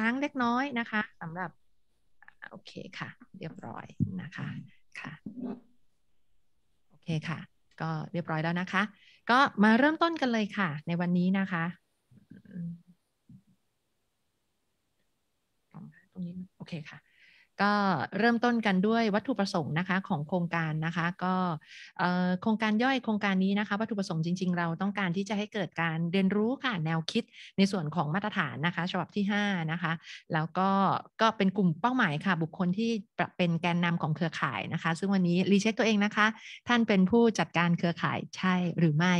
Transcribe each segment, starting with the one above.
ค้างเล็กน้อยนะคะสำหรับโอเคค่ะ เรียบร้อยนะคะค่ะโอเคค่ะ ก็เรียบร้อยแล้วนะคะ ก็มาเริ่มต้นกันเลยค่ะ ในวันนี้นะคะตรงนี้โอเคค่ะก็เริ่มต้นกันด้วยวัตถุประสงค์นะคะของโครงการนะคะ ก็โครงการย่อยโครงการนี้นะคะ วัตถุประสงค์จริง ๆ เราต้องการที่จะให้เกิดการเรียนรู้ค่ะแนวคิดในส่วนของมาตรฐานนะคะฉบับที่5นะคะแล้วก็ก็เป็นกลุ่มเป้าหมายค่ะ บุคคลที่เป็นแกนนำของเครือข่ายนะคะ ซึ่งวันนี้รีเช็คตัวเองนะคะ ท่านเป็นผู้จัดการเครือข่ายใช่หรือไม่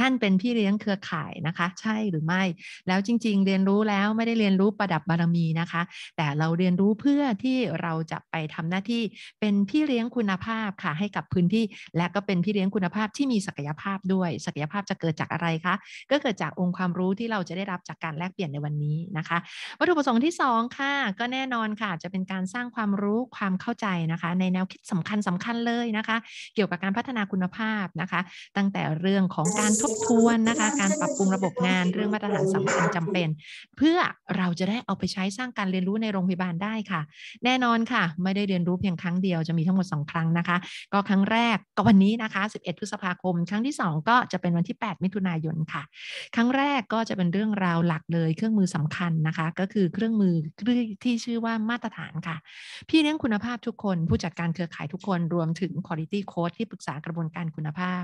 ท่านเป็นพี่เลี้ยงเครือข่ายนะคะใช่หรือไม่ แล้วจริงๆ เรียนรู้แล้วไม่ได้เรียนรู้ประดับบารมีนะคะ แต่เราเรียนรู้เพื่อที่เราจะไปทำหน้าที่เป็นพี่เลี้ยงคุณภาพค่ะให้กับพื้นที่และก็เป็นพี่เลี้ยงคุณภาพที่มีศักยภาพด้วย ศักยภาพจะเกิดจากอะไรคะก็เกิดจากองค์ความรู้ที่เราจะได้รับจากการแลกเปลี่ยนในวันนี้นะคะ วัตถุประสงค์ที่ 2 ค่ะ ก็แน่นอนค่ะจะเป็นการสร้างความรู้ความเข้าใจนะคะในแนวคิดสำคัญสำคัญเลยนะคะ เกี่ยวกับการพัฒนาคุณภาพนะคะ ตั้งแต่เรื่องของการทบทวนนะคะ การปรับปรุงระบบงานเรื่องมาตรฐานสำคัญจำเป็น เพื่อเราจะได้เอาไปใช้สร้างการเรียนรู้ในโรงพยาบาลได้ค่ะ แน่นอนอนค่ะไม่ได้เรียนรู้เพียงครั้งเดียวจะมีทั้งหมด 2 ครั้งนะคะ ก็ครั้งแรกก็วันนี้นะคะ 11พฤษภาคมครั้งที่2 ก็จะเป็นวันที่ 8 มิถุนายนค่ะ ครั้งแรกก็จะเป็นเรื่องราวหลักเลยเครื่องมือสำคัญนะคะ ก็คือเครื่องมือที่ชื่อว่ามาตรฐานค่ะ พี่เลี้ยงคุณภาพทุกคนผู้จัดการเครือข่ายทุกคนรวมถึง Quality c o ที่ปรึกษากระบวนการคุณภาพ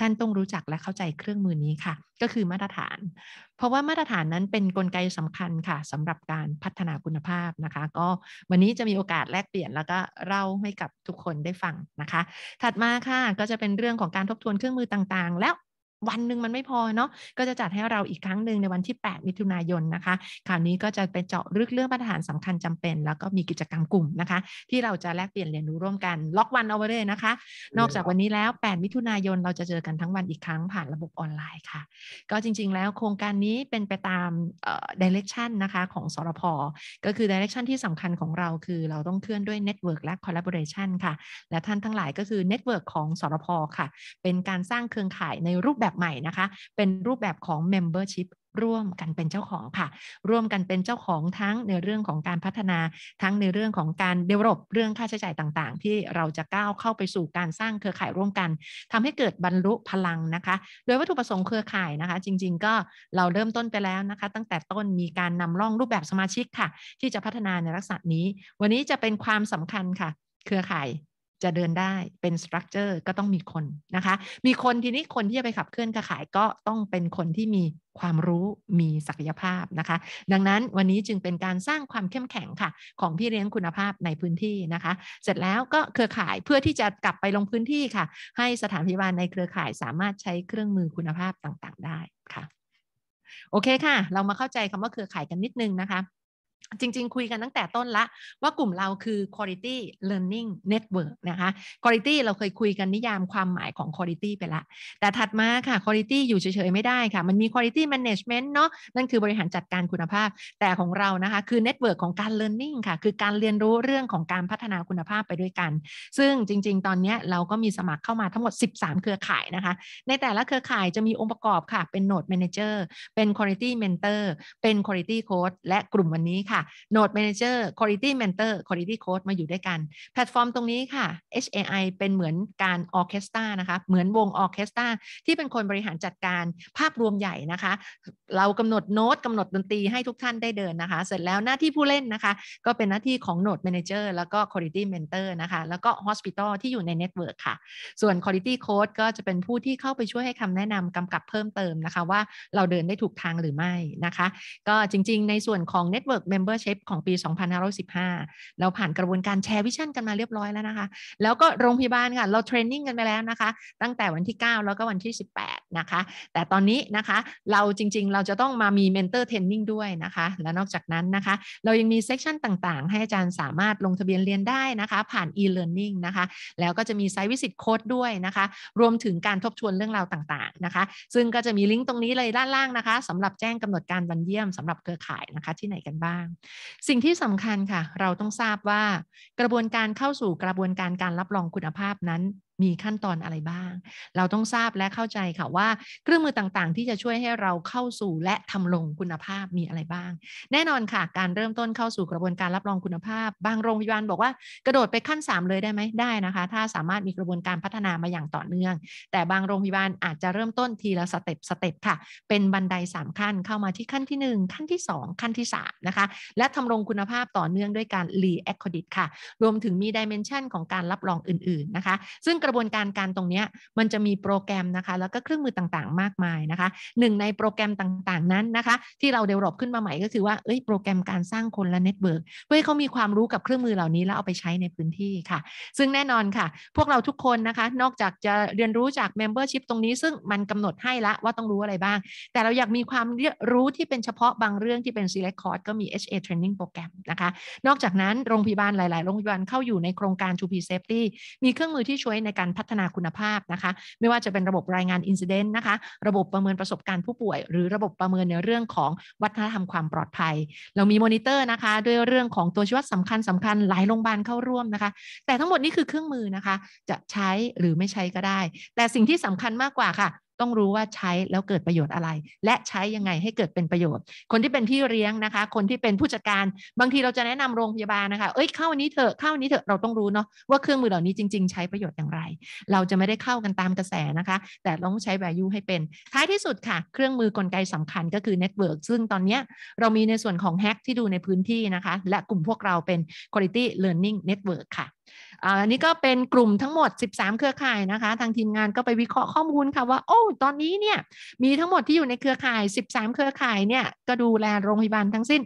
ท่านต้องรู้จักและเข้าใจเครื่องมือนี้ค่ะก็คือมาตรฐาน เพราะว่ามาตรฐานนั้นเป็นนกลไกสำคัญค่ะสำหรับการพัฒนาคุณภาพนะคะ ก็วันนี้จะมีโอกาสแลกเปลี่ยนแล้วก็ เล่าให้กับทุกคนได้ฟังนะคะ ถัดมาค่ะ ก็จะเป็นเรื่องของการทบทวนเครื่องมือต่างๆแล้ววันหนึ่งมันไม่พอเนาะก็จะจัดให้เราอีกครั้งหนึ่งในวันที่ 8 มิถุนายนนะคะ คราวนี้ก็จะไปเจาะลึกเรื่องมาตรฐานสำคัญจำเป็นแล้วก็มีกิจกรรมกลุ่มนะคะที่เราจะแลกเปลี่ยนเรียนรู้ร่วมกันล็อกวันเอาไว้เลยนะคะนอกจากวันนี้แล้ว 8 มิถุนายนเราจะเจอกันทั้งวันอีกครั้งผ่านระบบออนไลน์ค่ะก็จริงๆแล้วโครงการนี้เป็นไปตามดิเรกชันนะคะของสรพก็คือดิเรกชันที่สำคัญของเรา คือเราต้องเคลื่อนด้วยเน็ตเวิร์กและคอลลาบอร์เรชันค่ะ และท่านทั้งหลายก็คือเน็ตเวิร์กของสรพค่ะเป็นการสร้างเครือข่ายในรูปแบบบบใหม่นะคะ เป็นรูปแบบของ membership ร่วมกันเป็นเจ้าของค่ะ ร่วมกันเป็นเจ้าของทั้งในเรื่องของการพัฒนาทั้งในเรื่องของการเดเวลลอเรื่องค่าใช้จ่ายต่างๆ ที่เราจะก้าวเข้าไปสู่การสร้างเครือข่ายร่วมกัน ทำให้เกิดบรรลุพลังนะคะโดยวัตถุประสงค์เครือข่ายนะคะ จริง ๆก็เราเริ่มต้นไปแล้วนะคะ ตั้งแต่ต้นมีการนำร่องรูปแบบสมาชิกค่ะที่จะพัฒนาในลักษณะนี้ วันนี้จะเป็นความสำคัญค่ะ เครือข่ายจะเดินได้เป็นสตรัคเจอร์ก็ต้องมีคนนะคะ มีคนทีนี้คนที่จะไปขับเคลื่อนขายก็ต้องเป็นคนที่มีความรู้มีศักยภาพนะคะ ดังนั้นวันนี้จึงเป็นการสร้างความเข้มแข็งค่ะ ของพี่เลี้ยงคุณภาพในพื้นที่นะคะ เสร็จแล้วก็เครือข่ายเพื่อที่จะกลับไปลงพื้นที่ค่ะ ให้สถานพยาบาลในเครือข่ายสามารถใช้เครื่องมือคุณภาพต่างๆได้ค่ะ โอเคค่ะ เรามาเข้าใจคำว่าเครือข่ายกันนิดนึงนะคะจริงๆคุยกันตั้งแต่ต้นละว่ากลุ่มเราคือ quality learning network นะคะ quality เราเคยคุยกันนิยามความหมายของ quality ไปละ แต่ถัดมาค่ะ quality อยู่เฉย ๆ ไม่ได้ค่ะ มันมี quality management เนาะนั่นคือบริหารจัดการคุณภาพ แต่ของเรานะคะ คือ network ของการ learning ค่ะ คือการเรียนรู้เรื่องของการพัฒนาคุณภาพไปด้วยกัน ซึ่งจริง ๆ ตอนนี้เราก็มีสมัครเข้ามาทั้งหมด 13 เครือข่ายนะคะ ในแต่ละเครือข่ายจะมีองค์ประกอบค่ะเป็น node manager เป็น quality mentor เป็น quality coach และกลุ่มวันนี้ค่ะค่ะ Node Manager Quality Mentor Quality Coach มาอยู่ด้วยกัน แพลตฟอร์มตรงนี้ค่ะ HAI เป็นเหมือนการออเคสตรานะคะ เหมือนวงออเคสตราที่เป็นคนบริหารจัดการภาพรวมใหญ่นะคะ เรากำหนดโน้ตกำหนดดนตรีให้ทุกท่านได้เดินนะคะ เสร็จแล้วหน้าที่ผู้เล่นนะคะ ก็เป็นหน้าที่ของ Node Manager แล้วก็ Quality Mentor นะคะ แล้วก็ Hospital ที่อยู่ในเน็ตเวิร์ค่ะ ส่วน Quality Coach ก็จะเป็นผู้ที่เข้าไปช่วยให้คำแนะนำกำกับเพิ่มเติมนะคะว่าเราเดินได้ถูกทางหรือไม่นะคะ ก็จริงๆในส่วนของ Network Member membership ของปี2515 เราผ่านกระบวนการแชร์วิชั่นกันมาเรียบร้อยแล้วนะคะ แล้วก็โรงพยาบาลค่ะเราเทรนนิ่งกันไปแล้วนะคะ ตั้งแต่วันที่ 9 แล้วก็วันที่ 18 นะคะ แต่ตอนนี้นะคะ เราจริงๆ เราจะต้องมามีเมนเตอร์เทรนนิ่งด้วยนะคะ และนอกจากนั้นนะคะ เรายังมีเซสชั่นต่างๆให้อาจารย์สามารถลงทะเบียนเรียนได้นะคะ ผ่าน e-learning นะคะ แล้วก็จะมีไซต์วิสิตโค้ดด้วยนะคะ รวมถึงการทบทวนเรื่องราวต่าง ๆ นะคะ ซึ่งก็จะมีลิงก์ตรงนี้เลยด้านล่างนะคะสำหรับแจ้งกำหนดการวันเยี่ยมสำหรับเครือข่ายนะคะที่ไหนกันบ้างสิ่งที่สำคัญค่ะ เราต้องทราบว่า กระบวนการเข้าสู่กระบวนการการรับรองคุณภาพนั้นมีขั้นตอนอะไรบ้าง เราต้องทราบและเข้าใจค่ะว่า เครื่องมือต่างๆ ที่จะช่วยให้เราเข้าสู่และทำลงคุณภาพมีอะไรบ้าง แน่นอนค่ะการเริ่มต้นเข้าสู่กระบวนการรับรองคุณภาพ บางโรงพยาบาลบอกว่ากระโดดไปขั้น 3 เลยได้ไหมได้นะคะ ถ้าสามารถมีกระบวนการพัฒนามาอย่างต่อเนื่อง แต่บางโรงพยาบาลอาจจะเริ่มต้นทีละสเต็ปสเต็ปค่ะเป็นบันได 3 ขั้นเข้ามาที่ขั้นที่ 1 ขั้นที่ 2 ขั้นที่3นะคะและทำลงคุณภาพต่อเนื่องด้วยการรีแอคคอดิตค่ะ รวมถึงมีดิเมนชันของการรับรองอื่น ๆนะคะ ซึ่งกระบวนการการตรงนี้มันจะมีโปรแกรมนะคะ แล้วก็เครื่องมือต่างๆ มากมายนะคะหนึ่งในโปรแกรมต่างๆนั้นนะคะ ที่เราเดเวลอปขึ้นมาใหม่ก็คือว่าเอ้ย โปรแกรมการสร้างคนและเน็ตเวิร์กเพื่อให้เขามีความรู้กับเครื่องมือเหล่านี้แล้วเอาไปใช้ในพื้นที่ค่ะ ซึ่งแน่นอนค่ะ พวกเราทุกคนนะคะ นอกจากจะเรียนรู้จาก Membership ตรงนี้ซึ่งมันกำหนดให้ละว่าต้องรู้อะไรบ้าง แต่เราอยากมีความรู้ที่เป็นเฉพาะบางเรื่องที่เป็น select course ก็มี HA training โปรแกรมนะคะนอกจากนั้นโรงพยาบาลหลายๆโรงพยาบาลเข้าอยู่ในโครงการ 2P Safety มีเครื่องมือที่ช่วยในการพัฒนาคุณภาพนะคะ ไม่ว่าจะเป็นระบบรายงานอินซิเดนต์นะคะ ระบบประเมินประสบการณ์ผู้ป่วย หรือระบบประเมินในเรื่องของวัฒนธรรมความปลอดภัย เรามีมอนิเตอร์นะคะ ด้วยเรื่องของตัวชี้วัดสำคัญสำคัญหลายโรงพยาบาลเข้าร่วมนะคะ แต่ทั้งหมดนี้คือเครื่องมือนะคะ จะใช้หรือไม่ใช้ก็ได้ แต่สิ่งที่สำคัญมากกว่าค่ะต้องรู้ว่าใช้แล้วเกิดประโยชน์อะไร และใช้ยังไงให้เกิดเป็นประโยชน์ คนที่เป็นพี่เลี้ยงนะคะ คนที่เป็นผู้จัดการ บางทีเราจะแนะนำโรงพยาบาลนะคะเอ้ยเข้าวันนี้เถอะเข้าวันนี้เถอะเราต้องรู้เนาะว่าเครื่องมือเหล่านี้จริงๆใช้ประโยชน์อย่างไร เราจะไม่ได้เข้ากันตามกระแสนะคะ แต่เราต้องใช้ value ให้เป็นท้ายที่สุดค่ะ เครื่องมือกลไกสำคัญก็คือ network ซึ่งตอนนี้เรามีในส่วนของแฮกที่ดูในพื้นที่นะคะ และกลุ่มพวกเราเป็น quality learning network ค่ะอันนี้ก็เป็นกลุ่มทั้งหมด 13 เครือข่ายนะคะ ทางทีมงานก็ไปวิเคราะห์ข้อมูลค่ะว่า โอ้ ตอนนี้เนี่ย มีทั้งหมดที่อยู่ในเครือข่าย 13 เครือข่ายเนี่ย ก็ดูแลโรงพยาบาลทั้งสิ้น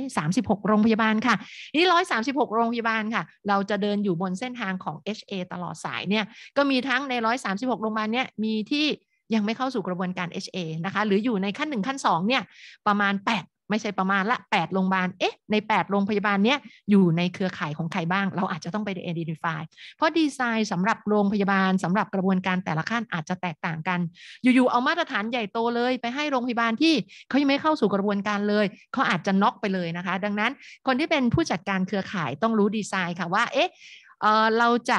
136 โรงพยาบาลค่ะ นี่ 1 3อโรงพยาบาลค่ะ เราจะเดินอยู่บนเส้นทางของ HA ตลอดสายเนี่ย ก็มีทั้งใน 136 โรงพยาบาลเนี่ย มีที่ยังไม่เข้าสู่กระบวนการ HA นะคะ หรืออยู่ในขั้นหนึ่งขั้นสองเนี่ย ประมาณ 8ไม่ใช่ประมาณละ8โรงพยาบาล เอ๊ะ ใน 8 โรงพยาบาลเนี้ยอยู่ในเครือข่ายของใครบ้าง เราอาจจะต้องไป identify เพราะดีไซน์สำหรับโรงพยาบาลสำหรับกระบวนการแต่ละขั้นอาจจะแตกต่างกัน อยู่ ๆ เอามาตรฐานใหญ่โตเลย ไปให้โรงพยาบาลที่เขายังไม่เข้าสู่กระบวนการเลย เขาอาจจะน็อกไปเลยนะคะ ดังนั้นคนที่เป็นผู้จัดการเครือข่ายต้องรู้ดีไซน์ค่ะว่าเอ๊ะเเราจะ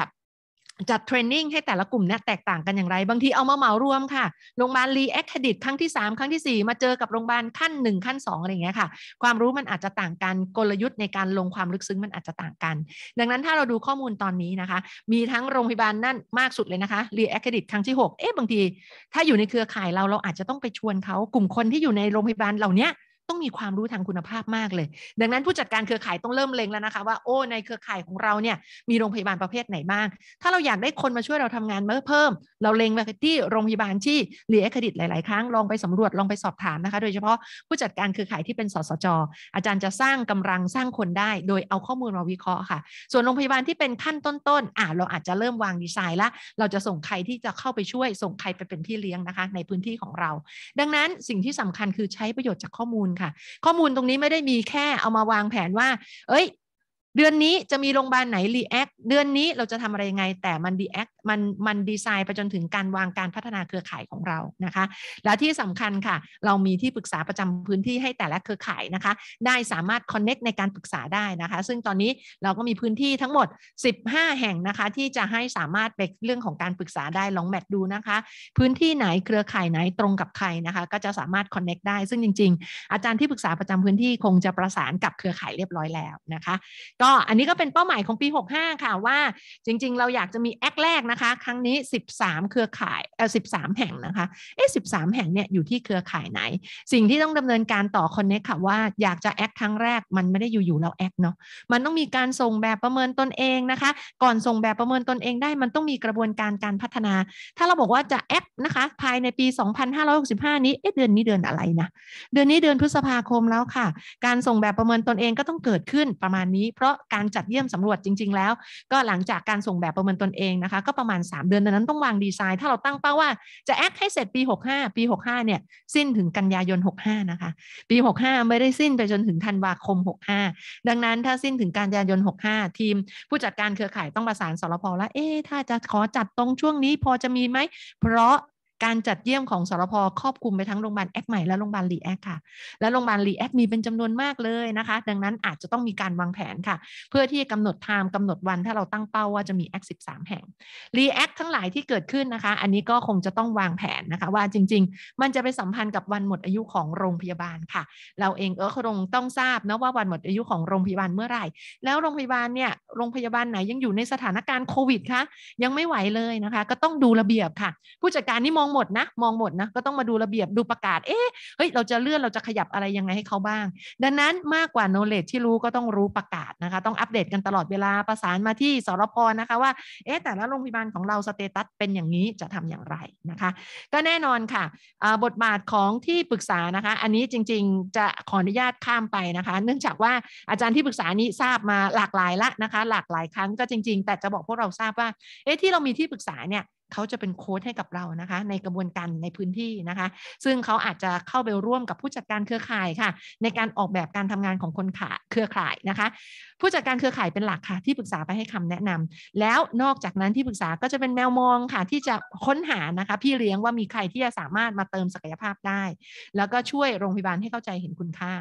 จัดเทรนนิ่งให้แต่ละกลุ่มเนี่ยแตกต่างกันอย่างไร บางทีเอามาเหมารวมค่ะ โรงพยาบาลรีแอคเครดิตครั้งที่ 3 ครั้งที่ 4 มาเจอกับโรงพยาบาลขั้น 1 ขั้น 2 อะไรอย่างเงี้ยค่ะ ความรู้มันอาจจะต่างกันกลยุทธ์ในการลงความลึกซึ้งมันอาจจะต่างกัน ดังนั้นถ้าเราดูข้อมูลตอนนี้นะคะ มีทั้งโรงพยาบาลนั่นมากสุดเลยนะคะรีแอคเครดิตครั้งที่6เอ๊ะบางที ถ้าอยู่ในเครือข่ายเราเราอาจจะต้องไปชวนเขากลุ่มคนที่อยู่ในโรงพยาบาลเหล่านี้ต้องมีความรู้ทางคุณภาพมากเลย ดังนั้นผู้จัดการเครือข่ายต้องเริ่มเล็งแล้วนะคะ ว่าโอ้ ในเครือข่ายของเราเนี่ยมีโรงพยาบาลประเภทไหนบ้าง ถ้าเราอยากได้คนมาช่วยเราทำงานเมเพิ่ม เราเล็งไปที่โรงพยาบาลที่เหลือเครดิตหลาย ๆ ครั้ง ลองไปสำรวจ ลองไปสอบถามนะคะ โดยเฉพาะผู้จัดการเครือข่ายที่เป็นสสจ อาจารย์จะสร้างกำลังสร้างคนได้ โดยเอาข้อมูลมาวิเคราะห์ค่ะ ส่วนโรงพยาบาลที่เป็นขั้นต้น ๆ อ่าเราอาจจะเริ่มวางดีไซน์ละเราจะส่งใครที่จะเข้าไปช่วยส่งใครไปเป็นพี่เลี้ยงนะคะในพื้นที่ของเรา ดังนั้นสิ่งที่สำคัญคือใช้ประโยชน์จากข้อมูลค่ะข้อมูลตรงนี้ไม่ได้มีแค่เอามาวางแผนว่า เอ้ยเดือนนี้จะมีโรงพยาบาลไหนรีแอคเดือนนี้เราจะทำอะไรยังไงแต่มันดีแอคมันมันดีไซน์ไปจนถึงการวางการพัฒนาเครือข่ายของเรานะคะ และที่สำคัญค่ะ เรามีที่ปรึกษาประจำพื้นที่ให้แต่ละเครือข่ายนะคะ ได้สามารถคอนเน็กในการปรึกษาได้นะคะ ซึ่งตอนนี้เราก็มีพื้นที่ทั้งหมด 15 แห่งนะคะ ที่จะให้สามารถเป็นเรื่องของการปรึกษาได้ลองแมทดูนะคะพื้นที่ไหนเครือข่ายไหนตรงกับใครนะคะ ก็จะสามารถคอนเน็กได้ซึ่งจริงๆ อาจารย์ที่ปรึกษาประจำพื้นที่คงจะประสานกับเครือข่ายเรียบร้อยแล้วนะคะก็็อันนี้ก็เป็นเป้าหมายของปี 65 ค่ะว่าจริงๆ เราอยากจะมีแอคแรกนะคะ ครั้งนี้ 13 เครือข่ายเออ13แห่งนะคะ เอ๊ะ13แห่งเนี่ยอยู่ที่เครือข่ายไหน สิ่งที่ต้องดำเนินการต่อคอนเน็กค่ะ ว่าอยากจะแอคครั้งแรกมันไม่ได้อยู่ๆเราแอคเนาะ มันต้องมีการส่งแบบประเมินตนเองนะคะ ก่อนส่งแบบประเมินตนเองได้มันต้องมีกระบวนการการพัฒนา ถ้าเราบอกว่าจะแอคนะคะภายในปี 2565 นี้เอ๊ะเดือนนี้เดือนอะไรนะ เดือนนี้เดือนพฤษภาคมแล้วค่ะ การส่งแบบประเมินตนเองก็ต้องเกิดขึ้นประมาณนี้เพราะราะการจัดเยี่ยมสำรวจจริงๆ แล้ว ก็หลังจากการส่งแบบประเมินตนเองนะคะ ก็ประมาณ 3 เดือนดังนั้นต้องวางดีไซน์ ถ้าเราตั้งเป้าว่าจะแอคให้เสร็จปี 65 ปี 65 เนี่ย สิ้นถึงกันยายน 65 นะคะ ปี 65 ไม่ได้สิ้นไปจนถึงธันวาคม 65 ดังนั้นถ้าสิ้นถึงกันยายน 65 ทีมผู้จัดการเครือข่ายต้องประสานสรพแล้วเอ๊ถ้าจะขอจัดตรงช่วงนี้พอจะมีไหมเพราะการจัดเยี่ยมของสรพครอบคลุมไปทั้งโรงพยาบาลแอคใหม่และโรงพยาบาลรีแอคค่ะ และโรงพยาบาลรีแอคมีเป็นจำนวนมากเลยนะคะ ดังนั้นอาจจะต้องมีการวางแผนค่ะ เพื่อที่กำหนดไทม์กำหนดวันถ้าเราตั้งเป้าว่าจะมีแอคสสิบามแห่ง รีแอคทั้งหลายที่เกิดขึ้นนะคะ อันนี้ก็คงจะต้องวางแผนนะคะว่าจริง ๆ มันจะไปสัมพันธ์กับวันหมดอายุของโรงพยาบาลค่ะ เราเองเออคงต้องทราบนะว่าวันหมดอายุของโรงพยาบาลเมื่อไหร่ แล้วโรงพยาบาลเนี่ยโรงพยาบาลไหนยังอยู่ในสถานการณ์โควิดคะยังไม่ไหวเลยนะคะก็ต้องดูระเบียบค่ะผู้จัดการนี่มององหมดนะ มองหมดนะ ก็ต้องมาดูระเบียบดูประกาศ เอ๊ะเฮ้ย เราจะเลื่อนเราจะขยับอะไรยังไงให้เขาบ้าง ดังนั้นมากกว่าโนเลจที่รู้ก็ต้องรู้ประกาศนะคะต้องอัปเดตกันตลอดเวลาประสานมาที่สรพนะคะว่า เอ๊ะ แต่ละโรงพยาบาลของเราสเตตัสเป็นอย่างนี้จะทำอย่างไรนะคะ ก็แน่นอนค่ะ บทบาทของที่ปรึกษานะคะ อันนี้จริงๆจะขออนุญาตข้ามไปนะคะ เนื่องจากว่าอาจารย์ที่ปรึกษานี้ทราบมาหลากหลายละนะคะหลากหลายครั้งก็จริง ๆ แต่จะบอกพวกเราทราบว่าเอ๊ะที่เรามีที่ปรึกษาเนี่ยเขาจะเป็นโค้ดให้กับเรานะคะ ในกระบวนการในพื้นที่นะคะ ซึ่งเขาอาจจะเข้าไปร่วมกับผู้จัดการเครือข่ายค่ะ ในการออกแบบการทำงานของคนขาเครือข่ายนะคะ ผู้จัดการเครือข่ายเป็นหลักค่ะ ที่ปรึกษาไปให้คำแนะนำ แล้วนอกจากนั้นที่ปรึกษาก็จะเป็นแมวมองค่ะที่จะค้นหานะคะ พี่เลี้ยงว่ามีใครที่จะสามารถมาเติมศักยภาพได้ แล้วก็ช่วยโรงพยาบาลให้เข้าใจเห็นคุณค่า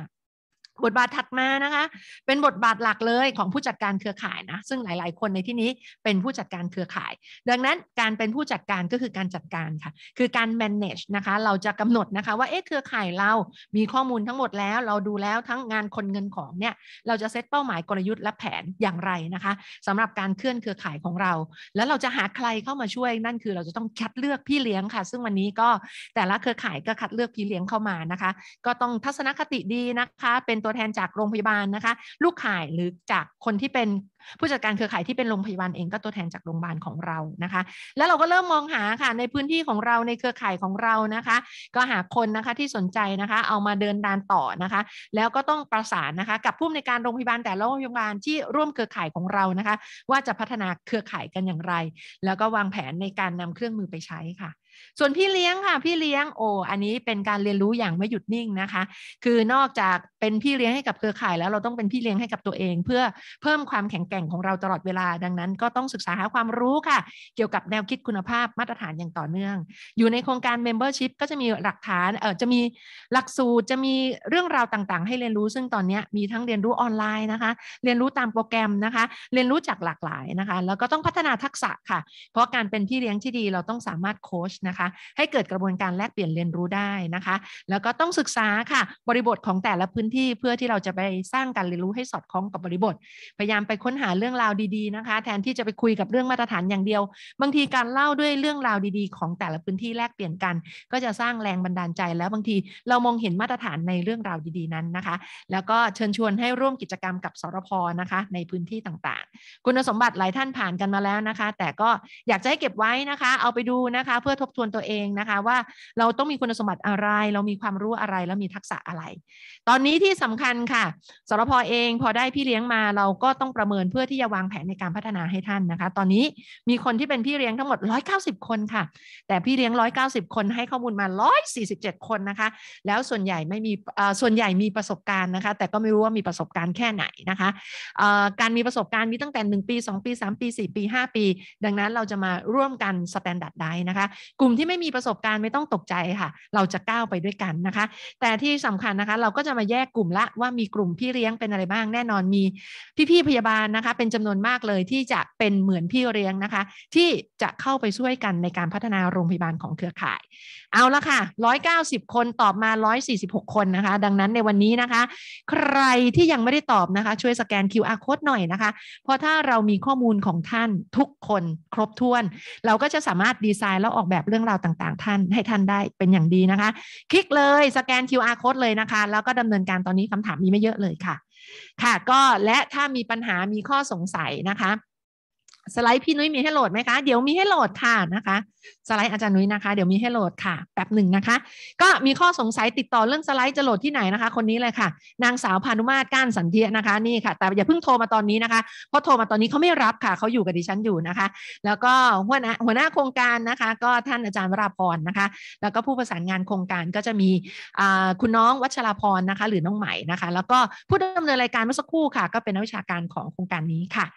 บทบาทถัดมานะคะ เป็นบทบาทหลักเลยของผู้จัดการเครือข่ายนะซึ่งหลาย ๆ คนในที่นี้เป็นผู้จัดการเครือข่าย ดังนั้นการเป็นผู้จัดการก็คือการจัดการค่ะคือการ manage นะคะเราจะกำหนดนะคะว่าเอ๊ะเครือข่ายเรามีข้อมูลทั้งหมดแล้วเราดูแล้วทั้งงานคนเงินของเนี่ยเราจะเซตเป้าหมายกลยุทธ์และแผนอย่างไรนะคะ สำหรับการเคลื่อนเครือข่ายของเรา แล้วเราจะหาใครเข้ามาช่วยนั่นคือเราจะต้องคัดเลือกพี่เลี้ยงค่ะ ซึ่งวันนี้ก็แต่ละเครือข่ายก็คัดเลือกพี่เลี้ยงเข้ามานะคะ ก็ต้องทัศนคติดีนะคะเป็นตัวแทนจากโรงพยาบาลนะคะ ลูกข่ายหรือจากคนที่เป็นผู้จัดการเครือข่ายที่เป็นโรงพยาบาลเองก็ตัวแทนจากโรงพยาบาลของเรานะคะ แล้วเราก็เริ่มมองหาค่ะในพื้นที่ของเราในเครือข่ายของเรานะคะ ก็หาคนนะคะที่สนใจนะคะเอามาเดินดานต่อนะคะ แล้วก็ต้องประสานนะคะกับผู้ในการโรงพยาบาลแต่ละโรงพยาบาลที่ร่วมเครือข่ายของเรานะคะ ว่าจะพัฒนาเครือข่ายกันอย่างไร แล้วก็วางแผนในการนำเครื่องมือไปใช้ค่ะส่วนพี่เลี้ยงค่ะ พี่เลี้ยงโอ้อันนี้เป็นการเรียนรู้อย่างไม่หยุดนิ่งนะคะ คือนอกจากเป็นพี่เลี้ยงให้กับเครือข่าย แล้วเราต้องเป็นพี่เลี้ยงให้กับตัวเอง เพื่อเพิ่มความแข็งแกร่งของเราตลอดเวลา ดังนั้น ก็ต้องศึกษาหาความรู้ค่ะ เกี่ยวกับแนวคิดคุณภาพมาตรฐานอย่างต่อเนื่อง อยู่ในโครงการ Membership ก็จะมีหลักฐานเออจะมีหลักสูตรจะมีเรื่องราวต่าง ๆ ให้เรียนรู้ซึ่งตอนนี้มีทั้งเรียนรู้ออนไลน์นะคะ เรียนรู้ตามโปรแกรมนะคะ เรียนรู้จากหลากหลายนะคะ แล้วก็ต้องพัฒนาทักษะค่ะ เพราะการเป็นพี่เลี้ยงที่ดีเราต้องสามารถโค้ชนะคะให้เกิดกระบวนการแลกเปลี่ยนเรียนรู้ได้นะคะ แล้วก็ต้องศึกษาค่ะบริบทของแต่ละพื้นที่เพื่อที่เราจะไปสร้างการเรียนรู้ให้สอดคล้องกับบริบทพยายามไปค้นหาเรื่องราวดี ๆนะคะ แทนที่จะไปคุยกับเรื่องมาตรฐานอย่างเดียว บางทีการเล่าด้วยเรื่องราวดีๆ ของแต่ละพื้นที่แลกเปลี่ยนกัน ก็จะสร้างแรงบันดาลใจ แล้วบางทีเรามองเห็นมาตรฐานในเรื่องราวดี ๆ นั้นนะคะ แล้วก็เชิญชวนให้ร่วมกิจกรรมกับสรพนะคะ ในพื้นที่ต่างๆ คุณสมบัติหลายท่านผ่านกันมาแล้วนะคะ แต่ก็อยากจะให้เก็บไว้นะคะ เอาไปดูนะคะเพื่อทบทวนตัวเองนะคะว่าเราต้องมีคุณสมบัติอะไร เรามีความรู้อะไรแล้วมีทักษะอะไร ตอนนี้ที่สำคัญค่ะสรพอเองพอได้พี่เลี้ยงมาเราก็ต้องประเมินเพื่อที่จะวางแผนในการพัฒนาให้ท่านนะคะ ตอนนี้มีคนที่เป็นพี่เลี้ยงทั้งหมด190 คนค่ะ แต่พี่เลี้ยง 190 คนให้ข้อมูลมา 147 คนนะคะแล้วส่วนใหญ่ไม่มีส่วนใหญ่มีประสบการณ์นะคะ แต่ก็ไม่รู้ว่ามีประสบการณ์แค่ไหนนะคะการมีประสบการณ์มีตั้งแต่ 1 ปี 2 ปี 3 ปี 4 ปี 5 ปี ดังนั้นเราจะมาร่วมกันสแตนดาร์ดได้นะคะกลุลุ่มที่ไม่มีประสบการณ์ไม่ต้องตกใจค่ะ เราจะก้าวไปด้วยกันนะคะ แต่ที่สำคัญนะคะ เราก็จะมาแยกกลุ่มละว่า มีกลุ่มพี่เลี้ยงเป็นอะไรบ้างแน่นอนมีพี่ๆพยาบาลนะคะ เป็นจำนวนมากเลยที่จะเป็นเหมือนพี่เลี้ยงนะคะ ที่จะเข้าไปช่วยกันในการพัฒนาโรงพยาบาลของเครือข่ายเอาละค่ะ 190 คนตอบมา 146 คนนะคะ ดังนั้นในวันนี้นะคะ ใครที่ยังไม่ได้ตอบนะคะช่วยสแกน QR code หน่อยนะคะ เพราะถ้าเรามีข้อมูลของท่านทุกคน ครบถ้วน เราก็จะสามารถดีไซน์แล้วออกแบบเรื่องราวต่างๆท่านให้ท่านได้เป็นอย่างดีนะคะ คลิกเลยสแกน QR code เลยนะคะ แล้วก็ดำเนินการตอนนี้คำถามมีไม่เยอะเลยค่ะ ค่ะก็และถ้ามีปัญหามีข้อสงสัยนะคะสไลด์พี่นุ้ยมีให้โหลดไหมคะ เดี๋ยวมีให้โหลดค่ะนะคะ สไลด์อาจารย์นุ้ยนะคะ เดี๋ยวมีให้โหลดค่ะแป๊บหนึ่งนะคะ ก็มีข้อสงสัยติดต่อเรื่องสไลด์จะโหลดที่ไหนนะคะ คนนี้เลยค่ะ นางสาวพานุมาตรก้านสันเทียนะคะนี่ค่ะ แต่อย่าเพิ่งโทรมาตอนนี้นะคะเพราะโทรมาตอนนี้เขาไม่รับค่ะเขาอยู่กับดิฉันอยู่นะคะ แล้วก็หัวหน้าหัวหน้าโครงการนะคะ ก็ท่านอาจารย์วราพรนะคะ แล้วก็ผู้ประสานงานโครงการก็จะมีคุณน้องวัชราพรนะคะ หรือน้องใหม่นะคะ แล้วก็ผู้ดำเนินรายการเมื่อสักครู่ค่ะ ก็เป็นนักวิชาการของโครงการนี้ค่ะ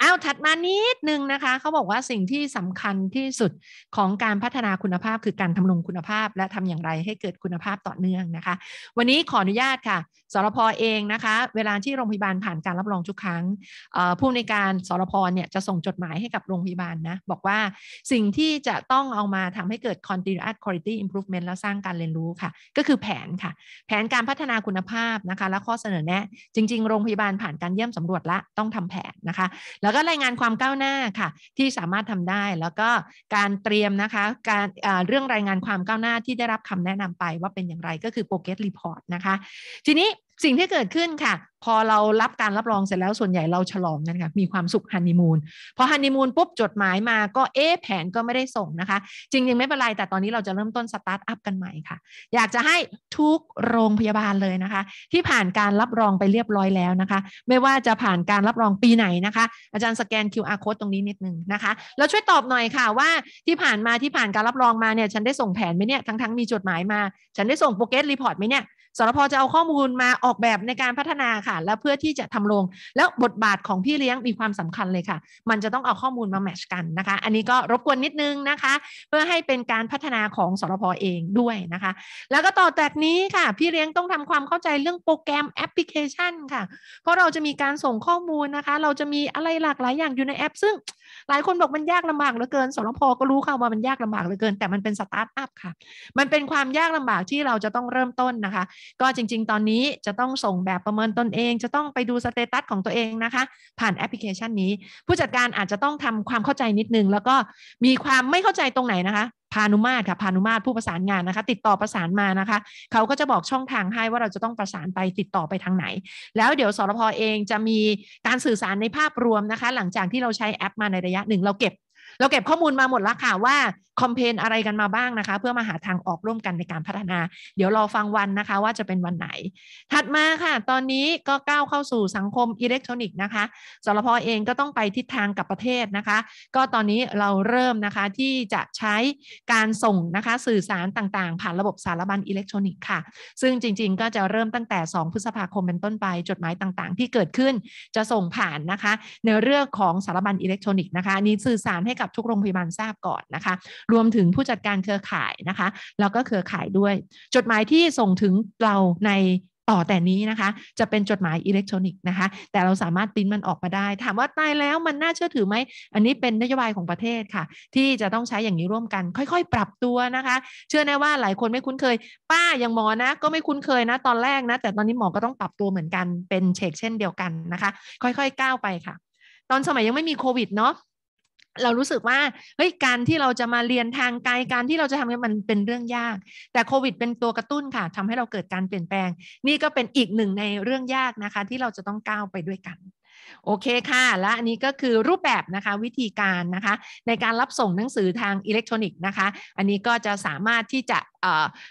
เอาถัดมานิดนึงนะคะเขาบอกว่าสิ่งที่สำคัญที่สุดของการพัฒนาคุณภาพคือการทำนงคุณภาพ และทำอย่างไรให้เกิดคุณภาพต่อเนื่องนะคะ วันนี้ขออนุญาตค่ะสรพอเองนะคะเวลาที่โรงพยาบาลผ่านการรับรองทุกครั้งผู้ในการสรพเนี่ยจะส่งจดหมายให้กับโรงพยาบาลนะบอกว่าสิ่งที่จะต้องเอามาทำให้เกิด continuous quality improvement และสร้างการเรียนรู้ค่ะก็คือแผนค่ะ แผนการพัฒนาคุณภาพนะคะและข้อเสนอแนะจริงๆ โรงพยาบาลผ่านการเยี่ยมสำรวจละ ต้องทำแผนนะคะแล้วแล้วก็รายงานความก้าวหน้าค่ะที่สามารถทำได้แล้วก็การเตรียมนะคะ การเรื่องรายงานความก้าวหน้าที่ได้รับคำแนะนำไปว่าเป็นอย่างไรก็คือโปรเกสรีพอร์ตนะคะ ทีนี้สิ่งที่เกิดขึ้นค่ะ พอเรารับการรับรองเสร็จแล้วส่วนใหญ่เราฉลองกันค่ะ มีความสุขฮันนีมูนพอฮันนีมูนปุ๊บ จดหมายมาก็เอ๊แผนก็ไม่ได้ส่งนะคะ จริงๆ ไม่เป็นไรแต่ตอนนี้เราจะเริ่มต้นสตาร์ทอัพกันใหม่ค่ะ อยากจะให้ทุกโรงพยาบาลเลยนะคะ ที่ผ่านการรับรองไปเรียบร้อยแล้วนะคะ ไม่ว่าจะผ่านการรับรองปีไหนนะคะ อาจารย์สแกน QR code ตรงนี้นิดนึงนะคะแล้วช่วยตอบหน่อยค่ะว่าที่ผ่านมาที่ผ่านการรับรองมาเนี่ยฉันได้ส่งแผนไหมเนี่ยทั้งๆมีจดหมายมา ฉันได้ส่งโปรเกสรีพอร์ตไหมเนี่ยสรพจะเอาข้อมูลมาออกแบบในการพัฒนาค่ะ และเพื่อที่จะทำลงแล้วบทบาทของพี่เลี้ยงมีความสำคัญเลยค่ะ มันจะต้องเอาข้อมูลมาแมชกันนะคะ อันนี้ก็รบกวนนิดนึงนะคะ เพื่อให้เป็นการพัฒนาของสรพเองด้วยนะคะ แล้วก็ต่อจากนี้ค่ะ พี่เลี้ยงต้องทำความเข้าใจเรื่องโปรแกรมแอปพลิเคชัน ค่ะ เพราะเราจะมีการส่งข้อมูลนะคะ เราจะมีอะไรหลากหลายอย่างอยู่ในแอป ซึ่งหลายคนบอกมันยากลำบากเหลือเกินสรพก็รู้เขาว่ามันยากลำบากเหลือเกิน แต่มันเป็นสตาร์ทอัพค่ะ มันเป็นความยากลำบากที่เราจะต้องเริ่มต้นนะคะ ก็จริง ๆ ตอนนี้จะต้องส่งแบบประเมินตนเอง จะต้องไปดูสเตตัสของตัวเองนะคะ ผ่านแอปพลิเคชันนี้ ผู้จัดการอาจจะต้องทำความเข้าใจนิดนึง แล้วก็มีความไม่เข้าใจตรงไหนนะคะพานุมาตรค่ะพานุมาตรผู้ประสานงานนะคะ ติดต่อประสานมานะคะ เขาก็จะบอกช่องทางให้ว่าเราจะต้องประสานไปติดต่อไปทางไหน แล้วเดี๋ยวสรพอเองจะมีการสื่อสารในภาพรวมนะคะ หลังจากที่เราใช้แอปมาในระยะหนึ่งเราเก็บ เราเก็บข้อมูลมาหมดแล้วค่ะว่าคอมเพนอะไรกันมาบ้างนะคะ เพื่อมาหาทางออกร่วมกันในการพัฒนา เดี๋ยวรอฟังวันนะคะว่าจะเป็นวันไหน ถัดมาค่ะตอนนี้ก็ก้าวเข้าสู่สังคมอิเล็กทรอนิกส์นะคะ สรพเองก็ต้องไปทิศทางกับประเทศนะคะ ก็ตอนนี้เราเริ่มนะคะ ที่จะใช้การส่งนะคะ สื่อสารต่างๆ ผ่านระบบสารบัญอิเล็กทรอนิกส์ค่ะ ซึ่งจริงๆ ก็จะเริ่มตั้งแต่ 2 พฤษภาคมเป็นต้นไปจดหมายต่างๆที่เกิดขึ้นจะส่งผ่านนะคะในเรื่องของสารบัญอิเล็กทรอนิกส์นะคะนี้สื่อสารให้กับทุกโรงพยาบาลทราบก่อนนะคะรวมถึงผู้จัดการเครือข่ายนะคะ แล้วก็เครือข่ายด้วย จดหมายที่ส่งถึงเราในต่อแต่นี้นะคะ จะเป็นจดหมายอิเล็กทรอนิกส์นะคะ แต่เราสามารถติ้นมันออกมาได้ ถามว่าตายแล้วมันน่าเชื่อถือไหมอันนี้เป็นนโยบายของประเทศค่ะ ที่จะต้องใช้อย่างนี้ร่วมกัน ค่อยๆ ปรับตัวนะคะ เชื่อแน่ว่าหลายคนไม่คุ้นเคย ป้าอย่างหมอนะ ก็ไม่คุ้นเคยนะ ตอนแรกนะ แต่ตอนนี้หมอก็ต้องปรับตัวเหมือนกันเป็นเชกเช่นเดียวกันนะคะ ค่อยๆก้าวไปค่ะตอนสมัยยังไม่มีโควิดเนาะเรารู้สึกว่า เฮ้ย การที่เราจะมาเรียนทางไกลการที่เราจะทำมันเป็นเรื่องยาก แต่โควิดเป็นตัวกระตุ้นค่ะ ทำให้เราเกิดการเปลี่ยนแปลง นี่ก็เป็นอีกหนึ่งในเรื่องยากนะคะ ที่เราจะต้องก้าวไปด้วยกันโอเคค่ะ และอันนี้ก็คือรูปแบบนะคะวิธีการนะคะในการรับส่งหนังสือทางอิเล็กทรอนิกส์นะคะ อันนี้ก็จะสามารถที่จะ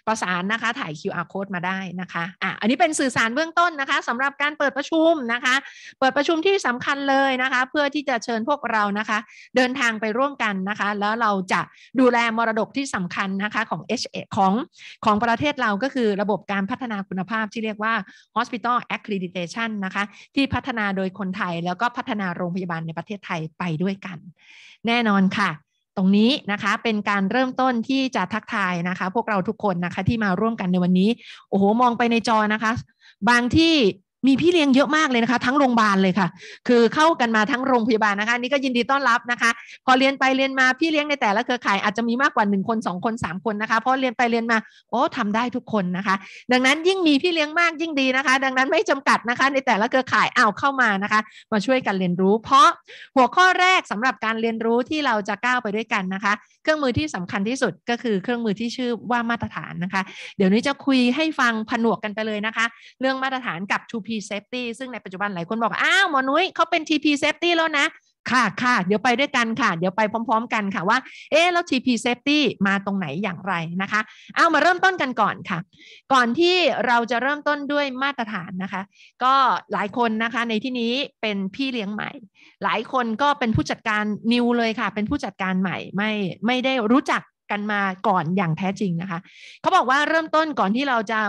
ประสานนะคะถ่าย QR code มาได้นะคะอ่ะอันนี้เป็นสื่อสารเบื้องต้นนะคะสำหรับการเปิดประชุมนะคะเปิดประชุมที่สำคัญเลยนะคะ เพื่อที่จะเชิญพวกเรานะคะเดินทางไปร่วมกันนะคะแล้วเราจะดูแลมรดกที่สำคัญนะคะของ h ของของประเทศเราก็คือระบบการพัฒนาคุณภาพที่เรียกว่า hospital accreditation นะคะที่พัฒนาโดยคนไทยยแล้วก็พัฒนาโรงพยาบาลในประเทศไทยไปด้วยกัน แน่นอนค่ะ ตรงนี้นะคะเป็นการเริ่มต้นที่จะทักทายนะคะ พวกเราทุกคนนะคะที่มาร่วมกันในวันนี้ โอ้โหมองไปในจอนะคะ บางที่มีพี่เลี้ยงเยอะมากเลยนะคะ ทั้งโรงพยาบาลเลยค่ะ คือเข้ากันมาทั้งโรงพยาบาลนะคะนี่ก็ยินดีต้อนรับนะคะ พอเรียนไปเรียนมาพี่เลี้ยงในแต่ละเครือข่ายอาจจะมีมากกว่า1คน2คน3 คนนะคะเพราะเรียนไปเรียนมาโอ้ทาได้ทุกคนนะคะ ดังนั้นยิ่งมีพี่เลี้ยงมากยิ่งดีนะคะ ดังนั้นไม่จำกัดนะคะ ในแต่ละเครือข่ายอ้าวเข้ามานะคะมาช่วยกันเรียนรู้ เพราะหัวข้อแรกสำหรับการเรียนรู้ที่เราจะก้าวไปด้วยกันนะคะ เครื่องมือที่สำคัญที่สุดก็คือเครื่องมือที่ชื่อว่ามาตรฐานนะคะ เดี๋ยวนี้จะคุยให้ฟังผนวกกันไปเลยนะคะ เรื่องมาตรฐานกับ 2P TP Safety ซึ่งในปัจจุบันหลายคนบอกอ้าวหมอนุ้ยเขาเป็น TP Safety แล้วนะ ค่ะค่ะ เดี๋ยวไปด้วยกันค่ะ เดี๋ยวไปพร้อมๆกันค่ะว่า เอ๊แล้ว TP Safety มาตรงไหนอย่างไรนะคะเอามาเริ่มต้นกันก่อนค่ะ ก่อนที่เราจะเริ่มต้นด้วยมาตรฐานนะคะ ก็หลายคนนะคะในที่นี้เป็นพี่เลี้ยงใหม่ หลายคนก็เป็นผู้จัดการนิวเลยค่ะ เป็นผู้จัดการใหม่ไม่ไม่ได้รู้จักกันมาก่อนอย่างแท้จริงนะคะ เขาบอกว่าเริ่มต้นก่อนที่เราจะ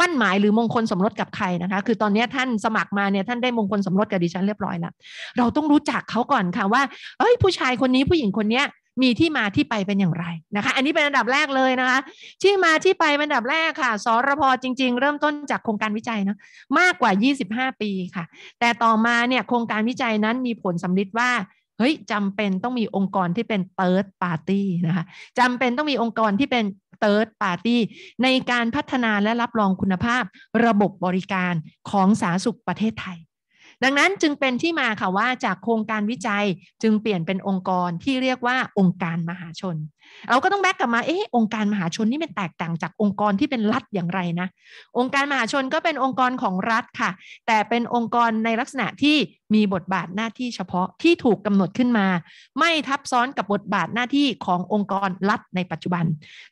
มั่นหมายหรือมงคลสมรสกับใครนะคะ คือตอนนี้ท่านสมัครมาเนี่ยท่านได้มงคลสมรสกับดิฉันเรียบร้อยแล้ว เราต้องรู้จักเขาก่อนค่ะว่าเอ้ยผู้ชายคนนี้ผู้หญิงคนเนี้ยมีที่มาที่ไปเป็นอย่างไรนะคะ อันนี้เป็นอันดับแรกเลยนะคะที่มาที่ไปเป็นอันดับแรกค่ะสรพจริงๆเริ่มต้นจากโครงการวิจัยเนาะมากกว่า 25 ปีค่ะ แต่ต่อมาเนี่ยโครงการวิจัยนั้นมีผลสำลิดว่าเฮ้ยจำเป็นต้องมีองค์กรที่เป็นเติร์ดปาร์ตี้นะคะจำเป็นต้องมีองค์กรที่เป็น Third Party ในการพัฒนาและรับรองคุณภาพระบบบริการของสาธารณสุขประเทศไทยดังนั้นจึงเป็นที่มาค่ะว่าจากโครงการวิจัยจึงเปลี่ยนเป็นองค์กรที่เรียกว่าองค์การมหาชนเราก็ต้องแบกกลับมาเอ๊ะองค์การมหาชนนี่มันแตกต่างจากองค์กรที่เป็นรัฐอย่างไรนะองค์การมหาชนก็เป็นองค์กรของรัฐค่ะ แต่เป็นองค์กรในลักษณะที่มีบทบาทหน้าที่เฉพาะที่ถูกกำหนดขึ้นมา ไม่ทับซ้อนกับบทบาทหน้าที่ขององค์กรรัฐในปัจจุบัน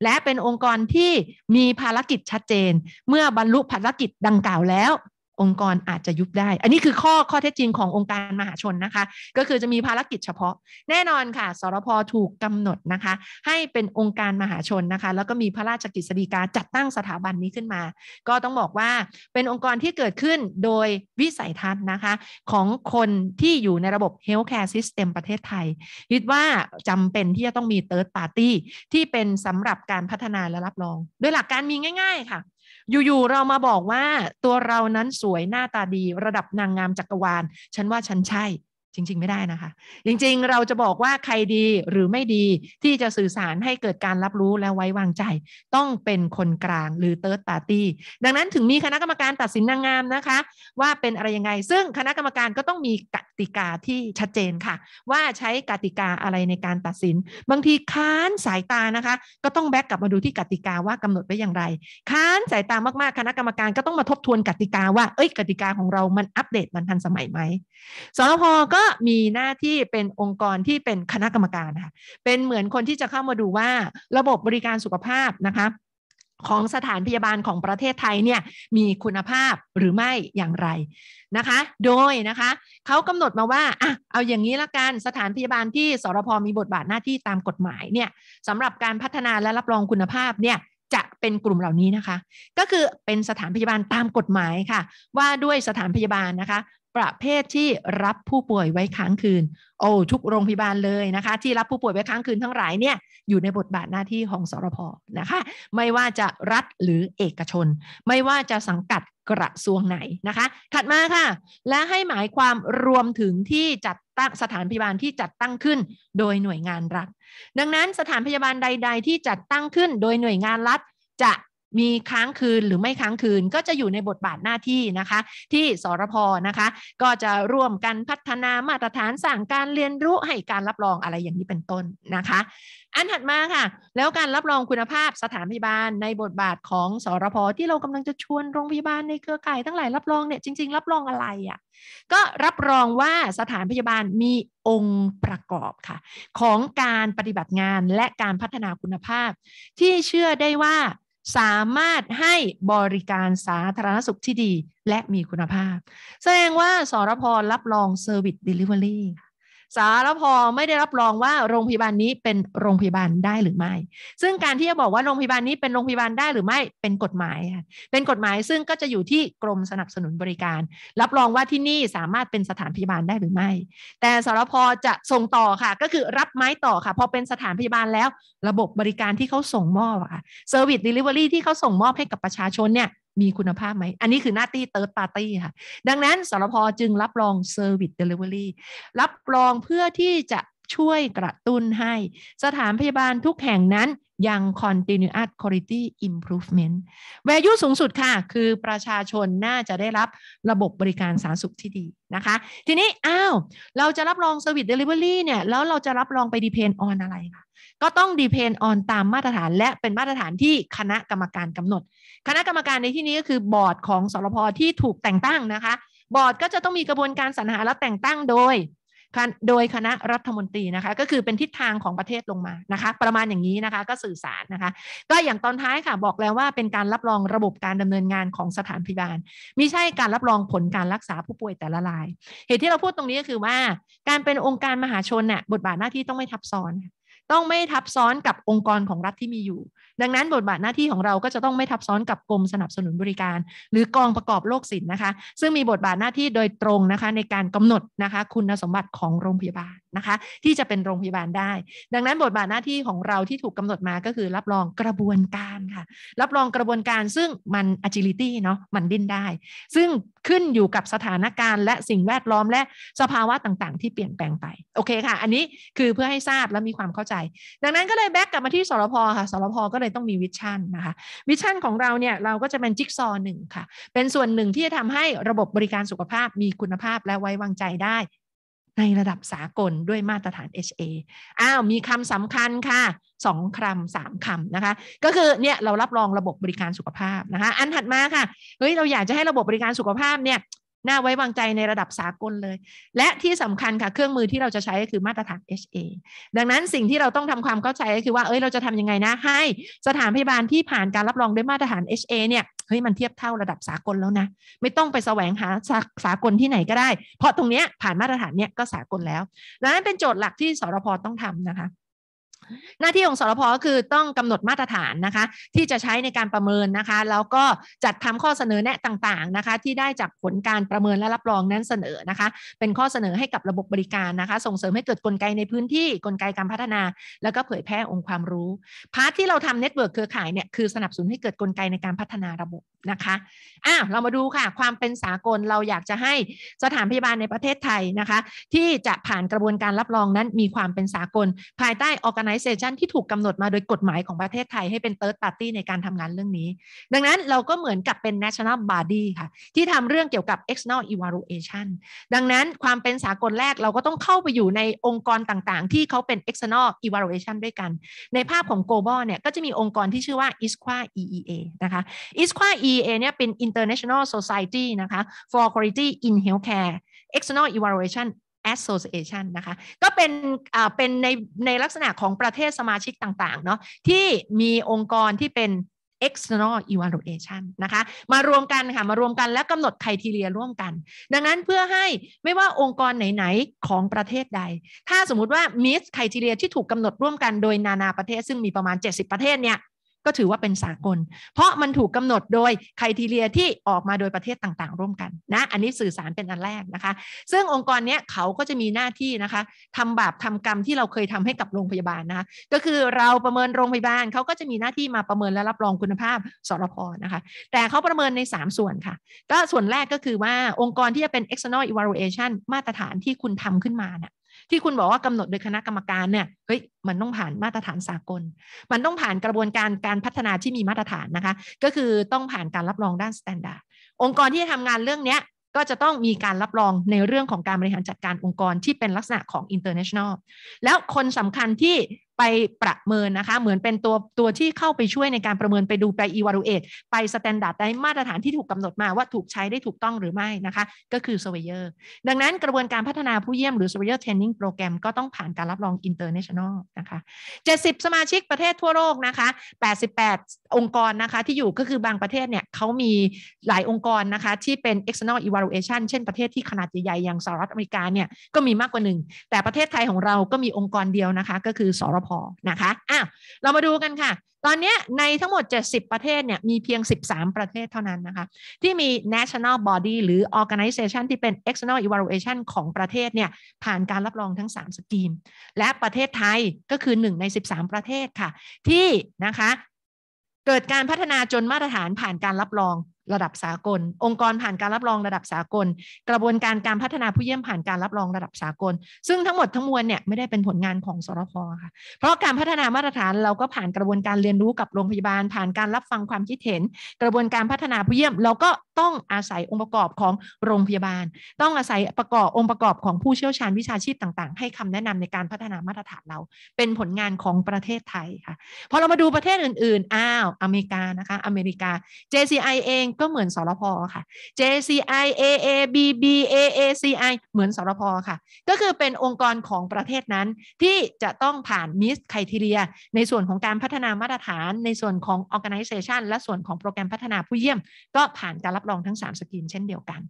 และเป็นองค์กรที่มีภารกิจชัดเจน เมื่อบรรลุภารกิจดังกล่าวแล้วองค์กรอาจจะยุบได้ อันนี้คือข้อ ข้อเท็จจริงขององค์การมหาชนนะคะ ก็คือจะมีภารกิจเฉพาะ แน่นอนค่ะ สรพถูกกำหนดนะคะ ให้เป็นองค์การมหาชนนะคะ แล้วก็มีพระราชกฤษฎีกาจัดตั้งสถาบันนี้ขึ้นมา ก็ต้องบอกว่าเป็นองค์กรที่เกิดขึ้นโดยวิสัยทัศน์นะคะของคนที่อยู่ในระบบเฮลท์แคร์ซิสเต็มประเทศไทย คิดว่าจำเป็นที่จะต้องมีเิร์ดปาร์ตี้ที่เป็นสำหรับการพัฒนาและรับรอง โดยหลักการมีง่าย ๆค่ะอยู่ๆเรามาบอกว่า ตัวเรานั้นสวยหน้าตาดี ระดับนางงามจักรวาล ฉันว่าฉันใช่จริงๆ ไม่ได้นะคะจริงๆ เราจะบอกว่าใครดีหรือไม่ดีที่จะสื่อสารให้เกิดการรับรู้และไว้วางใจต้องเป็นคนกลางหรือเติร์ดปาร์ตี้ดังนั้นถึงมีคณะกรรมการตัดสินนางงามนะคะ ว่าเป็นอะไรยังไง ซึ่งคณะกรรมการก็ต้องมีกติกาที่ชัดเจนค่ะ ว่าใช้กติกาอะไรในการตัดสิน บางทีค้านสายตานะคะก็ต้องแบ็กกลับมาดูที่กติกาว่ากำหนดไว้อย่างไร ค้านสายตามากๆคณะกรรมการก็ต้องมาทบทวนกติกาว่าเอ้ยกติกาของเรามันอัปเดตมันทันสมัยไหมสพก็ก็มีหน้าที่เป็นองค์กรที่เป็นคณะกรรมการค่ะ เป็นเหมือนคนที่จะเข้ามาดูว่าระบบบริการสุขภาพนะคะของสถานพยาบาลของประเทศไทยเนี่ยมีคุณภาพหรือไม่อย่างไรนะคะ โดยนะคะเขากำหนดมาว่าอ่ะเอาอย่างนี้ละกันสถานพยาบาลที่สรพมีบทบาทหน้าที่ตามกฎหมายเนี่ยสำหรับการพัฒนาและรับรองคุณภาพเนี่ยจะเป็นกลุ่มเหล่านี้นะคะ ก็คือเป็นสถานพยาบาลตามกฎหมายค่ะ ว่าด้วยสถานพยาบาลนะคะประเภทที่รับผู้ป่วยไว้ค้างคืน โอ้ ทุกโรงพยาบาลเลยนะคะ ที่รับผู้ป่วยไว้ค้างคืนทั้งหลายเนี่ย อยู่ในบทบาทหน้าที่ของสรพนะคะ ไม่ว่าจะรัฐหรือเอกชน ไม่ว่าจะสังกัดกระทรวงไหนนะคะ ถัดมาค่ะ และให้หมายความรวมถึงที่จัดตั้งสถานพยาบาลที่จัดตั้งขึ้นโดยหน่วยงานรัฐ ดังนั้นสถานพยาบาลใดๆที่จัดตั้งขึ้นโดยหน่วยงานรัฐจะมีค้างคืนหรือไม่ค้างคืนก็จะอยู่ในบทบาทหน้าที่นะคะ ที่สรพนะคะ ก็จะร่วมกันพัฒนามาตรฐานสั่งการเรียนรู้ให้การรับรองอะไรอย่างนี้เป็นต้นนะคะ อันถัดมาค่ะ แล้วการรับรองคุณภาพสถานพยาบาล ในบทบาทของสรพที่เรากำลังจะชวนโรงพยาบาลในเครือข่ายทั้งหลายรับรองเนี่ยจริงๆ รับรองอะไรอะ่ะก็รับรองว่าสถานพยาบาลมีองค์ประกอบค่ะ ของการปฏิบัติงานและการพัฒนาคุณภาพ ที่เชื่อได้ว่าสามารถให้บริการสาธารณสุขที่ดีและมีคุณภาพ แสดงว่า สรพรับรองเซอร์วิสเดลิเวอรี่ค่ะสารพอไม่ได้รับรองว่าโรงพยาบาลนี้เป็นโรงพยาบาลได้หรือไม่ซึ่งการที่จะบอกว่าโรงพยาบาลนี้เป็นโรงพยาบาลได้หรือไม่เป็นกฎหมายค่ะเป็นกฎหมายซึ่งก็จะอยู่ที่กรมสนับสนุนบริการ รับรองว่าที่นี่สามารถเป็นสถานพยาบาลได้หรือไม่ แต่สารพจะส่งต่อค่ะ ก็คือรับไม้ต่อค่ะพอเป็นสถานพยาบาลแล้ว ระบบบริการที่เขาส่งมอบค่ะเซอร์วิสเดลิเวอรี่ที่เขาส่งมอบให้กับประชาชนเนี่ยมีคุณภาพไหม อันนี้คือหน้าที่ร์ดปาร์ตี้ค่ะ ดังนั้นสรพจึงรับรองเซอร์วิสเดลิเวอรี่รับรองเพื่อที่จะช่วยกระตุ้นให้ สถานพยาบาลทุกแห่งนั้นยัง continuous quality improvement value สูงสุดค่ะ คือประชาชนน่าจะได้รับระบบบริการสาธารณสุขที่ดีนะคะ ทีนี้อ้าวเราจะรับรอง service delivery เนี่ยแล้วเราจะรับรองไปดีเพนออนอะไรคะก็ต้อง depend on ตามมาตรฐานและเป็นมาตรฐานที่คณะกรรมการกำหนด คณะกรรมการในที่นี้ก็คือบอร์ดของสรพที่ถูกแต่งตั้งนะคะ บอร์ดก็จะต้องมีกระบวนการสรรหาและแต่งตั้งโดยโดยคณะรัฐมนตรีนะคะ ก็คือเป็นทิศทางของประเทศลงมานะคะ ประมาณอย่างนี้นะคะ ก็สื่อสารนะคะ ก็อย่างตอนท้ายค่ะบอกแล้วว่าเป็นการรับรองระบบการดำเนินงานของสถานพยาบาลมิใช่การรับรองผลการรักษาผู้ป่วยแต่ละราย เหตุที่เราพูดตรงนี้ก็คือว่า การเป็นองค์การมหาชนน่ยบทบาทหน้าที่ต้องไม่ทับซ้อนต้องไม่ทับซ้อนกับองค์กรของรัฐที่มีอยู่ดังนั้น บทบาทหน้าที่ของเราก็จะต้องไม่ทับซ้อนกับกรมสนับสนุนบริการ หรือกองประกอบโรคศิลป์นะคะ ซึ่งมีบทบาทหน้าที่โดยตรงนะคะ ในการกำหนดนะคะ คุณสมบัติของโรงพยาบาลนะคะ ที่จะเป็นโรงพยาบาลได้ ดังนั้นบทบาทหน้าที่ของเราที่ถูกกำหนดมาก็คือรับรองกระบวนการค่ะ รับรองกระบวนการซึ่งมัน agility เนาะมันดิ้นได้ซึ่งขึ้นอยู่กับสถานการณ์และสิ่งแวดล้อม และสภาวะต่าง ๆ ที่เปลี่ยนแปลงไปโอเคค่ะ อันนี้คือเพื่อให้ทราบและมีความเข้าใจ ดังนั้นก็เลยแบ็กกลับมาที่สรพค่ะสรพก็เลยยต้องมีวิชั่นนะคะ วิชั่นของเราเนี่ยเราก็จะเป็นจิ๊กซอหนึ่งค่ะ เป็นส่วนหนึ่งที่จะทำให้ระบบบริการสุขภาพมีคุณภาพและไว้วางใจได้ ในระดับสากลด้วยมาตรฐาน HA อ้าว มีคำสำคัญค่ะสองคำสามคำนะคะ ก็คือเนี่ยเรารับรองระบบบริการสุขภาพนะคะ อันถัดมาค่ะเฮ้ยเราอยากจะให้ระบบบริการสุขภาพเนี่ยน่าไว้วางใจในระดับสากลเลย และที่สำคัญค่ะ เครื่องมือที่เราจะใช้ก็คือมาตรฐาน HA ดังนั้นสิ่งที่เราต้องทำความเข้าใจก็คือว่า เอ้ย เราจะทํำยังไงนะ ให้สถานพยาบาลที่ผ่านการรับรองด้วยมาตรฐาน HA เนี่ย เฮ้ย มันเทียบเท่าระดับสากลแล้วนะ ไม่ต้องไปแสวงหาสาสากลที่ไหนก็ได้ เพราะตรงเนี้ยผ่านมาตรฐานเนี้ยก็สากลแล้ว ดังนั้นเป็นโจทย์หลักที่สรพต้องทำนะคะหน้าที่ของสรพก็คือต้องกำหนดมาตรฐานนะคะ ที่จะใช้ในการประเมินนะคะแล้วก็จัดทำข้อเสนอแนะต่างๆนะคะที่ได้จากผลการประเมินและรับรองนั้นเสนอนะคะเป็นข้อเสนอให้กับระบบบริการนะคะ ส่งเสริมให้เกิดกลไกในพื้นที่กลไกการพัฒนา แล้วก็เผยแพร่องค์ความรู้พาร์ทที่เราทำเน็ตเวิร์กเครือข่ายเนี่ยคือสนับสนุนให้เกิดกลไกในการพัฒนาระบบนะคะอ้าวเรามาดูค่ะ ความเป็นสากลเราอยากจะให้สถานพยาบาลในประเทศไทยนะคะที่จะผ่านกระบวนการรับรองนั้นมีความเป็นสากล ภายใต้ออกก n น organization ที่ถูกกำหนดมาโดยกฎหมายของประเทศไทยให้เป็น third party ในการทำงานเรื่องนี้ ดังนั้นเราก็เหมือนกับเป็น national body ค่ะ ที่ทำเรื่องเกี่ยวกับ external evaluation ดังนั้นความเป็นสากลแรกเราก็ต้องเข้าไปอยู่ในองค์กรต่างๆ ที่เขาเป็น external evaluation ด้วยกัน ในภาพของ global เนี่ย ก็จะมีองค์กรที่ชื่อว่า ISQA EEA นะคะ ISQA EEA เนี่ยเป็น international society นะคะ for quality in healthcare external evaluation Association นะคะก็เป็นเป็นในในลักษณะของประเทศสมาชิกต่าง ๆ เนาะที่มีองค์กรที่เป็น external evaluation นะคะ มารวมกันค่ะ มารวมกันและกำหนดไครทีเรียร่วมกัน ดังนั้นเพื่อให้ไม่ว่าองค์กรไหนๆของประเทศใด ถ้าสมมติว่ามิสไครทีเรียที่ถูกกำหนดร่วมกันโดยนานาประเทศซึ่งมีประมาณ 70 ประเทศเนี่ยก็ถือว่าเป็นสากล เพราะมันถูกกาหนดโดยใครทีเรียที่ออกมาโดยประเทศต่างๆ ร่วมกันนะ อันนี้สื่อสารเป็นอันแรกนะคะ ซึ่งองค์กรเนี้ยเขาก็จะมีหน้าที่นะคะ ทำบาปทำกรรมที่เราเคยทำให้กับโรงพยาบาลนะะก็คือเราประเมินโรงพยาบาลเขาก็จะมีหน้าที่มาประเมินและรับรองคุณภาพสรพนะคะ แต่เขาประเมินใน 3 ส่วนค่ะ ก็ส่วนแรกก็คือว่าองค์กรที่จะเป็น external evaluation มาตรฐานที่คุณทำขึ้นมานะ่ะที่คุณบอกว่ากำหนดโดยคณะกรรมการเนี่ย เฮ้ย มันต้องผ่านมาตรฐานสากล มันต้องผ่านกระบวนการการพัฒนาที่มีมาตรฐานนะคะ ก็คือต้องผ่านการรับรองด้านมาตรฐานองค์กรที่ทำงานเรื่องเนี้ยก็จะต้องมีการรับรองในเรื่องของการบริหารจัดการองค์กรที่เป็นลักษณะของ international แล้วคนสำคัญที่ไปประเมินนะคะ เหมือนเป็นตัว ตัวที่เข้าไปช่วยในการประเมินไปดูไป evaluate ไปแตนดาร์ดได้มาตรฐานที่ถูกกำหนดมาว่าถูกใช้ได้ถูกต้องหรือไม่นะคะ ก็คือ surveyor ดังนั้นกระบวนการพัฒนาผู้เยี่ยมหรือ surveyor training program ก็ต้องผ่านการรับรอง international นะคะ 70 สมาชิกประเทศทั่วโลกนะคะ 88 องค์กรนะคะ ที่อยู่ก็คือบางประเทศเนี่ยเขามีหลายองค์กรนะคะที่เป็น external evaluation เช่นประเทศที่ขนาดใหญ่ๆอย่างสหรัฐอเมริกาเนี่ยก็มีมากกว่าหนึ่งแต่ประเทศไทยของเราก็มีองค์กรเดียวนะคะก็คือสรพอนะคะอ้าวเรามาดูกันค่ะ ตอนนี้ในทั้งหมด 70 ประเทศ เนี่ย มีเพียง 13 ประเทศเท่านั้นนะคะ ที่มี national body หรือ organization ที่เป็น external evaluation ของประเทศ เนี่ย ผ่านการรับรองทั้ง 3 สกีมและประเทศไทยก็คือ 1 ใน 13 ประเทศค่ะ ที่นะคะ เกิดการพัฒนาจนมาตรฐานผ่านการรับรองระดับสากล องค์กรผ่านการรับรองระดับสากล กระบวนการการพัฒนาผู้เยี่ยมผ่านการรับรองระดับสากล ซึ่งทั้งหมดทั้งมวลเนี่ยไม่ได้เป็นผลงานของสรพค่ะเพราะการพัฒนามาตรฐานเราก็ผ่านกระบวนการเรียนรู้กับโรงพยาบาล ผ่านการรับฟังความคิดเห็น กระบวนการพัฒนาผู้เยี่ยม เราก็ต้องอาศัยองค์ประกอบของโรงพยาบาล ต้องอาศัยประกอบองค์ประกอบของผู้เชี่ยวชาญวิชาชีพต่างๆ ให้คำแนะนำในการพัฒนามาตรฐานเราเป็นผลงานของประเทศไทยค่ะพอเรามาดูประเทศอื่นๆอ้าวอเมริกานะคะอเมริกา JCI เองก็เหมือนสรพค่ะ JCI AABB AACI เหมือนสรพค่ะ ก็คือเป็นองค์กรของประเทศนั้น ที่จะต้องผ่านมิสไครทีเรียในส่วนของการพัฒนามาตรฐานในส่วนของ organization และส่วนของโปรแกรมพัฒนาผู้เยี่ยม ก็ผ่านการรับรองทั้ง 3 สกรีน เช่นเดียวกัน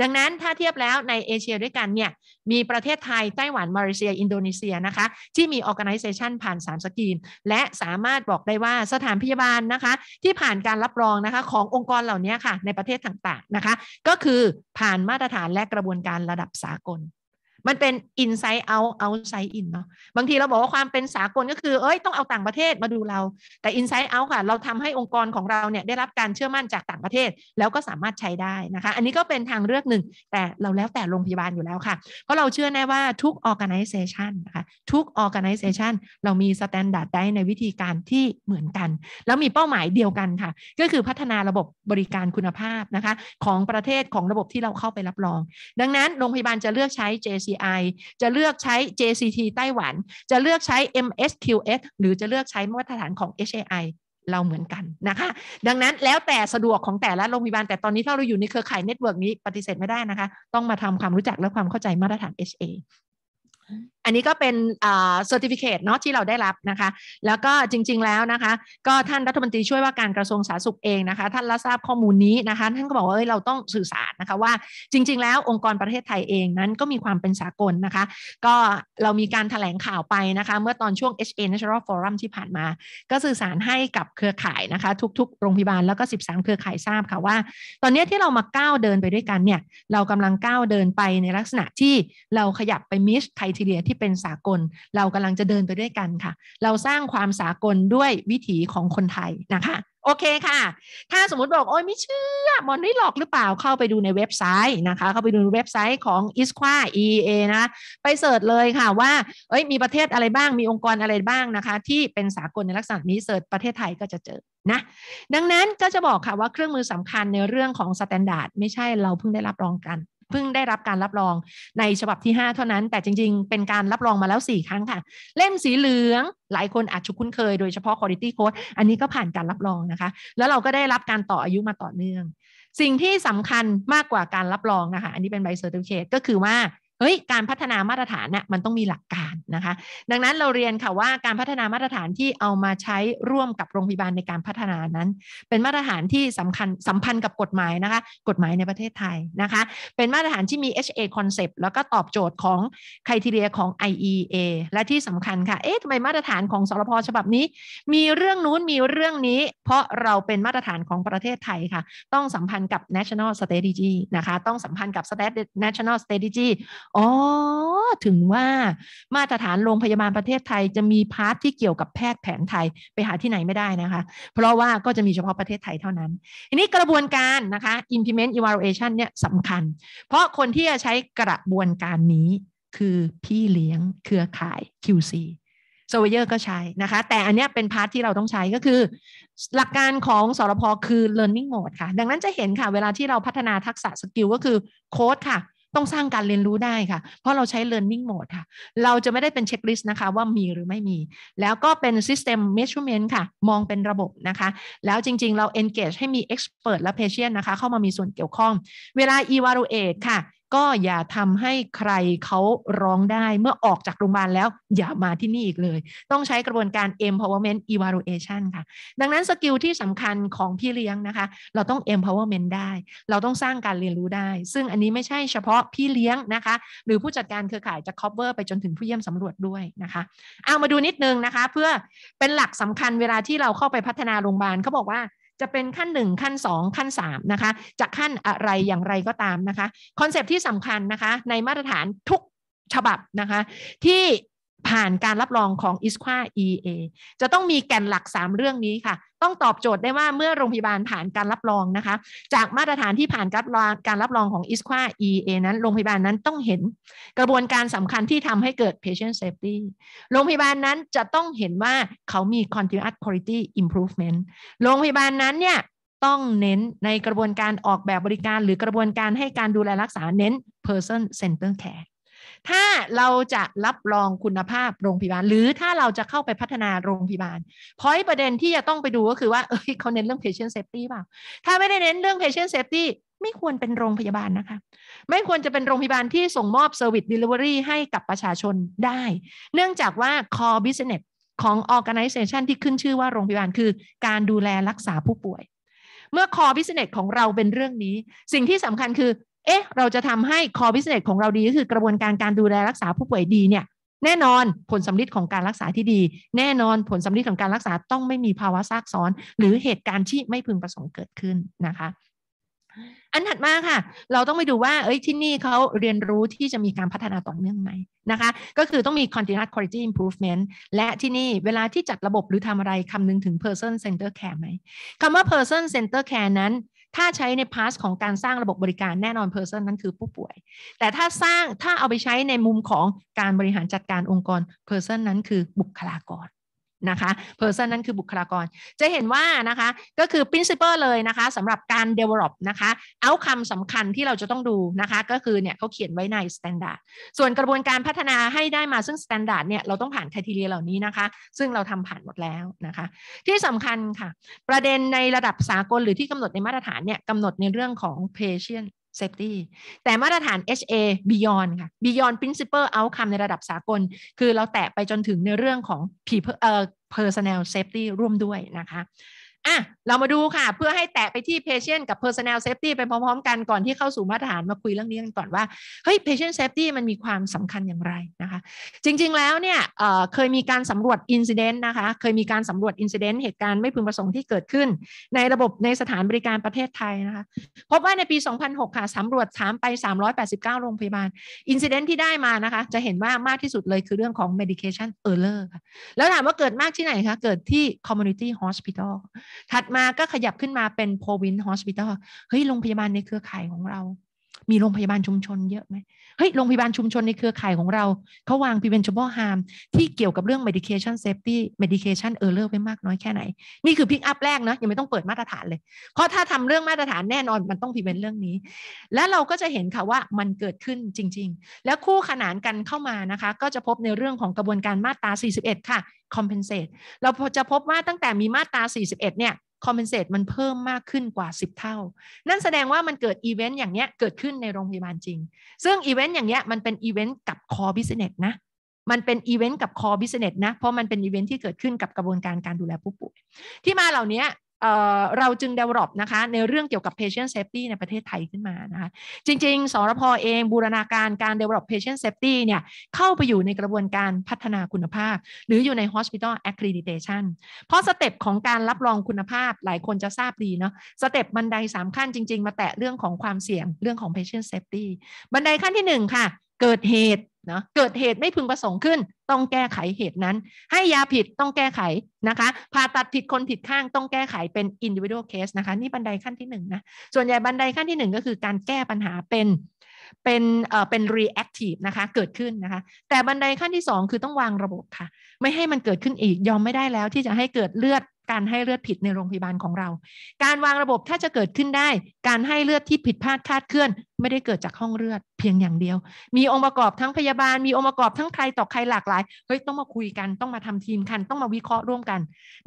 ดังนั้นถ้าเทียบแล้วในเอเชียด้วยกันเนี่ยมีประเทศไทยไต้หวันมาเลเซียอินโดนีเซียนะคะ ที่มี organization ผ่าน3 สกรีน และสามารถบอกได้ว่าสถานพยาบาลนะคะ ที่ผ่านการรับรองนะคะ ขององค์กรเหล่านี้ค่ะ ในประเทศต่างๆ นะคะ ก็คือผ่านมาตรฐานและกระบวนการระดับสากลมันเป็น inside out outside in เนาะบางทีเราบอกว่าความเป็นสากลก็คือ เอ้ยต้องเอาต่างประเทศมาดูเรา แต่ inside out ค่ะ เราทำให้องค์กรของเราเนี่ยได้รับการเชื่อมั่นจากต่างประเทศ แล้วก็สามารถใช้ได้นะคะ อันนี้ก็เป็นทางเลือกหนึ่ง แต่เราแล้วแต่โรงพยาบาลอยู่แล้วค่ะเพราะเราเชื่อแน่ว่าทุก organization นะคะทุก organization เรามี standard ได้ในวิธีการที่เหมือนกัน แล้วมีเป้าหมายเดียวกันค่ะ ก็คือพัฒนาระบบบริการคุณภาพนะคะของประเทศของระบบที่เราเข้าไปรับรอง ดังนั้นโรงพยาบาลจะเลือกใช้ JCI MSCI จะเลือกใช้ JCT ไต้หวัน จะเลือกใช้ MSQS หรือจะเลือกใช้มาตรฐานของ HAI เราเหมือนกันนะคะ ดังนั้นแล้วแต่สะดวกของแต่ละโรงพยาบาล แต่ตอนนี้ถ้าเราอยู่ในเครือข่ายเน็ตเวิร์กนี้ ปฏิเสธไม่ได้นะคะ ต้องมาทำความรู้จักและความเข้าใจมาตรฐาน HA อันนี้ก็เป็นเซอร์ติฟิเคตเนาะที่เราได้รับนะคะ แล้วก็จริงๆแล้วนะคะ ก็ท่านรัฐมนตรีช่วยว่าการกระทรวงสาธารณสุขเองนะคะท่านรับทราบข้อมูลนี้นะคะ ท่านก็บอกว่าเอ้ยเราต้องสื่อสารนะคะว่า จริง ๆ แล้วองค์กรประเทศไทยเองนั้นก็มีความเป็นสากลนะคะ ก็เรามีการถแถลงข่าวไปนะคะ เมื่อตอนช่วง HA National Forum ที่ผ่านมา ก็สื่อสารให้กับเครือข่ายนะคะทุกๆ โรงพยาบาลแล้วก็ 13 เครือข่ายทราบค่ะว่า ตอนนี้ที่เรามาก้าวเดินไปด้วยกันเนี่ยเรากำลังก้าวเดินไปในลักษณะที่เราขยับไปมิชไทเทเรียที่เป็นสากลเรากำลังจะเดินไปด้วยกันค่ะ เราสร้างความสากลด้วยวิถีของคนไทยนะคะโอเคค่ะ ถ้าสมมติบอกโอ้ยไม่เชื่อมอนนี่หลอกหรือเปล่าเข้าไปดูในเว็บไซต์นะคะ เข้าไปดูเว็บไซต์ของ i s q u a EA นะไปเสิร์ชเลยค่ะว่าเอ้ยมีประเทศอะไรบ้างมีองค์กรอะไรบ้างนะคะ ที่เป็นสากลในลักษณะนี้เสิร์ชประเทศไทยก็จะเจอนะดังนั้นก็จะบอกค่ะ ว่าเครื่องมือสำคัญในเรื่องของสแตนดาร์ดไม่ใช่เราเพิ่งได้รับรองกันเพิ่งได้รับการรับรองในฉบับที่ 5 เท่านั้น แต่จริงๆ เป็นการรับรองมาแล้ว 4 ครั้งค่ะ เล่มสีเหลือง หลายคนอาจจะคุ้นเคยโดยเฉพาะ Quality Code อันนี้ก็ผ่านการรับรองนะคะ แล้วเราก็ได้รับการต่ออายุมาต่อเนื่อง สิ่งที่สำคัญมากกว่าการรับรองนะคะอันนี้เป็นใบเซอร์ติฟิเคตก็คือว่าเฮ้ย การพัฒนามาตรฐานน่ะมันต้องมีหลักการนะคะ ดังนั้นเราเรียนค่ะว่า การพัฒนามาตรฐานที่เอามาใช้ร่วมกับโรงพยาบาลในการพัฒนานั้น เป็นมาตรฐานที่สำคัญสัมพันธ์กับกฎหมายนะคะกฎหมายในประเทศไทยนะคะ เป็นมาตรฐานที่มี HA concept แล้วก็ตอบโจทย์ของคุณทีเรียของ IEA และที่สำคัญค่ะ เอ๊ะทำไมมาตรฐานของสรพฉบับนี้ มีเรื่องนู้นมีเรื่องนี้ เพราะเราเป็นมาตรฐานของประเทศไทยค่ะ ต้องสัมพันธ์กับ national strategy นะคะต้องสัมพันธ์กับ national strategy อ๋อถึงว่ามาตรฐานโรงพยาบาลประเทศไทย จะมีพาร์ทที่เกี่ยวกับแพทย์แผนไทยไปหาที่ไหนไม่ได้นะคะ เพราะว่าก็จะมีเฉพาะประเทศไทยเท่านั้นทีนี้กระบวนการนะคะ implement evaluation เนี่ยสำคัญ เพราะคนที่จะใช้กระบวนการนี้ คือพี่เลี้ยงเครือข่าย QC s o เว e ยอก็ใช้นะคะ แต่อันนี้เป็นพาร์ทที่เราต้องใช้ก็คือ หลักการของสรพคือ learning mode ค่ะ ดังนั้นจะเห็นค่ะเวลาที่เราพัฒนาทักษะสกิลก็คือโค้ดค่ะต้องสร้างการเรียนรู้ได้ค่ะ เพราะเราใช้ learning mode ค่ะ เราจะไม่ได้เป็นเช็คลิสต์นะคะ ว่ามีหรือไม่มี แล้วก็เป็น system measurement ค่ะ มองเป็นระบบนะคะ แล้วจริงๆ เรา engage ให้มี expert และ patient นะคะ เข้ามามีส่วนเกี่ยวข้อง เวลา evaluate ค่ะก็อย่าทำให้ใครเขาร้องได้เมื่อออกจากโรงพยาบาลแล้วอย่ามาที่นี่อีกเลย ต้องใช้กระบวนการ empowerment evaluation ค่ะ ดังนั้นสกิลที่สำคัญของพี่เลี้ยงนะคะ เราต้อง empowerment ได้ เราต้องสร้างการเรียนรู้ได้ ซึ่งอันนี้ไม่ใช่เฉพาะพี่เลี้ยงนะคะ หรือผู้จัดการเครือข่ายจะ cover ไปจนถึงผู้เยี่ยมสำรวจด้วยนะคะ เอามาดูนิดนึงนะคะ เพื่อเป็นหลักสำคัญเวลาที่เราเข้าไปพัฒนาโรงพยาบาลเขาบอกว่าจะเป็นขั้น1ขั้น2ขั้น3นะคะจะขั้นอะไรอย่างไรก็ตามนะคะ คอนเซปที่สำคัญนะคะในมาตรฐานทุกฉบับนะคะ ที่ผ่านการรับรองของ i s q u a EA จะต้องมีแกนหลัก 3 เรื่องนี้ค่ะ ต้องตอบโจทย์ได้ว่าเมื่อโรงพยาบาลผ่านการรับรองนะคะ จากมาตรฐานที่ผ่านการรับรองการรับรองของ i s q u a EA นั้นโรงพยาบาลนั้นต้องเห็น กระบวนการสำคัญที่ทำให้เกิด patient safety โรงพยาบาลนั้นจะต้องเห็นว่าเขามี continuous quality improvement โรงพยาบาลนั้นเนี่ยต้องเน้นในกระบวนการออกแบบบริการหรือกระบวนการให้การดูแลรักษาเน้น person center care ถ้าเราจะรับรองคุณภาพโรงพยาบาล หรือถ้าเราจะเข้าไปพัฒนาโรงพยาบาลพอยประเด็นที่จะต้องไปดูก็คือว่าเออเขาเน้นเรื่อง patient safety เปล่าถ้าไม่ได้เน้นเรื่อง patient safety ไม่ควรเป็นโรงพยาบาลนะคะไม่ควรจะเป็นโรงพยาบาลที่ส่งมอบเซอร์วิสเดลิเวอรี่ให้กับประชาชนได้ เนื่องจากว่า core business ของ organization ที่ขึ้นชื่อว่าโรงพยาบาลคือการดูแลรักษาผู้ป่วย เมื่อ core business ของเราเป็นเรื่องนี้สิ่งที่สำคัญคือเอ๊ะเราจะทำให้คอพิ business ของเราดีก็คือกระบวนการการดูแลรักษาผู้ป่วยดีเนี่ยแน่นอนผลสำลิดของการรักษาที่ดี แน่นอนผลสำลิดของการรักษาต้องไม่มีภาวะซากซ้อน หรือเหตุการณ์ที่ไม่พึงประสงค์เกิดขึ้นนะคะ อันถัดมาค่ะ เราต้องไปดูว่าเอ้ยที่นี่เขาเรียนรู้ที่จะมีการพัฒนาต่อเนื่องไหมนะคะ ก็คือต้องมี continuous quality improvement และที่นี่เวลาที่จัดระบบหรือทำอะไรคำนึงถึง person center care ไหมคำว่า person center care นั้นถ้าใช้ในพาร์ทของการสร้างระบบบริการแน่นอนเพอร์เซนนั้นคือผู้ป่วย แต่ถ้าสร้างถ้าเอาไปใช้ในมุมของการบริหารจัดการองค์กรเพอร์เซนนั้นคือบุคลากรนะคะ person นั้นคือบุคลากรจะเห็นว่านะคะ ก็คือ principle เลยนะคะสำหรับการ develop นะคะ outcome สำคัญที่เราจะต้องดูนะคะก็คือเนี่ยเขาเขียนไว้ใน standard ส่วนกระบวนการพัฒนาให้ได้มาซึ่ง standard เนี่ยเราต้องผ่านคุณทีเรียเหล่านี้นะคะ ซึ่งเราทำผ่านหมดแล้วนะคะ ที่สำคัญค่ะ ประเด็นในระดับสากล หรือที่กำหนดในมาตรฐานเนี่ยกำหนดในเรื่องของ patient safety แต่มาตรฐาน HA beyond ค่ะ beyond principle outcome ในระดับสากล คือเราแตะไปจนถึงในเรื่องของ people เอ่อ personnel safety ร่วมด้วยนะคะ่ะเรามาดูค่ะ เพื่อให้แตะไปที่ patient กับ p e r s o n a l safety ไปพร้อมๆกันก่อนที่เข้าสู่มาตรฐานมาคุยเรื่องนี้กันก่อนว่าเฮ้ย patient safety มันมีความสำคัญอย่างไรนะคะ จริงๆแล้วเนี่ยเเคยมีการสำรวจ incident นะคะ เคยมีการสำรวจ incident เหตุการณ์ไม่พึงประสงค์ที่เกิดขึ้น ในระบบในสถานบริการประเทศไทยนะคะ พบว่าในปี 2006ค่ะสำรวจถามไป 389 โรงพยาบาล incident ที่ได้มานะคะจะเห็นว่ามากที่สุดเลยคือเรื่องของ medication error แล้วถามว่าเกิดมากที่ไหนคะเกิดที่ community hospital ถัดมาก็ขยับขึ้นมาเป็น province hospital เฮ้ย โรงพยาบาลในเครือข่ายของเรามีโรงพยาบาลชุมชนเยอะไหมเฮ้ยโรงพยาบาลชุมชนในเครือข่ายของเรา เขาวาง preventable harm ที่เกี่ยวกับเรื่อง medication safety medication error ไว้มากน้อยแค่ไหน นี่คือ pick up แรกนะยังไม่ต้องเปิดมาตรฐานเลย เพราะถ้าทำเรื่องมาตรฐานแน่นอนมันต้อง prevent เรื่องนี้ แล้วเราก็จะเห็นค่ะว่ามันเกิดขึ้นจริงๆ แล้วคู่ขนานกันเข้ามานะคะ ก็จะพบในเรื่องของกระบวนการมาตรา 41 ค่ะ compensate เราจะพบว่าตั้งแต่มีมาตรา 41 เนี่ยคอมเพนเซตมันเพิ่มมากขึ้นกว่า 10 เท่า นั่นแสดงว่ามันเกิดอีเวนต์อย่างเนี้ยเกิดขึ้นในโรงพยาบาลจริง ซึ่งอีเวนต์อย่างเนี้ยมันเป็นอีเวนต์กับคอบิสเนสนะ มันเป็นอีเวนต์กับคอบิสเนสนะ เพราะมันเป็นอีเวนต์ที่เกิดขึ้นกับกระบวนการการดูแลผู้ป่วย ที่มาเหล่านี้เราจึง develop นะคะ ในเรื่องเกี่ยวกับ patient safety ในประเทศไทยขึ้นมานะคะจริงๆสรพเองบูรณาการการ develop patient safety เนี่ยเข้าไปอยู่ในกระบวนการพัฒนาคุณภาพ หรืออยู่ใน hospital accreditation เพราะสเต็ปของการรับรองคุณภาพหลายคนจะทราบดีเนาะสเต็ปบันได 3 ขั้นจริงๆ มาแตะเรื่องของความเสี่ยงเรื่องของ patient safety บันไดขั้นที่ 1 ค่ะ เกิดเหตุนะเกิดเหตุไม่พึงประสงค์ขึ้น ต้องแก้ไขเหตุนั้น ให้ยาผิดต้องแก้ไขนะคะผ่าตัดผิดคนผิดข้าง ต้องแก้ไขเป็น individual case นะคะนี่บันไดขั้นที่1นนะส่วนใหญ่บันไดขั้นที่ 1 ก็คือการแก้ปัญหาเป็นเป็นเอ่อเป็น reactive นะคะเกิดขึ้นนะคะแต่บันไดขั้นที่ 2 คือต้องวางระบบค่ะไม่ให้มันเกิดขึ้นอีก ยอมไม่ได้แล้วที่จะให้เกิดเลือดการให้เลือดผิดในโรงพยาบาลของเรา การวางระบบถ้าจะเกิดขึ้นได้ การให้เลือดที่ผิดพลาดคาดเคลื่อน ไม่ได้เกิดจากห้องเลือดเพียงอย่างเดียว มีองค์ประกอบทั้งพยาบาล มีองค์ประกอบทั้งใครต่อใครหลากหลาย เฮ้ยต้องมาคุยกันต้องมาทำทีมกัน ต้องมาวิเคราะห์ร่วมกัน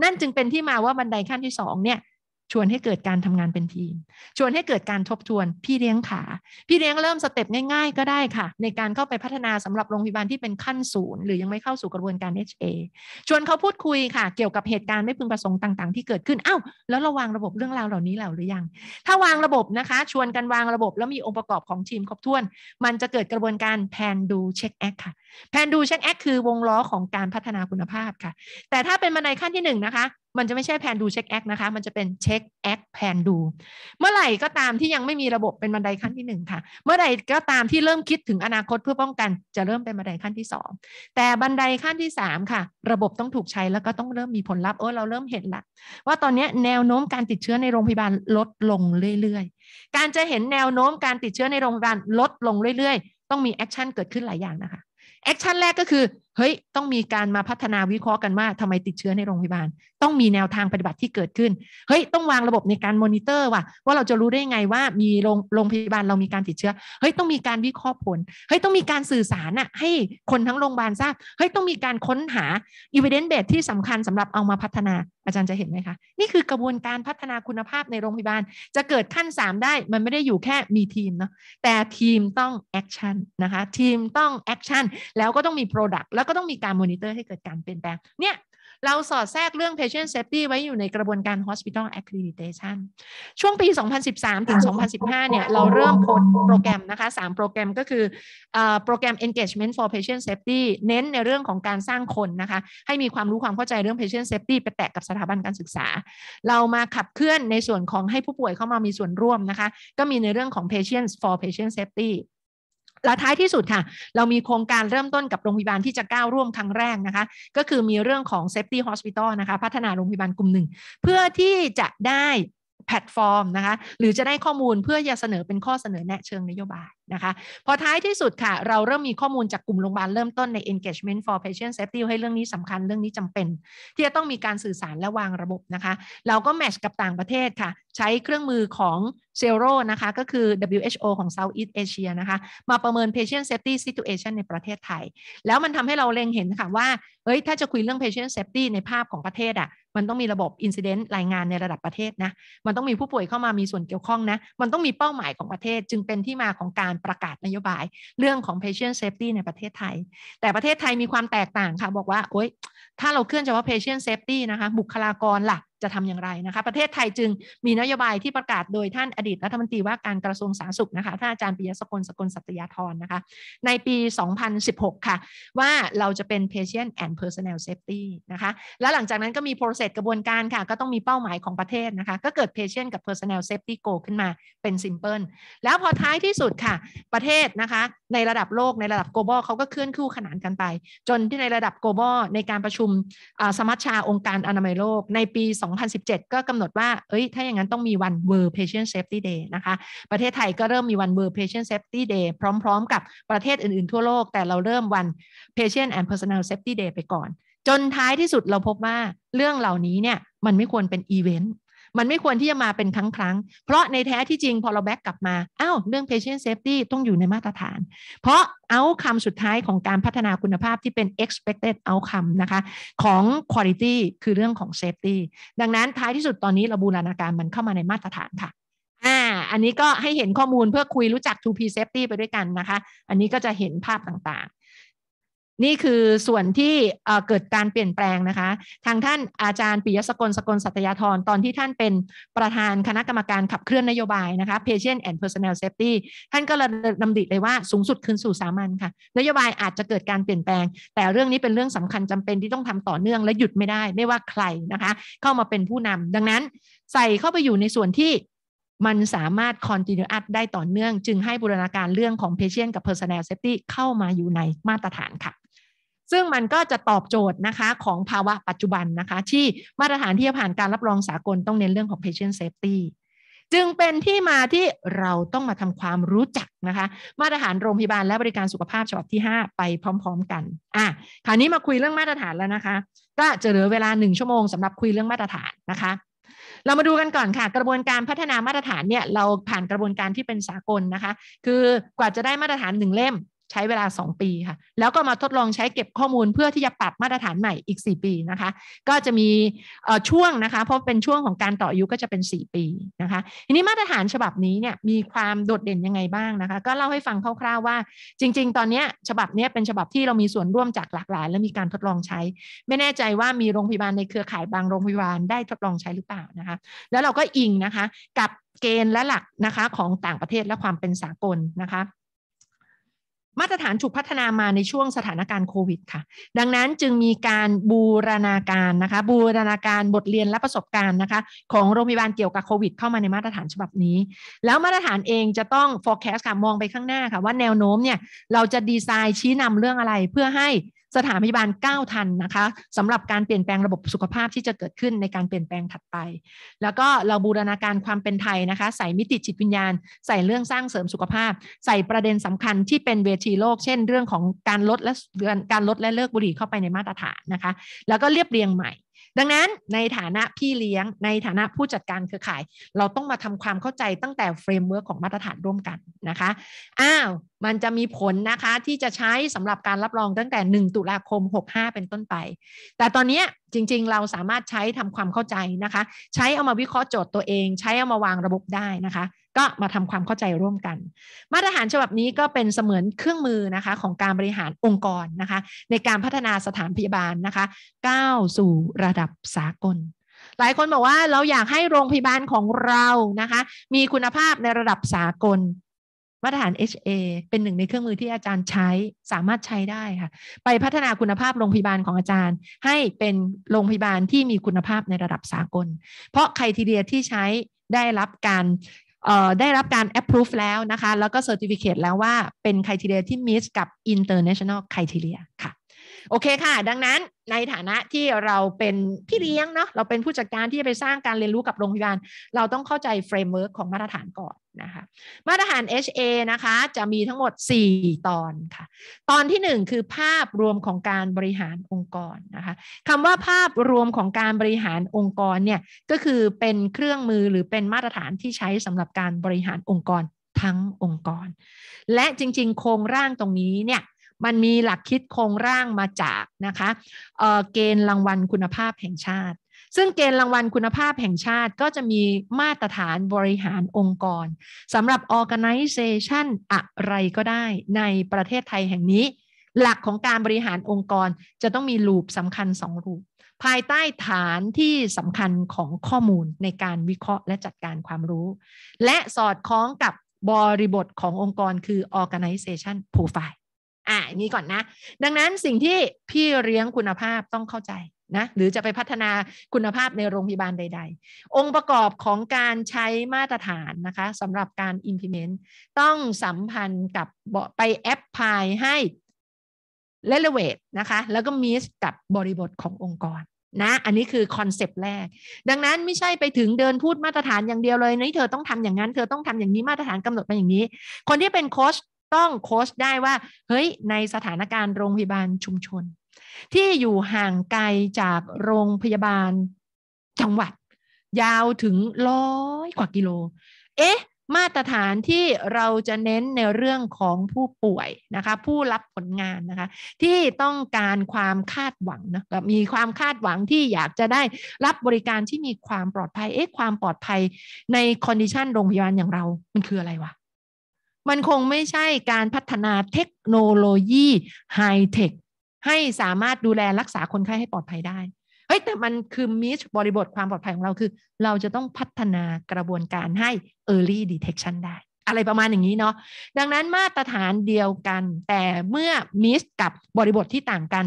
นั่นจึงเป็นที่มาว่าบันไดขั้นที่2เนี่ยชวนให้เกิดการทำงานเป็นทีม ชวนให้เกิดการทบทวน พี่เลี้ยงขา พี่เลี้ยงเริ่มสเต็ปง่ายๆ ก็ได้ค่ะ ในการเข้าไปพัฒนาสำหรับโรงพยาบาลที่เป็นขั้นศูนย์หรือยังไม่เข้าสู่กระบวนการ HA ชวนเขาพูดคุยค่ะ เกี่ยวกับเหตุการณ์ไม่พึงประสงค์ต่างๆ ที่เกิดขึ้นอ้าวแล้วเราวางระบบเรื่องราวเหล่านี้แล้วหรือยัง ถ้าวางระบบนะคะ ชวนกันวางระบบ แล้วมีองค์ประกอบของทีมครบถ้วน มันจะเกิดกระบวนการแพนดูเช็คแอคค่ะ แพนดูเช็คแอคคือวงล้อของการพัฒนาคุณภาพค่ะแต่ถ้าเป็นบันไดขั้นที่1นนะคะมันจะไม่ใช่แพนดูเช็คแอคนะคะ มันจะเป็นเช็คแอคแพนดู เมื่อไหร่ก็ตามที่ยังไม่มีระบบเป็นบันไดขั้นที่1ค่ะ เมื่อไหร่ก็ตามที่เริ่มคิดถึงอนาคตเพื่อป้องกันจะเริ่มเป็นบันไดขั้นที่ 2 แต่บันไดขั้นที่ 3 ค่ะ ระบบต้องถูกใช้แล้วก็ต้องเริ่มมีผลลัพธ์ เออเราเริ่มเห็นละว่าตอนนี้แนวโน้มการติดเชื้อในโรงพยาบาลลดลงเรื่อย ๆ การจะเห็นแนวโน้มการติดเชื้อในโรงพยาบาลลดลงเรื่อยๆ ต้องมีแอคชั่นเกิดขึ้นหลายอย่างนะคะ แอคชั่นแรกก็คือเฮ้ย ต้องมีการมาพัฒนาวิเคราะห์กันว่าทำไมติดเชื้อในโรงพยาบาล ต้องมีแนวทางปฏิบัติที่เกิดขึ้น เฮ้ย ต้องวางระบบในการมอนิเตอร์ว่ะ ว่าเราจะรู้ได้ไงว่ามีโรงโรงพยาบาลเรามีการติดเชื้อ เฮ้ย ต้องมีการวิเคราะห์ผล เฮ้ย ต้องมีการสื่อสารอะให้คนทั้งโรงพยาบาลทราบ เฮ้ย ต้องมีการค้นหาอีเวนต์เบสที่สำคัญสำหรับเอามาพัฒนา อาจารย์จะเห็นไหมคะ นี่คือกระบวนการพัฒนาคุณภาพในโรงพยาบาล จะเกิดขั้น 3 ได้ มันไม่ได้อยู่แค่มีทีมเนาะ แต่ทีมต้องแอคชั่นนะคะ ทีมต้องแอคชั่นแล้วก็ต้องมีโปรดักต์แล้วก็ต้องมีการมอนิเตอร์ให้เกิดการเปลี่ยนแปลง เนี่ย เราสอดแทรกเรื่อง patient safety ไว้อยู่ในกระบวนการ hospital accreditation ช่วงปี 2013ถึง2015 เนี่ยเราเริ่มโปรแกรมนะคะ 3 โปรแกรมก็คือโปรแกรม engagement for patient safety เน้นในเรื่องของการสร้างคนนะคะ ให้มีความรู้ความเข้าใจเรื่อง patient safety ไปแตะกับสถาบันการศึกษา เรามาขับเคลื่อนในส่วนของให้ผู้ป่วยเข้ามามีส่วนร่วมนะคะ ก็มีในเรื่องของ patient for patient safety และท้ายที่สุดค่ะ เรามีโครงการเริ่มต้นกับโรงพยาบาลที่จะก้าวร่วมครั้งแรกนะคะ ก็คือมีเรื่องของ safety hospital นะคะ พัฒนาโรงพยาบาลกลุ่มหนึ่งเพื่อที่จะได้แพลตฟอร์มนะคะ หรือจะได้ข้อมูลเพื่อจะเสนอเป็นข้อเสนอแนะเชิงนโยบายนะคะ พอท้ายที่สุดค่ะ เราเริ่มมีข้อมูลจากกลุ่มโรงพยาบาลเริ่มต้นใน engagement for patient safety ให้เรื่องนี้สำคัญเรื่องนี้จำเป็น ที่จะต้องมีการสื่อสารและวางระบบนะคะ เราก็แมชกับต่างประเทศค่ะ ใช้เครื่องมือของเซโรนะคะ ก็คือ WHO ของ Southeast Asia นะคะ มาประเมิน patient safety situation ในประเทศไทย แล้วมันทำให้เราเล็งเห็นค่ะว่าเฮ้ยถ้าจะคุยเรื่อง patient safety ในภาพของประเทศอะ่ะมันต้องมีระบบ incident รายงานในระดับประเทศนะมันต้องมีผู้ป่วยเข้ามามีส่วนเกี่ยวข้องนะมันต้องมีเป้าหมายของประเทศจึงเป็นที่มาของการประกาศนโยบายเรื่องของ patient safety ในประเทศไทย แต่ประเทศไทยมีความแตกต่างค่ะ บอกว่าโอ๊ย ถ้าเราเคลื่อนเฉพาะ patient safety นะคะ บุคลากรหลักจะทำอย่าง ไร นะคะ ประเทศไทยจึงมีนโยบายที่ประกาศโดยท่านอดีตรัฐมนตรีว่าการกระทรวง สาธารณสุข นะคะท่านอาจารย์ปิยสกลสกลสัตยาธรนะคะ ในปี 2016 ค่ะ ว่าเราจะเป็น patient and personnel safety นะคะ แล้วหลังจากนั้นก็มี process กระบวนการ ค่ะ ก็ต้องมีเป้าหมายของประเทศนะคะก็เกิด patient กับ personnel safety goal ขึ้นมาเป็น simple แล้วพอท้ายที่สุดค่ะ ประเทศนะคะในระดับโลกในระดับ global เขาก็เคลื่อนคู่ขนานกันไป จนที่ในระดับ global ในการประชุมสมัชชาองค์การอนามัยโลกในปี2 2017 ก็กำหนดว่า เอ้ย ถ้าอย่างนั้นต้องมีวัน World Patient Safety Day นะคะ ประเทศไทยก็เริ่มมีวัน World Patient Safety Day พร้อมๆกับประเทศอื่นๆทั่วโลก แต่เราเริ่มวัน Patient and Personal Safety Day ไปก่อน จนท้ายที่สุดเราพบว่าเรื่องเหล่านี้เนี่ย มันไม่ควรเป็นอีเวนต์มันไม่ควรที่จะมาเป็นครั้งครั้งเพราะในแท้ที่จริงพอเราแบ็กกลับมาอ้าวเรื่อง patient safety ต้องอยู่ในมาตรฐาน เพราะเอาคำสุดท้ายของการพัฒนาคุณภาพที่เป็น expected outcome นะคะ ของ quality คือเรื่องของ safety ดังนั้นท้ายที่สุดตอนนี้เราบูรณาการมันเข้ามาในมาตรฐานค่ะ อ่าอันนี้ก็ให้เห็นข้อมูลเพื่อคุยรู้จัก 2P safety ไปด้วยกันนะคะ อันนี้ก็จะเห็นภาพต่างนี่คือส่วนที่เกิดการเปลี่ยนแปลงนะคะ ทางท่านอาจารย์ปิยสกลสกลสัตยาธรตอนที่ท่านเป็นประธานคณะกรรมการขับเคลื่อนนโยบายนะคะ patient and personnel safety ท่านก็ระดมดิเลยว่าสูงสุดคืนสู่สามัญค่ะ นโยบายอาจจะเกิดการเปลี่ยนแปลง แต่เรื่องนี้เป็นเรื่องสำคัญจำเป็นที่ต้องทำต่อเนื่องและหยุดไม่ได้ไม่ว่าใครนะคะ เข้ามาเป็นผู้นำ ดังนั้นใส่เข้าไปอยู่ในส่วนที่มันสามารถ continuous ได้ต่อเนื่อง จึงให้บูรณาการเรื่องของ patient กับ p e r s o n นา l safety เข้ามาอยู่ในมาตรฐานค่ะซึ่งมันก็จะตอบโจทย์นะคะของภาวะปัจจุบันนะคะ ที่มาตรฐานที่จะผ่านการรับรองสากลต้องเน้นเรื่องของ patient safety จึงเป็นที่มาที่เราต้องมาทำความรู้จักนะคะมาตรฐานโรงพยาบาลและบริการสุขภาพฉบับที่ 5 ไปพร้อมๆ กันอ่ะคราวนี้มาคุยเรื่องมาตรฐานแล้วนะคะ ก็จะเหลือเวลาหนึ่งชั่วโมงสำหรับคุยเรื่องมาตรฐานนะคะ เรามาดูกันก่อนค่ะ กระบวนการพัฒนามาตรฐานเนี่ยเราผ่านกระบวนการที่เป็นสากลนะคะคือกว่าจะได้มาตรฐานหนึ่งเล่มใช้เวลา 2 ปีค่ะ แล้วก็มาทดลองใช้เก็บข้อมูล เพื่อที่จะปรับมาตรฐานใหม่อีก 4 ปีนะคะ ก็จะมีช่วงนะคะ เพราะเป็นช่วงของการต่ออายุก็จะเป็น 4 ปีนะคะ ทีนี้มาตรฐานฉบับนี้เนี่ยมีความโดดเด่นยังไงบ้างนะคะ ก็เล่าให้ฟังคร่าวๆว่า จริงๆ ตอนนี้ฉบับนี้เป็นฉบับที่เรามีส่วนร่วมจากหลากหลาย และมีการทดลองใช้ ไม่แน่ใจว่ามีโรงพยาบาลในเครือข่ายบางโรงพยาบาลได้ทดลองใช้หรือเปล่านะคะ แล้วเราก็อิงนะคะ กับเกณฑ์และหลักนะคะของต่างประเทศและความเป็นสากลนะคะมาตรฐานถูกพัฒนามาในช่วงสถานการณ์โควิดค่ะ ดังนั้นจึงมีการบูรณาการนะคะ บูรณาการบทเรียนและประสบการณ์นะคะของโรงพยาบาลเกี่ยวกับโควิดเข้ามาในมาตรฐานฉบับนี้ แล้วมาตรฐานเองจะต้อง forecast ค่ะมองไปข้างหน้าค่ะ ว่าแนวโน้มเนี่ย เราจะดีไซน์ชี้นำเรื่องอะไรเพื่อให้สถานพยาบาลก้าวทันนะคะสำหรับการเปลี่ยนแปลงระบบสุขภาพที่จะเกิดขึ้นในการเปลี่ยนแปลงถัดไป แล้วก็เราบูรณาการความเป็นไทยนะคะ ใส่มิติจิตวิญญาณ ใส่เรื่องสร้างเสริมสุขภาพ ใส่ประเด็นสำคัญที่เป็นเวทีโลก เช่น เรื่องของการลดและการลดและเลิกบุหรี่เข้าไปในมาตรฐานนะคะแล้วก็เรียบเรียงใหม่ดังนั้นในฐานะพี่เลี้ยงในฐานะผู้จัดการเครือข่าย เราต้องมาทำความเข้าใจตั้งแต่เฟรมเวิร์กของมาตรฐานร่วมกันนะคะ อ้าว มันจะมีผลนะคะที่จะใช้สำหรับการรับรองตั้งแต่ 1 ตุลาคม 65 เป็นต้นไป แต่ตอนนี้จริงๆ เราสามารถใช้ทำความเข้าใจนะคะ ใช้เอามาวิเคราะห์โจทย์ตัวเอง ใช้เอามาวางระบบได้นะคะ ก็มาทำความเข้าใจร่วมกัน มาตรฐานฉบับนี้ก็เป็นเสมือนเครื่องมือนะคะ ของการบริหารองค์กรนะคะ ในการพัฒนาสถานพยาบาลนะคะ ก้าวสู่ระดับสากล หลายคนบอกว่าเราอยากให้โรงพยาบาลของเรานะคะ มีคุณภาพในระดับสากลมาตรฐาน HA เป็นหนึ่งในเครื่องมือที่อาจารย์ใช้สามารถใช้ได้ค่ะ ไปพัฒนาคุณภาพโรงพยาบาลของอาจารย์ ให้เป็นโรงพยาบาลที่มีคุณภาพในระดับสากล เพราะใครทีเดียที่ใช้ได้รับการได้รับการ approve แล้วนะคะ แล้วก็ certificate แล้วว่าเป็นครทีเ r ียที่มิสกับ international criteria ค่ะโอเคค่ะดังนั้นในฐานะที่เราเป็นพี่เลี้ยงเนาะเราเป็นผู้จัดการที่จะไปสร้างการเรียนรู้กับโรงพยาบาลเราต้องเข้าใจเฟรมเวิร์กของมาตรฐานก่อนนะคะมาตรฐาน HA นะคะจะมีทั้งหมด 4 ตอนค่ะ ตอนที่ 1 คือภาพรวมของการบริหารองค์กรนะคะคำว่าภาพรวมของการบริหารองค์กรเนี่ยก็คือเป็นเครื่องมือหรือเป็นมาตรฐานที่ใช้สำหรับการบริหารองค์กรทั้งองค์กร และจริงๆ โครงร่างตรงนี้เนี่ยมันมีหลักคิดโครงร่างมาจากนะคะเเกณฑ์รางวัลคุณภาพแห่งชาติ ซึ่งเกณฑ์รางวัลคุณภาพแห่งชาติก็จะมีมาตรฐานบริหารองค์กรสำหรับ organization อะไรก็ได้ในประเทศไทยแห่งนี้ หลักของการบริหารองค์กรจะต้องมีลูปสำคัญสองลูปภายใต้ฐานที่สำคัญของข้อมูลในการวิเคราะห์และจัดการความรู้ และสอดคล้องกับบริบทขององค์กรคือ organization profile อ่านี้ก่อนนะ ดังนั้นสิ่งที่พี่เลี้ยงคุณภาพต้องเข้าใจนะหรือจะไปพัฒนาคุณภาพในโรงพยาบาลใดๆ องค์ประกอบของการใช้มาตรฐานนะคะสำหรับการ implement ต้องสัมพันธ์กับไปแอ p พลายให้ e l e v a ว t นะคะแล้วก็มีสกับบริบทขององค์กรนะอันนี้คือคอนเซปต์แรก ดังนั้นไม่ใช่ไปถึงเดินพูดมาตรฐานอย่างเดียวเลยนี่เธอต้องทำอย่างนั้น เธอต้องทำอย่างนี้มาตรฐานกำหนดมาอย่างนี้ คนที่เป็นโค้ชต้องโค้ชได้ว่าเฮ้ยในสถานการณ์โรงพยาบาลชุมชน ที่อยู่ห่างไกลจากโรงพยาบาลจังหวัด ยาวถึงร้อยกว่ากิโลเอ๊ะมาตรฐานที่เราจะเน้นในเรื่องของผู้ป่วยนะคะผู้รับผลงานนะคะที่ต้องการความคาดหวังนะมีความคาดหวังที่อยากจะได้รับบริการที่มีความปลอดภัยเอ๊ะความปลอดภัยในคอนดิชันโรงพยาบาลอย่างเรามันคืออะไรวะมันคงไม่ใช่การพัฒนาเทคโนโลยีไฮเทคให้สามารถดูแลรักษาคนไข้ให้ปลอดภัยได้ เฮ้ย แต่มันคือมิชบริบทความปลอดภัยของเราคือ เราจะต้องพัฒนากระบวนการให้ early detection ได้ อะไรประมาณอย่างนี้เนาะดังนั้นมาตรฐานเดียวกัน แต่เมื่อมิสกับบริบทที่ต่างกัน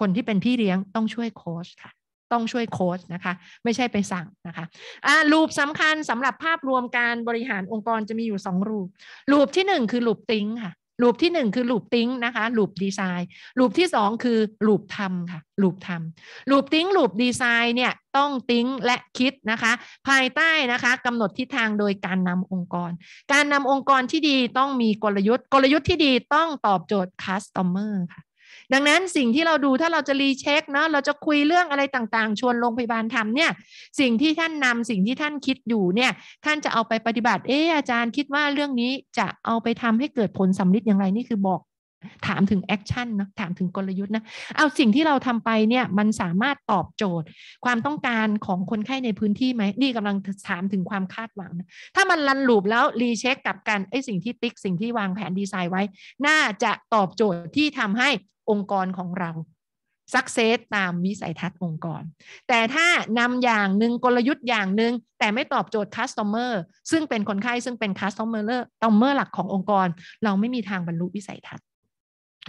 คนที่เป็นพี่เลี้ยงต้องช่วยโค้ชค่ะต้องช่วยโค้ดนะคะไม่ใช่ไปสั่งนะคะอ่าลูปสำคัญสำหรับภาพรวมการบริหารองค์กรจะมีอยู่ 2 รูป รูปที่ 1 คือรูปติ้งค่ะลูปที่ 1 คือลูปติ้งนะคะลูปดีไซน์ลูปที่2คือลูปทำค่ะลูปทำลูปติ้งลูปดีไซน์เนี่ยต้องติ้งและคิดนะคะ ภายใต้นะคะกำหนดทิศทางโดยการนำองค์กร การนำองค์กรที่ดีต้องมีกลยุทธ์ กลยุทธ์ที่ดีต้องตอบโจทย์คัสเตอร์ค่ะดังนั้นสิ่งที่เราดูถ้าเราจะรีเช็คเนาะเราจะคุยเรื่องอะไรต่างๆชวนโรงพยาบาลทำเนี่ยสิ่งที่ท่านนำสิ่งที่ท่านคิดอยู่เนี่ยท่านจะเอาไปปฏิบัติเอออาจารย์คิดว่าเรื่องนี้จะเอาไปทำให้เกิดผลสำลิดอย่างไรนี่คือบอก ถามถึงแอคชั่นนะถามถึงกลยุทธ์นะเอาสิ่งที่เราทำไปเนี่ยมันสามารถตอบโจทย์ ความต้องการของคนไข้ในพื้นที่ไหมนี่กำลังถามถึงความคาดหวังนะถ้ามันลันหลูบแล้วรีเช็คกับกันไอ้สิ่งที่ติ๊กสิ่งที่วางแผนดีไซน์ไว้ น่าจะตอบโจทย์ที่ทำให้องค์กรของเราสักเซสตามวิสัยทัศน์องค์กร แต่ถ้านำอย่างหนึ่งกลยุทธ์อย่างหนึ่งแต่ไม่ตอบโจทย์คัสเตอร์เมอร์ซึ่งเป็นคนไข้ซึ่งเป็นคัสเตอร์เมอร์ตอมเมอร์หลักขององค์กร เราไม่มีทางบรรลุวิสัยทัศน์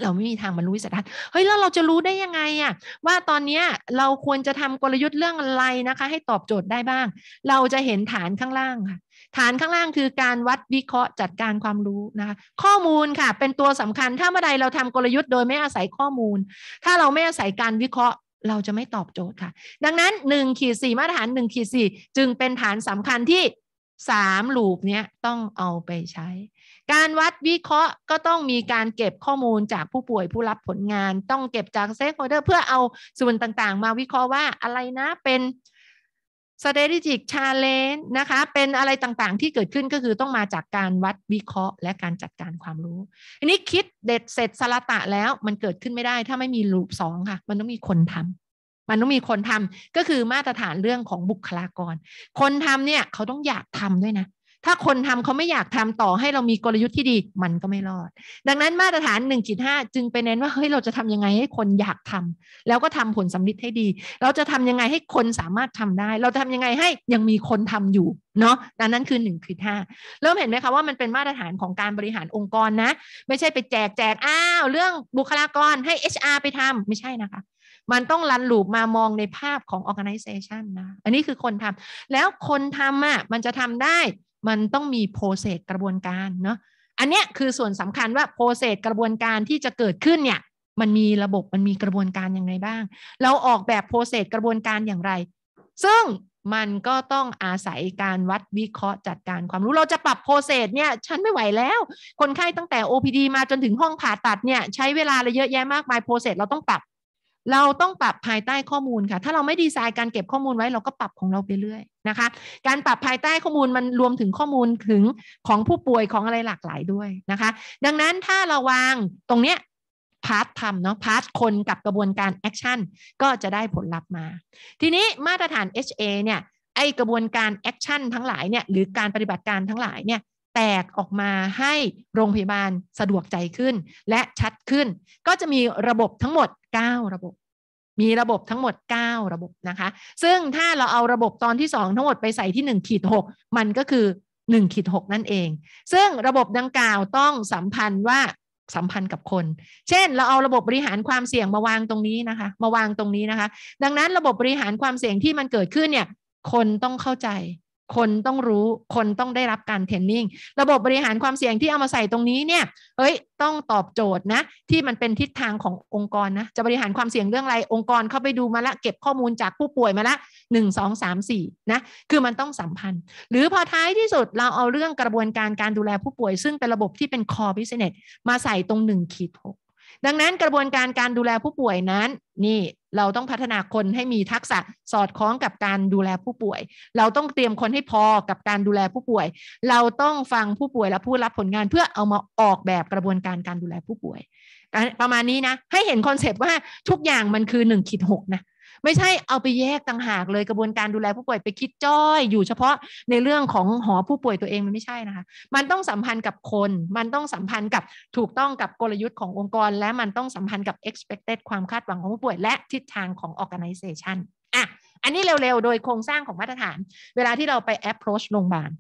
เราไม่มีทางบรรลุวิสัยทัศน์เฮ้ยแล้วเราจะรู้ได้ยังไงอะว่าตอนนี้เราควรจะทำกลยุทธ์เรื่องอะไรนะคะ ให้ตอบโจทย์ได้บ้าง เราจะเห็นฐานข้างล่างค่ะฐานข้างล่างคือการวัดวิเคราะห์จัดการความรู้นะคะข้อมูลค่ะ เป็นตัวสำคัญถ้าเมื่อใดเราทำกลยุทธ์โดยไม่อาศัยข้อมูล ถ้าเราไม่อาศัยการวิเคราะห์ เราจะไม่ตอบโจทย์ค่ะ ดังนั้น1ขีดสมาตรฐาน1ขีดสจึงเป็นฐานสำคัญที่3ลูปเนี้ยต้องเอาไปใช้ การวัดวิเคราะห์ก็ต้องมีการเก็บข้อมูลจากผู้ป่วยผู้รับผลงาน ต้องเก็บจากเซ็กโฮเดอร์เพื่อเอาส่วนต่างๆ มาวิเคราะห์ว่าอะไรนะเป็น strategic challenge นะคะ เป็นอะไรต่างๆ ที่เกิดขึ้นก็คือต้องมาจากการวัดวิเคราะห์ และการจัดการความรู้ อันนี้คิดเด็ดเสร็จสละตะแล้ว มันเกิดขึ้นไม่ได้ ถ้าไม่มีรูปสองค่ะ มันต้องมีคนทำ มันต้องมีคนทำก็คือมาตรฐานเรื่องของบุคลากร คนทำเนี่ย เขาต้องอยากทำด้วยนะถ้าคนทำเขาไม่อยากทำต่อให้เรามีกลยุทธ์ที่ดีมันก็ไม่รอด ดังนั้นมาตรฐาน 1.5 จึงไปเน้นว่า เฮ้ยเราจะทำยังไงให้คนอยากทำ แล้วก็ทำผลสำลิดให้ดี เราจะทำยังไงให้คนสามารถทำได้ เราทำยังไงให้ยังมีคนทำอยู่เนาะดังนั้นคือ 1.5 เริ่มเห็นไหมคะว่ามันเป็นมาตรฐานของการบริหารองค์กรนะ ไม่ใช่ไปแจกแจกอ้าวเรื่องบุคลากรให้ HR ไปทำไม่ใช่นะคะมันต้องรันหลูปมามองในภาพของ organization นะอันนี้คือคนทำแล้วคนทำอ่ะมันจะทำได้มันต้องมีโปรเซสกระบวนการเนาะ อันเนี้ยคือส่วนสำคัญว่าโปรเซสกระบวนการที่จะเกิดขึ้นเนี่ย มันมีระบบมันมีกระบวนการยังไงบ้าง เราออกแบบโปรเซสกระบวนการอย่างไร ซึ่งมันก็ต้องอาศัยการวัดวิเคราะห์จัดการ ความรู้เราจะปรับโปรเซสเนี่ยฉันไม่ไหวแล้ว คนไข้ตั้งแต่ OPD มาจนถึงห้องผ่าตัดเนี่ยใช้เวลาอะไรเยอะแยะมากมายโปรเซสเราต้องปรับเราต้องปรับภายใต้ข้อมูลค่ะ ถ้าเราไม่ดีไซน์การเก็บข้อมูลไว้เราก็ปรับของเราไปเรื่อยนะคะ การปรับภายใต้ข้อมูลมันรวมถึงข้อมูลถึงของผู้ป่วยของอะไรหลากหลายด้วยนะคะ ดังนั้นถ้าเราวางตรงเนี้ยพาร์ททำเนาะพาร์ทคนกับกระบวนการแอคชั่นก็จะได้ผลลัพธ์มา ทีนี้มาตรฐาน HA เนี่ยไอกระบวนการแอคชั่นทั้งหลายเนี่ยหรือการปฏิบัติการทั้งหลายเนี่ยแตกออกมาให้โรงพยาบาลสะดวกใจขึ้น และชัดขึ้น ก็จะมีระบบทั้งหมด9ระบบ มีระบบทั้งหมด 9 ระบบนะคะ ซึ่งถ้าเราเอาระบบตอนที่ 2 ทั้งหมดไปใส่ที่1ขีด6มันก็คือ1ขีด6นั่นเอง ซึ่งระบบดังกล่าวต้องสัมพันธ์ว่าสัมพันธ์กับคน เช่นเราเอาระบบบริหารความเสี่ยงมาวางตรงนี้นะคะ มาวางตรงนี้นะคะ ดังนั้นระบบบริหารความเสี่ยงที่มันเกิดขึ้นเนี่ย คนต้องเข้าใจคนต้องรู้ คนต้องได้รับการเทรนนิ่ง ระบบบริหารความเสี่ยงที่เอามาใส่ตรงนี้เนี่ยเอ้ย ต้องตอบโจทย์นะ ที่มันเป็นทิศทางขององค์กรนะ จะบริหารความเสี่ยงเรื่องอะไร องค์กรเข้าไปดูมาละ เก็บข้อมูลจากผู้ป่วยมาละหนึ่งสองสามสี่นะ คือมันต้องสัมพันธ์ หรือพอท้ายที่สุดเราเอาเรื่องกระบวนการการดูแลผู้ป่วย ซึ่งเป็นระบบที่เป็นคอพิ business มาใส่ตรงหนึ่งขีดหกดังนั้นกระบวนการการดูแลผู้ป่วยนั้น นี่เราต้องพัฒนาคนให้มีทักษะสอดคล้องกับการดูแลผู้ป่วย เราต้องเตรียมคนให้พอกับการดูแลผู้ป่วย เราต้องฟังผู้ป่วยและผู้รับผลงานเพื่อเอามาออกแบบกระบวนการการดูแลผู้ป่วย ประมาณนี้นะให้เห็นคอนเซปต์ว่าทุกอย่างมันคือ1นขีดหนะไม่ใช่เอาไปแยกต่างหากเลยกระบวนการดูแลผู้ป่วยไปคิดจ้อยอยู่เฉพาะในเรื่องของหอผู้ป่วยตัวเองมันไม่ใช่นะคะ มันต้องสัมพันธ์กับคน มันต้องสัมพันธ์กับถูกต้องกับกลยุทธ์ขององค์กรและมันต้องสัมพันธ์กับ expected ความคาดหวังของผู้ป่วย และทิศทางของ organization อ่ะอันนี้เร็วๆ โดยโครงสร้างของมาตรฐาน เวลาที่เราไป approach โรงพยาบาล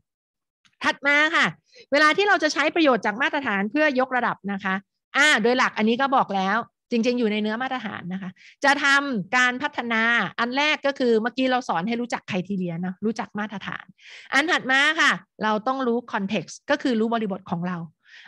ถัดมาค่ะ เวลาที่เราจะใช้ประโยชน์จากมาตรฐานเพื่อยกระดับนะคะ อ่า โดยหลักอันนี้ก็บอกแล้วจริง ๆ อยู่ในเนื้อมาตรฐานนะคะ จะทำการพัฒนา อันแรกก็คือเมื่อกี้เราสอนให้รู้จักไครทีเรียนะรู้จักมาตรฐาน อันถัดมาค่ะ เราต้องรู้คอนเท็กซ์ ก็คือรู้บริบทของเรา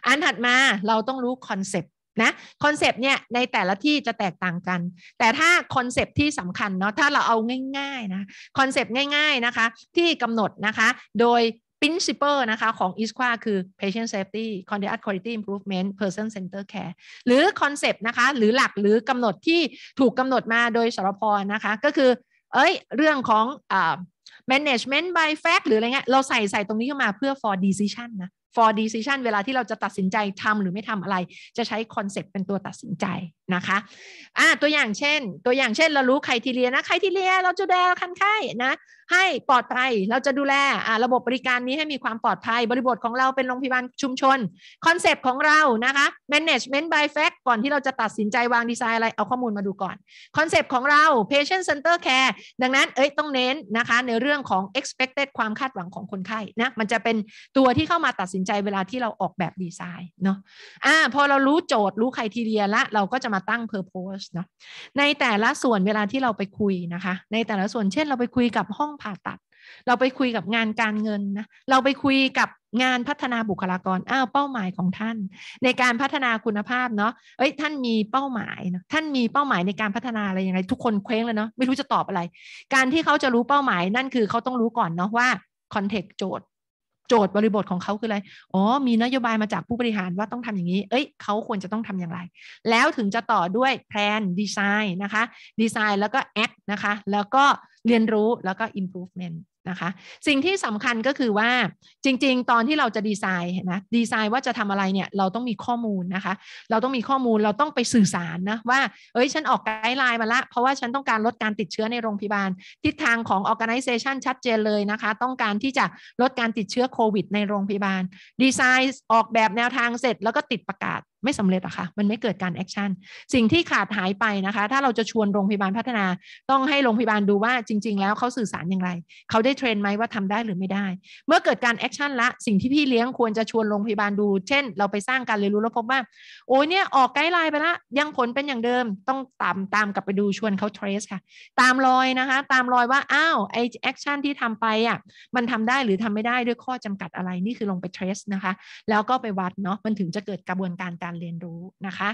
อันถัดมาเราต้องรู้คอนเซปต์นะ คอนเซปต์เนี่ยในแต่ละที่จะแตกต่างกัน แต่ถ้าคอนเซปต์ที่สำคัญเนาะ ถ้าเราเอาง่าย ๆ นะ คอนเซปต์ง่าย ๆ นะคะ ที่กำหนดนะคะ โดย principle นะคะ ของ ISQA คือ patient safety conduct quality improvement person center care หรือ concept นะคะ หรือหลักหรือกำหนดที่ถูกกำหนดมาโดยสรพนะคะ ก็คือ เอ้ยเรื่องของ management by fact หรืออะไรเงี้ยเราใส่ใส่ตรงนี้เข้ามาเพื่อ for decision นะ for decision เวลาที่เราจะตัดสินใจทำหรือไม่ทำอะไรจะใช้คอนเซปต์เป็นตัวตัดสินใจนะคะอ่าตัวอย่างเช่น ตัวอย่างเช่น เรารู้ไครทีเรียนะไครทีเรียเราจะดูแลคนไข้นะ ให้ปลอดภัย เราจะดูแลอ่าระบบบริการนี้ให้มีความปลอดภัย บริบทของเราเป็นโรงพยาบาลชุมชน คอนเซปต์ของเรานะคะ management by fact ก่อนที่เราจะตัดสินใจวางดีไซน์อะไร เอาข้อมูลมาดูก่อน คอนเซปต์ของเรา patient center care ดังนั้น เอ้ย ต้องเน้นนะคะ ในเรื่องของ expected ความคาดหวังของคนไข้ นะ มันจะเป็นตัวที่เข้ามาตัดสินใจเวลาที่เราออกแบบดีไซน์ เนาะอ่าพอเรารู้โจทย์รู้ไครทีเรียละ เราก็จะมาาตั้ง purpose เนาะในแต่ละส่วนเวลาที่เราไปคุยนะคะ ในแต่ละส่วนเช่นเราไปคุยกับห้องผ่าตัด เราไปคุยกับงานการเงินนะเราไปคุยกับงานพัฒนาบุคลากรอ้าวเป้าหมายของท่าน ในการพัฒนาคุณภาพเนาะเอ้ยท่านมีเป้าหมายนะท่านมีเป้าหมายในการพัฒนาอะไรยังไงทุกคนเคว้งเลยเนาะไม่รู้จะตอบอะไร การที่เขาจะรู้เป้าหมายนั่นคือเขาต้องรู้ก่อนเนาะว่าคอนเทกต์โจทย์โจทย์บริบทของเขาคืออะไร อ๋อ มีนโยบายมาจากผู้บริหารว่าต้องทำอย่างนี้ เอ้ยเขาควรจะต้องทำอย่างไร แล้วถึงจะต่อด้วยแพลนดีไซน์นะคะ ดีไซน์แล้วก็แอคนะคะ แล้วก็เรียนรู้แล้วก็ improvement นะคะสิ่งที่สำคัญก็คือว่าจริงๆ ตอนที่เราจะดีไซน์นะดีไซน์ว่าจะทำอะไรเนี่ย เราต้องมีข้อมูลนะคะ เราต้องมีข้อมูลเราต้องไปสื่อสารนะว่า เอ้ย ฉันออกไกด์ไลน์มาละ เพราะว่าฉันต้องการลดการติดเชื้อในโรงพยาบาล ทิศทางของ organization ชัดเจนเลยนะคะ ต้องการที่จะลดการติดเชื้อโควิด ในโรงพยาบาล ดีไซน์ออกแบบแนวทางเสร็จแล้วก็ติดประกาศไม่สำเร็จอะคะมันไม่เกิดการแอคชั่นสิ่งที่ขาดหายไปนะคะถ้าเราจะชวนโรงพยาบาลพัฒนา ต้องให้โรงพยาบาลดูว่าจริงๆแล้วเขาสื่อสารอย่างไรเขาได้เทรนไหมว่าทำได้หรือไม่ได้ เมื่อเกิดการแอคชั่นละสิ่งที่พี่เลี้ยงควรจะชวนโรงพยาบาลดู เช่น เราไปสร้างการเรียนรู้แล้วพบว่าโอ้ยเนี่ยออกไกด์ไลน์ไปละยังผลเป็นอย่างเดิมต้องตามตามกลับไปดู ชวนเขาเทรสค่ะตามรอยนะคะตามรอยว่าอ้าวไอแอคชั่นที่ทำไปอ่ะมันทำได้หรือทำไม่ได้ด้วยข้อจำกัดอะไรนี่คือลงไปเทรสนะคะแล้วก็ไปวัดเนาะมันถึงจะเกิดกระบวนการการเรียนรู้นะคะ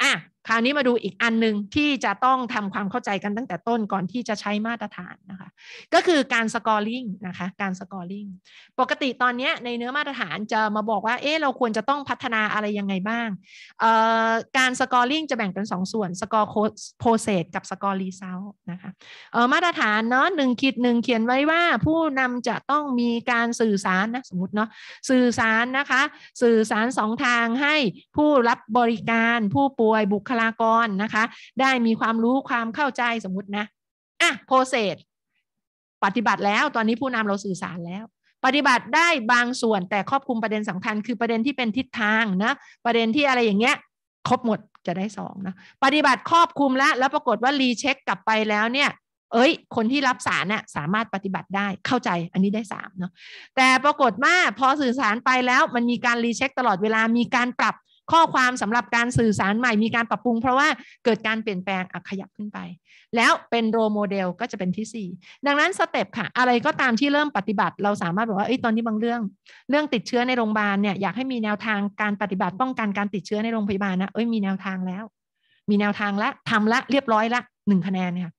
อ่ะคราวนี้มาดูอีกอันหนึ่งที่จะต้องทำความเข้าใจกันตั้งแต่ต้นก่อนที่จะใช้มาตรฐานนะคะก็คือการสกอร์ลิงนะคะการสกอร์ลิงปกติตอนนี้ในเนื้อมาตรฐานจะมาบอกว่าเอ๊ะเราควรจะต้องพัฒนาอะไรยังไงบ้างการสกอร์ลิงจะแบ่งเป็น 2สส่วนสกอร์โพเซสกับสกอร์รีเซลนะคะมาตรฐานเนาะหนึ่งคิดหนึ่งเขียนไว้ว่าผู้นำจะต้องมีการสื่อสารนะสมมติเนาะสื่อสารนะคะสื่อสารสองทางให้ผู้รับบริการผู้ป่วยบุคคลากรนะคะได้มีความรู้ความเข้าใจสมมตินะอ่ะโปรเซสปฏิบัติแล้วตอนนี้ผู้นำเราสื่อสารแล้ว ปฏิบัติได้บางส่วน แต่ครอบคลุมประเด็นสำคัญคือประเด็นที่เป็นทิศทางนะประเด็นที่อะไรอย่างเงี้ยครบหมดจะได้สองนะปฏิบัติครอบคลุมแล้ว แล้วปรากฏว่ารีเช็คกลับไปแล้วเนี่ยเอ้ย คนที่รับสารเนี่ยสามารถปฏิบัติได้เข้าใจอันนี้ได้สามเนาะแต่ปรากฏว่าพอสื่อสารไปแล้ว มันมีการรีเช็คตลอดเวลามีการปรับข้อความสำหรับการสื่อสารใหม่มีการปรับปรุง เพราะว่าเกิดการเปลี่ยนแปลงขยับขึ้นไปแล้วเป็นโรโมเดลก็จะเป็นที่4ดังนั้นสเต็ปค่ะอะไรก็ตามที่เริ่มปฏิบัติ เราสามารถบอกว่าไอ้ตอนนี้บางเรื่อง เรื่องติดเชื้อในโรงพยาบาลเนี่ย อยากให้มีแนวทางการปฏิบัติป้องกันการติดเชื้อในโรงพยาบาลนะเอ้ยมีแนวทางแล้ว มีแนวทางละทำละเรียบร้อยละหนึ่งคะแนนค่ะ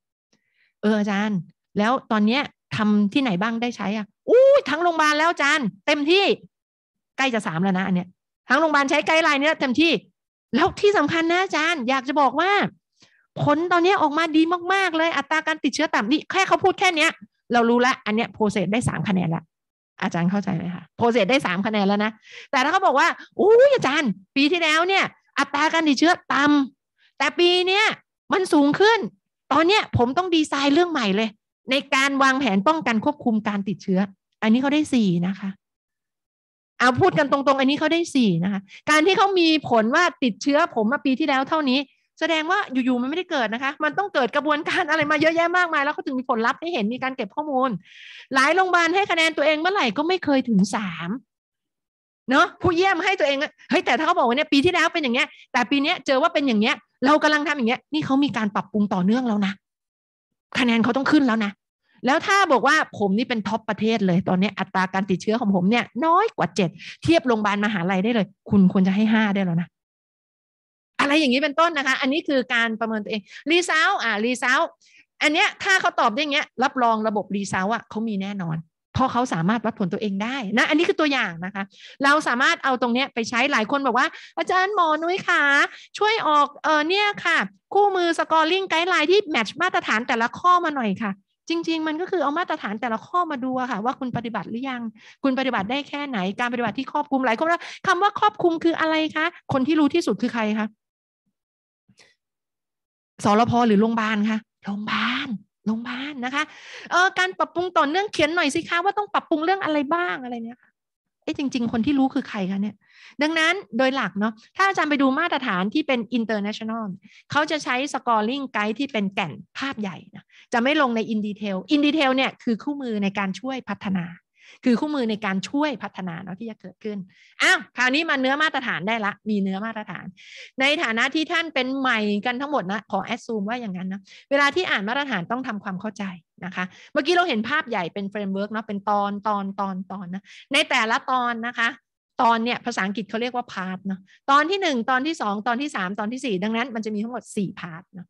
เอออาจารย์ แล้วตอนเนี้ยทำที่ไหนบ้างได้ใช้อ่ะอู้ทั้งโรงพยาบาลแล้วอาจารย์ เต็มที่ ใกล้จะสามแล้วนะอันเนี้ยทั้งโรงพยาบาลใช้ไกด์ไลน์นี้เต็มที่ แล้วที่สำคัญนะอาจารย์ อยากจะบอกว่า ผลตอนนี้ออกมาดีมาก ๆ เลยอัตราการติดเชื้อต่ำนี่แค่เขาพูดแค่เนี้ยเรารู้ละอันเนี้ยโปรเซสได้สามคะแนนละอาจารย์เข้าใจไหมคะโปรเซสได้สามคะแนนแล้วนะ แต่ถ้าเขาบอกว่าอู้อาจารย์ ปีที่แล้วเนี่ย อัตราการติดเชื้อต่ำแต่ปีเนี้ยมันสูงขึ้น ตอนเนี้ยผมต้องดีไซน์เรื่องใหม่เลย ในการวางแผนป้องกันควบคุมการติดเชื้อ อันนี้เขาได้สี่นะคะเอาพูดกันตรง ๆ อันนี้เขาได้สี่นะคะ การที่เขามีผลว่าติดเชื้อผมมาปีที่แล้วเท่านี้ แสดงว่าอยู่ๆ มันไม่ได้เกิดนะคะ มันต้องเกิดกระบวนการอะไรมาเยอะแยะมากมายแล้วเขาถึงมีผลลัพธ์ให้เห็นมีการเก็บข้อมูล หลายโรงพยาบาลให้คะแนนตัวเองเมื่อไหร่ก็ไม่เคยถึงสามเนาะผู้เยี่ยมให้ตัวเองเฮ้ยแต่ถ้าเขาบอกว่าเนี่ยปีที่แล้วเป็นอย่างเงี้ยแต่ปีเนี้ย เจอว่าเป็นอย่างเงี้ย เรากำลังทำอย่างเงี้ยนี่เขามีการปรับปรุงต่อเนื่องแล้วนะคะแนนเขาต้องขึ้นแล้วนะแล้วถ้าบอกว่าผมนี่เป็นท็อปประเทศเลยตอนนี้อัตราการติดเชื้อของผมเนี่ย น้อยกว่าเจ็ดเทียบโรงพยาบาลมหาลัยได้เลย คุณควรจะให้ห้าได้แล้วนะ อะไรอย่างนี้เป็นต้นนะคะ อันนี้คือการประเมินตัวเองรีเซาอ่ารีเซาอันเนี้ยถ้าเขาตอบได้เงี้ย รับรองระบบรีเซาอ่ะเขามีแน่นอนเพราะเขาสามารถวัดผลตัวเองได้นะอันนี้คือตัวอย่างนะคะ เราสามารถเอาตรงเนี้ยไปใช้หลายคนบอกว่าอาจารย์หมอนุ้ยคะช่วยออกเออเนี่ยค่ะ คู่มือสกอร์ลิงไกด์ไลน์ที่แมทช์มาตรฐานแต่ละข้อมาหน่อยค่ะจริง ๆ มันก็คือเอามาตรฐานแต่ละข้อมาดูค่ะ ว่า คุณปฏิบัติหรือยัง คุณปฏิบัติได้แค่ไหนการปฏิบัติที่ครอบคลุมหลายคนแล้วคำว่าครอบคลุมคืออะไรคะ คนที่รู้ที่สุดคือใครคะสรพ หรือโรงพยาบาลคะ โรงพยาบาลโรงพยาบาลนะคะ เออการปรับปรุงต่อเนื่องเขียนหน่อยสิคะ ว่าต้องปรับปรุงเรื่องอะไรบ้างอะไรเนี้ยค่ะเอ๊ะจริง ๆ คนที่รู้คือใครคะเนี่ย ดังนั้นโดยหลักเนาะถ้าอาจารย์ไปดูมาตรฐานที่เป็น international เขาจะใช้ scoring guide ที่เป็นแก่นภาพใหญ่นะจะไม่ลงใน in detail in detail เนี่ย คือคู่มือในการช่วยพัฒนา คือคู่มือในการช่วยพัฒนาเนาะที่จะเกิดขึ้นอ้าวคราวนี้มาเนื้อมาตรฐานได้ละ มีเนื้อมาตรฐาน ในฐานะที่ท่านเป็นใหม่กันทั้งหมดนะขอแอดซูมว่าอย่างนั้นนะเวลาที่อ่านมาตรฐานต้องทำความเข้าใจนะคะเมื่อกี้เราเห็นภาพใหญ่เป็นเฟรมเวิร์กเนาะเป็นตอนตอนตอนตอนนะในแต่ละตอนนะคะ ตอนเนี่ยภาษาอังกฤษเขาเรียกว่าพาร์ทเนาะตอนที่ 1 ตอนที่ 2 ตอนที่ 3 ตอนที่ 4 ดังนั้นมันจะมีทั้งหมด4พาร์ทเนาะ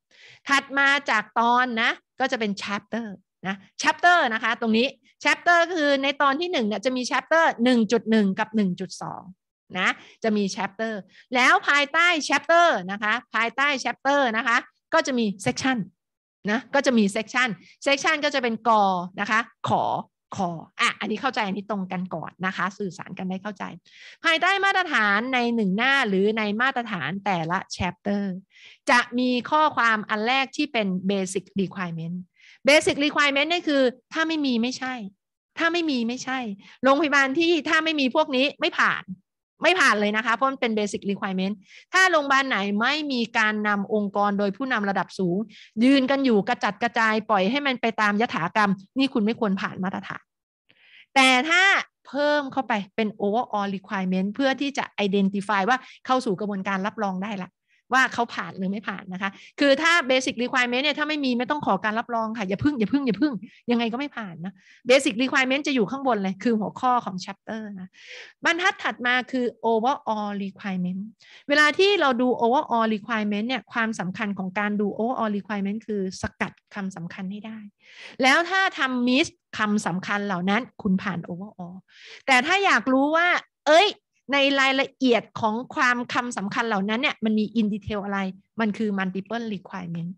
ถัดมาจากตอนนะก็จะเป็นชปเตอร์นะชปเตอร์นะคะ ตรงนี้ชปเตอร์คือในตอนที่1เนี่ยจะมีงจุดหนึ1.1 กับ 1.2นะจะมีชปเตอร์แล้วภายใต้ชปเตอร์นะคะภายใต้ชปเตอร์นะคะ ก็จะมีเซกชัน n นะก็จะมีเซกชันเซกชันก็จะเป็นกอนะคะ ขอขออ่ะอันนี้เข้าใจอันนี้ตรงกันก่อนนะคะ สื่อสารกันได้เข้าใจ ภายใต้มาตรฐานในหนึ่งหน้าหรือในมาตรฐานแต่ละแชปเตอร์จะมีข้อความอันแรกที่เป็น basic requirement basic requirement นี่คือถ้าไม่มีไม่ใช่ ถ้าไม่มีไม่ใช่โรงพยาบาลที่ถ้าไม่มีพวกนี้ไม่ผ่านไม่ผ่านเลยนะคะเพราะมันเป็น basic requirement ถ้าโรงพยาบาลไหนไม่มีการนำองค์กรโดยผู้นำระดับสูง ยืนกันอยู่กระจัดกระจายปล่อยให้มันไปตามยถากรรม นี่คุณไม่ควรผ่านมาตรฐานแต่ถ้าเพิ่มเข้าไปเป็น overall requirement เพื่อที่จะ identify ว่าเข้าสู่กระบวนการรับรองได้ละว่าเขาผ่านหรือไม่ผ่านนะคะ คือถ้า basic requirement เนี่ยถ้าไม่มีไม่ต้องขอการรับรองค่ะอย่าพึ่งอย่าพึ่งอย่าพึ่งยังไงก็ไม่ผ่านนะ basic requirement จะอยู่ข้างบนเลยคือหัวข้อของ chapter นะบรรทัดถัดมาคือ overall requirement เวลาที่เราดู overall requirement เนี่ยความสำคัญของการดู overall requirement คือสกัดคำสำคัญให้ได้ แล้วถ้าทำ miss คำสำคัญเหล่านั้นคุณผ่าน overall แต่ถ้าอยากรู้ว่าเอ้ยในรายละเอียดของความคำสำคัญเหล่านั้นเนี่ยมันมีอินดีเทลอะไรมันคือ multiple requirement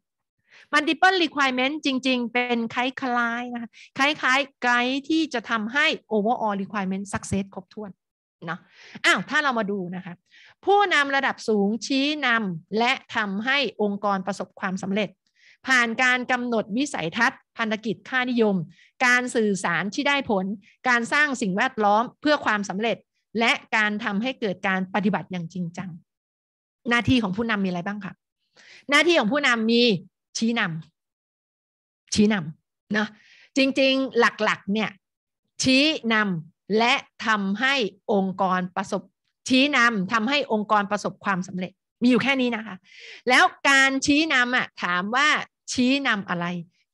multiple requirement จริงๆ เป็นคล้ายๆนะคะคล้ายๆไกด์ที่จะทำให้ overall requirement success ครบถ้วนเนาะอ้าวถ้าเรามาดูนะคะผู้นำระดับสูงชี้นำและทำให้องค์กรประสบความสำเร็จ ผ่านการกำหนดวิสัยทัศน์พันธกิจค่านิยม การสื่อสารที่ได้ผล การสร้างสิ่งแวดล้อมเพื่อความสำเร็จและการทำให้เกิดการปฏิบัติอย่างจริงจัง หน้าที่ของผู้นำมีอะไรบ้างคะหน้าที่ของผู้นำมีชี้นำ ชี้นำนะจริงๆหลักๆเนี่ยชี้นำและทำให้องค์กรประสบชี้นำ ทำให้องค์กรประสบความสำเร็จ มีอยู่แค่นี้นะคะ แล้วการชี้นำอะถามว่าชี้นำอะไร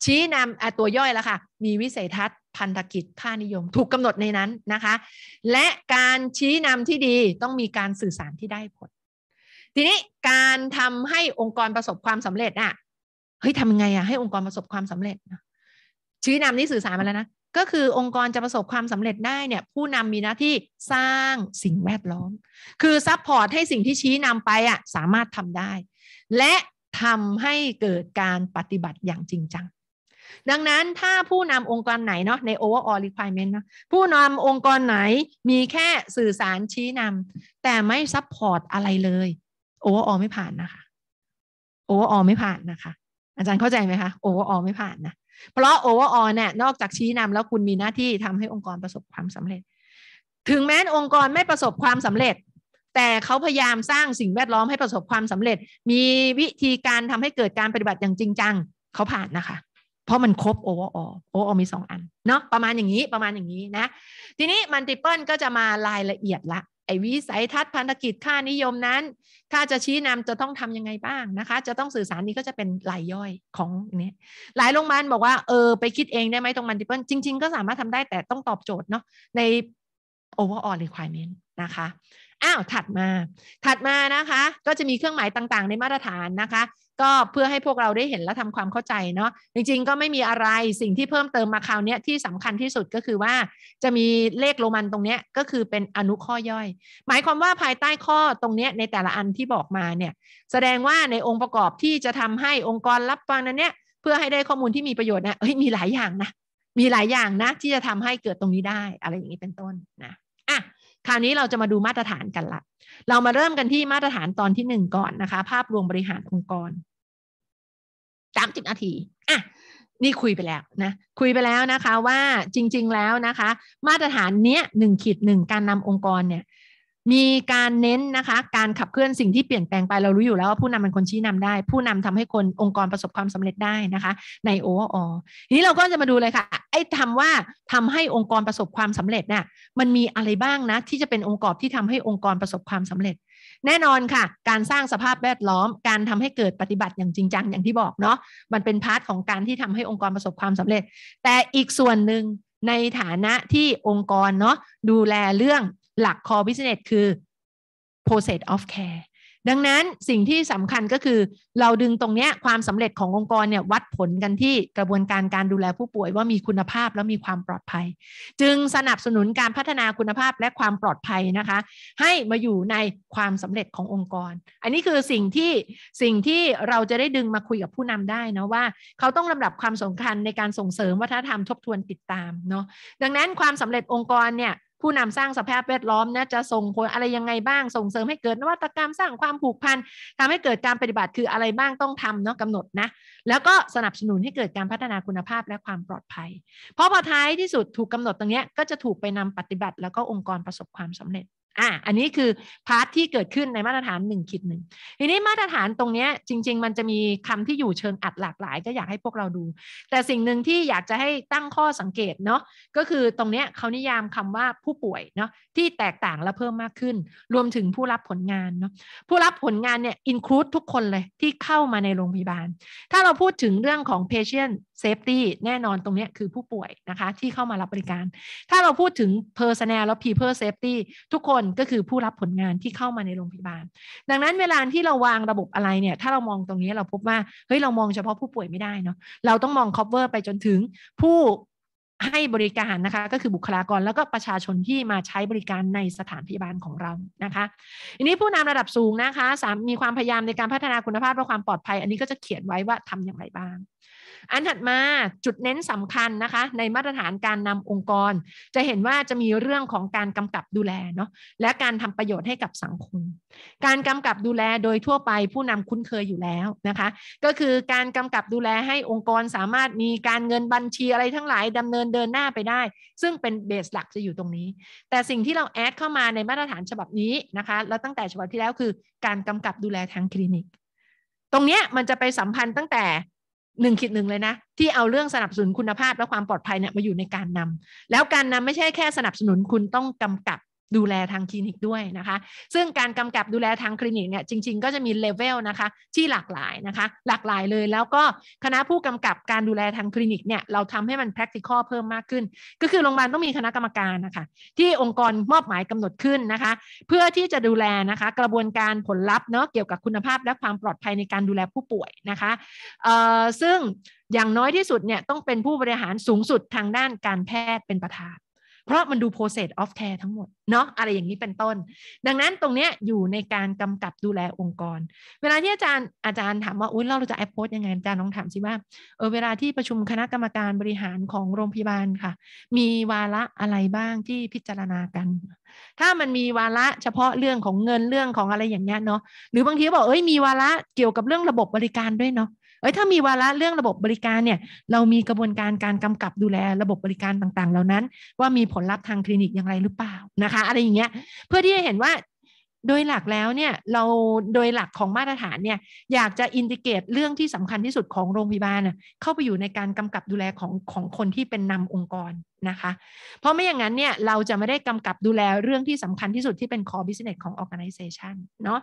ชี้นำตัวย่อยแล้วค่ะมีวิสัยทัศน์พันธกิจค่านิยม ถูกกำหนดในนั้นนะคะ และการชี้นำที่ดีต้องมีการสื่อสารที่ได้ผล ทีนี้การทำให้องค์กรประสบความสำเร็จอะเฮ้ยทำยังไงอะให้องค์กรประสบความสำเร็จชี้นำนี่สื่อสารมาแล้วนะก็คือองค์กรจะประสบความสำเร็จได้เนี่ยผู้นำมีหน้าที่สร้างสิ่งแวดล้อมคือซัพพอร์ตให้สิ่งที่ชี้นำไปอะ่ะสามารถทำได้ และทำให้เกิดการปฏิบัติอย่างจริงจังดังนั้นถ้าผู้นำองค์กรไหนเนาะใน overall requirement นะผู้นำองค์กรไหนมีแค่สื่อสารชี้นำแต่ไม่ซัพพอร์ตอะไรเลย overall ไม่ผ่านนะคะ overall ไม่ผ่านนะคะ อาจารย์เข้าใจไหมคะ overall ไม่ผ่านนะเพราะ overall เนี่ยนอกจากชี้นำแล้วคุณมีหน้าที่ทำให้องค์กรประสบความสำเร็จถึงแม้องค์กรไม่ประสบความสำเร็จ แต่เขาพยายามสร้างสิ่งแวดล้อมให้ประสบความสำเร็จ มีวิธีการทำให้เกิดการปฏิบัติอย่างจริงจังเขาผ่านนะคะเพราะมันครบโอเวอร์ออโอเวอร์ออมีสองอัน เนาะประมาณอย่างนี้ประมาณอย่างนี้นะ ทีนี้มันติเปิลก็จะมารายละเอียดละไอวิสัยทัศน์พันธกิจค่านิยมนั้นถ้าจะชี้นำจะต้องทํำยังไงบ้างนะคะ จะต้องสื่อสารนี้ก็จะเป็นรายย่อยของนี้ หลายโรงพยาบาลบอกว่า เออ ไปคิดเองได้ไหมตรงมันติเปิลจริงๆ ก็สามารถทำได้แต่ต้องตอบโจทย์เนาะในโวอร์ออ l r e q คว r e m น n t นะคะ อ้าวถัดมา ถัดมานะคะก็จะมีเครื่องหมายต่างๆ ในมาตรฐานนะคะก็เพื่อให้พวกเราได้เห็นและทำความเข้าใจเนาะจริง ๆ ก็ไม่มีอะไรสิ่งที่เพิ่มเติมมาคราวนี้ที่สำคัญที่สุดก็คือว่าจะมีเลขโรมันตรงนี้ก็คือเป็นอนุข้อย่อย หมายความว่าภายใต้ข้อตรงนี้ในแต่ละอันที่บอกมาเนี่ยแสดงว่าในองค์ประกอบที่จะทำให้องค์กรรับฟังนั้นเนี่ยเพื่อให้ได้ข้อมูลที่มีประโยชน์นะเอ้ยมีหลายอย่างนะมีหลายอย่างนะที่จะทำให้เกิดตรงนี้ได้ อะไรอย่างนี้เป็นต้นนะอ่ะคราวนี้เราจะมาดูมาตรฐานกันละ เรามาเริ่มกันที่มาตรฐานตอนที่หนึ่งก่อนนะคะภาพรวมบริหารองค์กรสามสิบนาที อ่ะ นี่คุยไปแล้วนะ คุยไปแล้วนะคะว่าจริงๆ แล้วนะคะ มาตรฐานเนี้ยหนึ่งขีดหนึ่งการนำองค์กรเนี่ยมีการเน้นนะคะการขับเคลื่อนสิ่งที่เปลี่ยนแปลงไปเรารู้อยู่แล้วว่าผู้นำเป็นคนชี้นำได้ ผู้นำทำให้คนองค์กรประสบความสำเร็จได้นะคะ ในโอเวอร์ออทีนี้เราก็จะมาดูเลยค่ะไอ้ทาว่าทำให้องค์กรประสบความสำเร็จเนะ่ยมันมีอะไรบ้างนะ ที่จะเป็นองค์กรที่ทำให้องค์กรประสบความสำเร็จแน่นอนค่ะ การสร้างสภาพแวดล้อมการทำให้เกิดปฏิบัติอย่างจริงจัง อย่างที่บอกเนาะมันเป็นพาร์ทของการที่ทำให้องค์กรประสบความสำเร็จ แต่อีกส่วนหนึ่งในฐานะที่องค์กรเนาะดูแลเรื่องหลักคอ r ิ business คือ process of care ดังนั้นสิ่งที่สำคัญก็คือเราดึงตรงเนี้ยความสำเร็จขององค์กร เนี่ย วัดผลกันที่กระบวนการการดูแลผู้ป่วยว่ามีคุณภาพและมีความปลอดภัย จึงสนับสนุนการพัฒนาคุณภาพและความปลอดภัยนะคะ ให้มาอยู่ในความสำเร็จขององค์กร อันนี้คือสิ่งที่สิ่งที่เราจะได้ดึงมาคุยกับผู้นำได้นะว่า เขาต้องลำดับความสำคัญในการส่งเสริมวัฒนธรรมทบทวนติดตามเนาะดังนั้นความสำเร็จองค์กรเนี่ยผู้นำสร้างสภาพแวดล้อมนะจะส่งผลอะไรยังไงบ้างส่งเสริมให้เกิดนวัตกรรม สร้างความผูกพันทำให้เกิดการปฏิบัติคืออะไรบ้างต้องทำเนาะกำหนดนะแล้วก็สนับสนุนให้เกิดการพัฒนาคุณภาพและความปลอดภัย เพราะพอท้ายที่สุดถูกกาหนดตรงนี้ก็จะถูกไปนำปฏิบัติแล้วก็องค์กรประสบความสำเร็จอ่ะอันนี้คือพาร์ทที่เกิดขึ้นในมาตรฐาน1นคิดหนึ่งทีนี้มาตรฐานตรงนี้จริง ๆ มันจะมีคำที่อยู่เชิงอัดหลากหลาย ก็อยากให้พวกเราดู แต่สิ่งหนึ่งที่อยากจะให้ตั้งข้อสังเกตเนาะ ก็คือตรงนี้เขานิยามคำว่าผู้ป่วยเนาะที่แตกต่างและเพิ่มมากขึ้น รวมถึงผู้รับผลงานเนาะผู้รับผลงานเนี่ยอินคลูดทุกคนเลย ที่เข้ามาในโรงพยาบาล ถ้าเราพูดถึงเรื่องของ patient safety แน่นอนตรงนี้คือผู้ป่วยนะคะที่เข้ามารับบริการ ถ้าเราพูดถึง personnel และ people safety ทุกคนนก็คือผู้รับผลงานที่เข้ามาในโรงพยาบาล ดังนั้นเวลาที่เราวางระบบอะไรเนี่ย ถ้าเรามองตรงนี้เราพบว่าเฮ้ยเรามองเฉพาะผู้ป่วยไม่ได้เนาะเราต้องมองครอบคลุมไปจนถึงผู้ให้บริการนะคะ ก็คือบุคลากรแล้วก็ประชาชนที่มาใช้บริการในสถานพยาบาลของเรานะคะอันนี้ผู้นำระดับสูงนะคะสามมีความพยายามในการพัฒนาคุณภาพและความปลอดภัย อันนี้ก็จะเขียนไว้ว่าทำอย่างไรบ้างอันถัดมาจุดเน้นสำคัญนะคะ ในมาตรฐานการนำองค์กร จะเห็นว่าจะมีเรื่องของการกำกับดูแลเนาะและการทำประโยชน์ให้กับสังคมการกำกับดูแลโดยทั่วไปผู้นำคุ้นเคยอยู่แล้วนะคะ ก็คือการกำกับดูแลให้องค์กรสามารถมีการเงินบัญชีอะไรทั้งหลาย ดำเนินเดินหน้าไปได้ ซึ่งเป็นเบสหลักจะอยู่ตรงนี้ แต่สิ่งที่เราแอดเข้ามาในมาตรฐานฉบับนี้นะคะแล้วตั้งแต่ฉบับที่แล้วคือ การกำกับดูแลทางคลินิก ตรงนี้มันจะไปสัมพันธ์ตั้งแต่หนึ่งขีดหนึ่งเลยนะ ที่เอาเรื่องสนับสนุนคุณภาพและความปลอดภัยเนี่ยมาอยู่ในการนำ แล้วการนำไม่ใช่แค่สนับสนุนคุณต้องกำกับดูแลทางคลินิกด้วยนะคะซึ่งการกำกับดูแลทางคลินิกเนี่ยจริงๆ ก็จะมีเลเวลนะคะที่หลากหลายนะคะหลากหลายเลยแล้วก็คณะผู้กำกับการดูแลทางคลินิกเนี่ยเราทำให้มัน practical เพิ่มมากขึ้น ก็คือโรงพยาบาลต้องมีคณะกรรมการนะคะที่องค์กรมอบหมายกำหนดขึ้นนะคะเพื่อที่จะดูแลนะคะกระบวนการผลลัพธ์เนาะเกี่ยวกับคุณภาพ และความปลอดภัยในการดูแลผู้ป่วยนะคะเอ่อซึ่งอย่างน้อยที่สุดเนี่ยต้องเป็นผู้บริหารสูงสุดทางด้านการแพทย์เป็นประธานเพราะมันดู process of care ทั้งหมดเนาะอะไรอย่างนี้เป็นต้น ดังนั้นตรงเนี้ยอยู่ในการกำกับดูแลองค์กร เวลาที่อาจารย์อาจารย์ถามว่าอุ้ยเราจะ approach ยังไงอาจารย์ลองถามสิว่าเออเวลาที่ประชุมคณะกรรมการบริหารของโรงพยาบาลค่ะ มีวาระอะไรบ้างที่พิจารณากัน ถ้ามันมีวาระเฉพาะเรื่องของเงินเรื่องของอะไรอย่างเงี้ยเนาะหรือบางทีบอกเอ้ยมีวาระเกี่ยวกับเรื่องระบบบริการด้วยเนาะเอ้ยถ้ามีวาระเรื่องระบบบริการเนี่ยเรามีกระบวนการการกำกับดูแลระบบบริการต่างๆ เหล่านั้น ว่ามีผลลัพธ์ทางคลินิกอย่างไรหรือเปล่านะคะ อะไรอย่างเงี้ยเพื่อที่จะเห็นว่าโดยหลักแล้วเนี่ยเราโดยหลักของมาตรฐานเนี่ยอยากจะอินทิเกตเรื่องที่สำคัญที่สุดของโรงพยาบาลเข้าไปอยู่ในการกำกับดูแลของของคนที่เป็นนำองค์กรนะคะ เพราะไม่อย่างนั้นเนี่ยเราจะไม่ได้กำกับดูแลเรื่องที่สำคัญที่สุดที่เป็น core business ของ organization เนาะ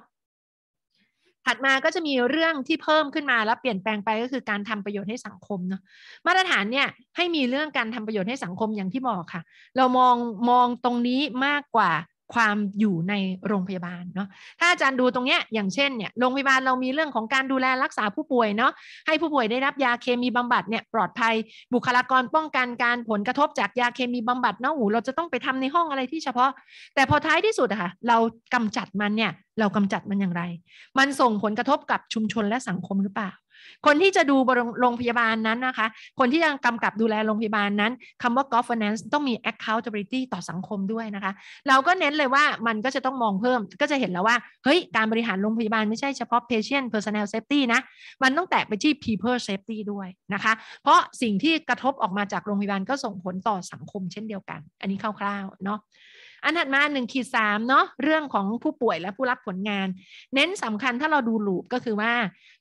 ถัดมาก็จะมีเรื่องที่เพิ่มขึ้นมา แล้วเปลี่ยนแปลงไปก็คือการทำประโยชน์ให้สังคมเนาะมาตรฐานเนี่ยให้มีเรื่องการทำประโยชน์ให้สังคมอย่างที่บอกค่ะ เรามองมองตรงนี้มากกว่าความอยู่ในโรงพยาบาลเนาะ ถ้าอาจารย์ดูตรงเนี้ย อย่างเช่นเนี่ย โรงพยาบาลเรามีเรื่องของการดูแลรักษาผู้ป่วยเนาะ ให้ผู้ป่วยได้รับยาเคมีบำบัดเนี่ยปลอดภัย บุคลากรป้องกันการผลกระทบจากยาเคมีบำบัดเนาะหูเราจะต้องไปทำในห้องอะไรที่เฉพาะ แต่พอท้ายที่สุดอะค่ะ เรากำจัดมันเนี่ย เรากำจัดมันอย่างไร มันส่งผลกระทบกับชุมชนและสังคมหรือเปล่าคนที่จะดูโรงพยาบาลนั้นนะคะ คนที่จะกำกับดูแลโรงพยาบาลนั้นคำว่า governance ต้องมี accountability ต่อสังคมด้วยนะคะ เราก็เน้นเลยว่ามันก็จะต้องมองเพิ่ม ก็จะเห็นแล้วว่า เฮ้ย การบริหารโรงพยาบาลไม่ใช่เฉพาะ patient personnel safety นะ มันต้องแตะไปที่ people safety ด้วยนะคะ เพราะสิ่งที่กระทบออกมาจากโรงพยาบาลก็ส่งผลต่อสังคมเช่นเดียวกัน อันนี้คร่าวๆเนาะอันถัดมาหนึ่งขีดสามเนาะเรื่องของผู้ป่วยและผู้รับผลงาน เน้นสำคัญถ้าเราดูลูป ก็คือว่า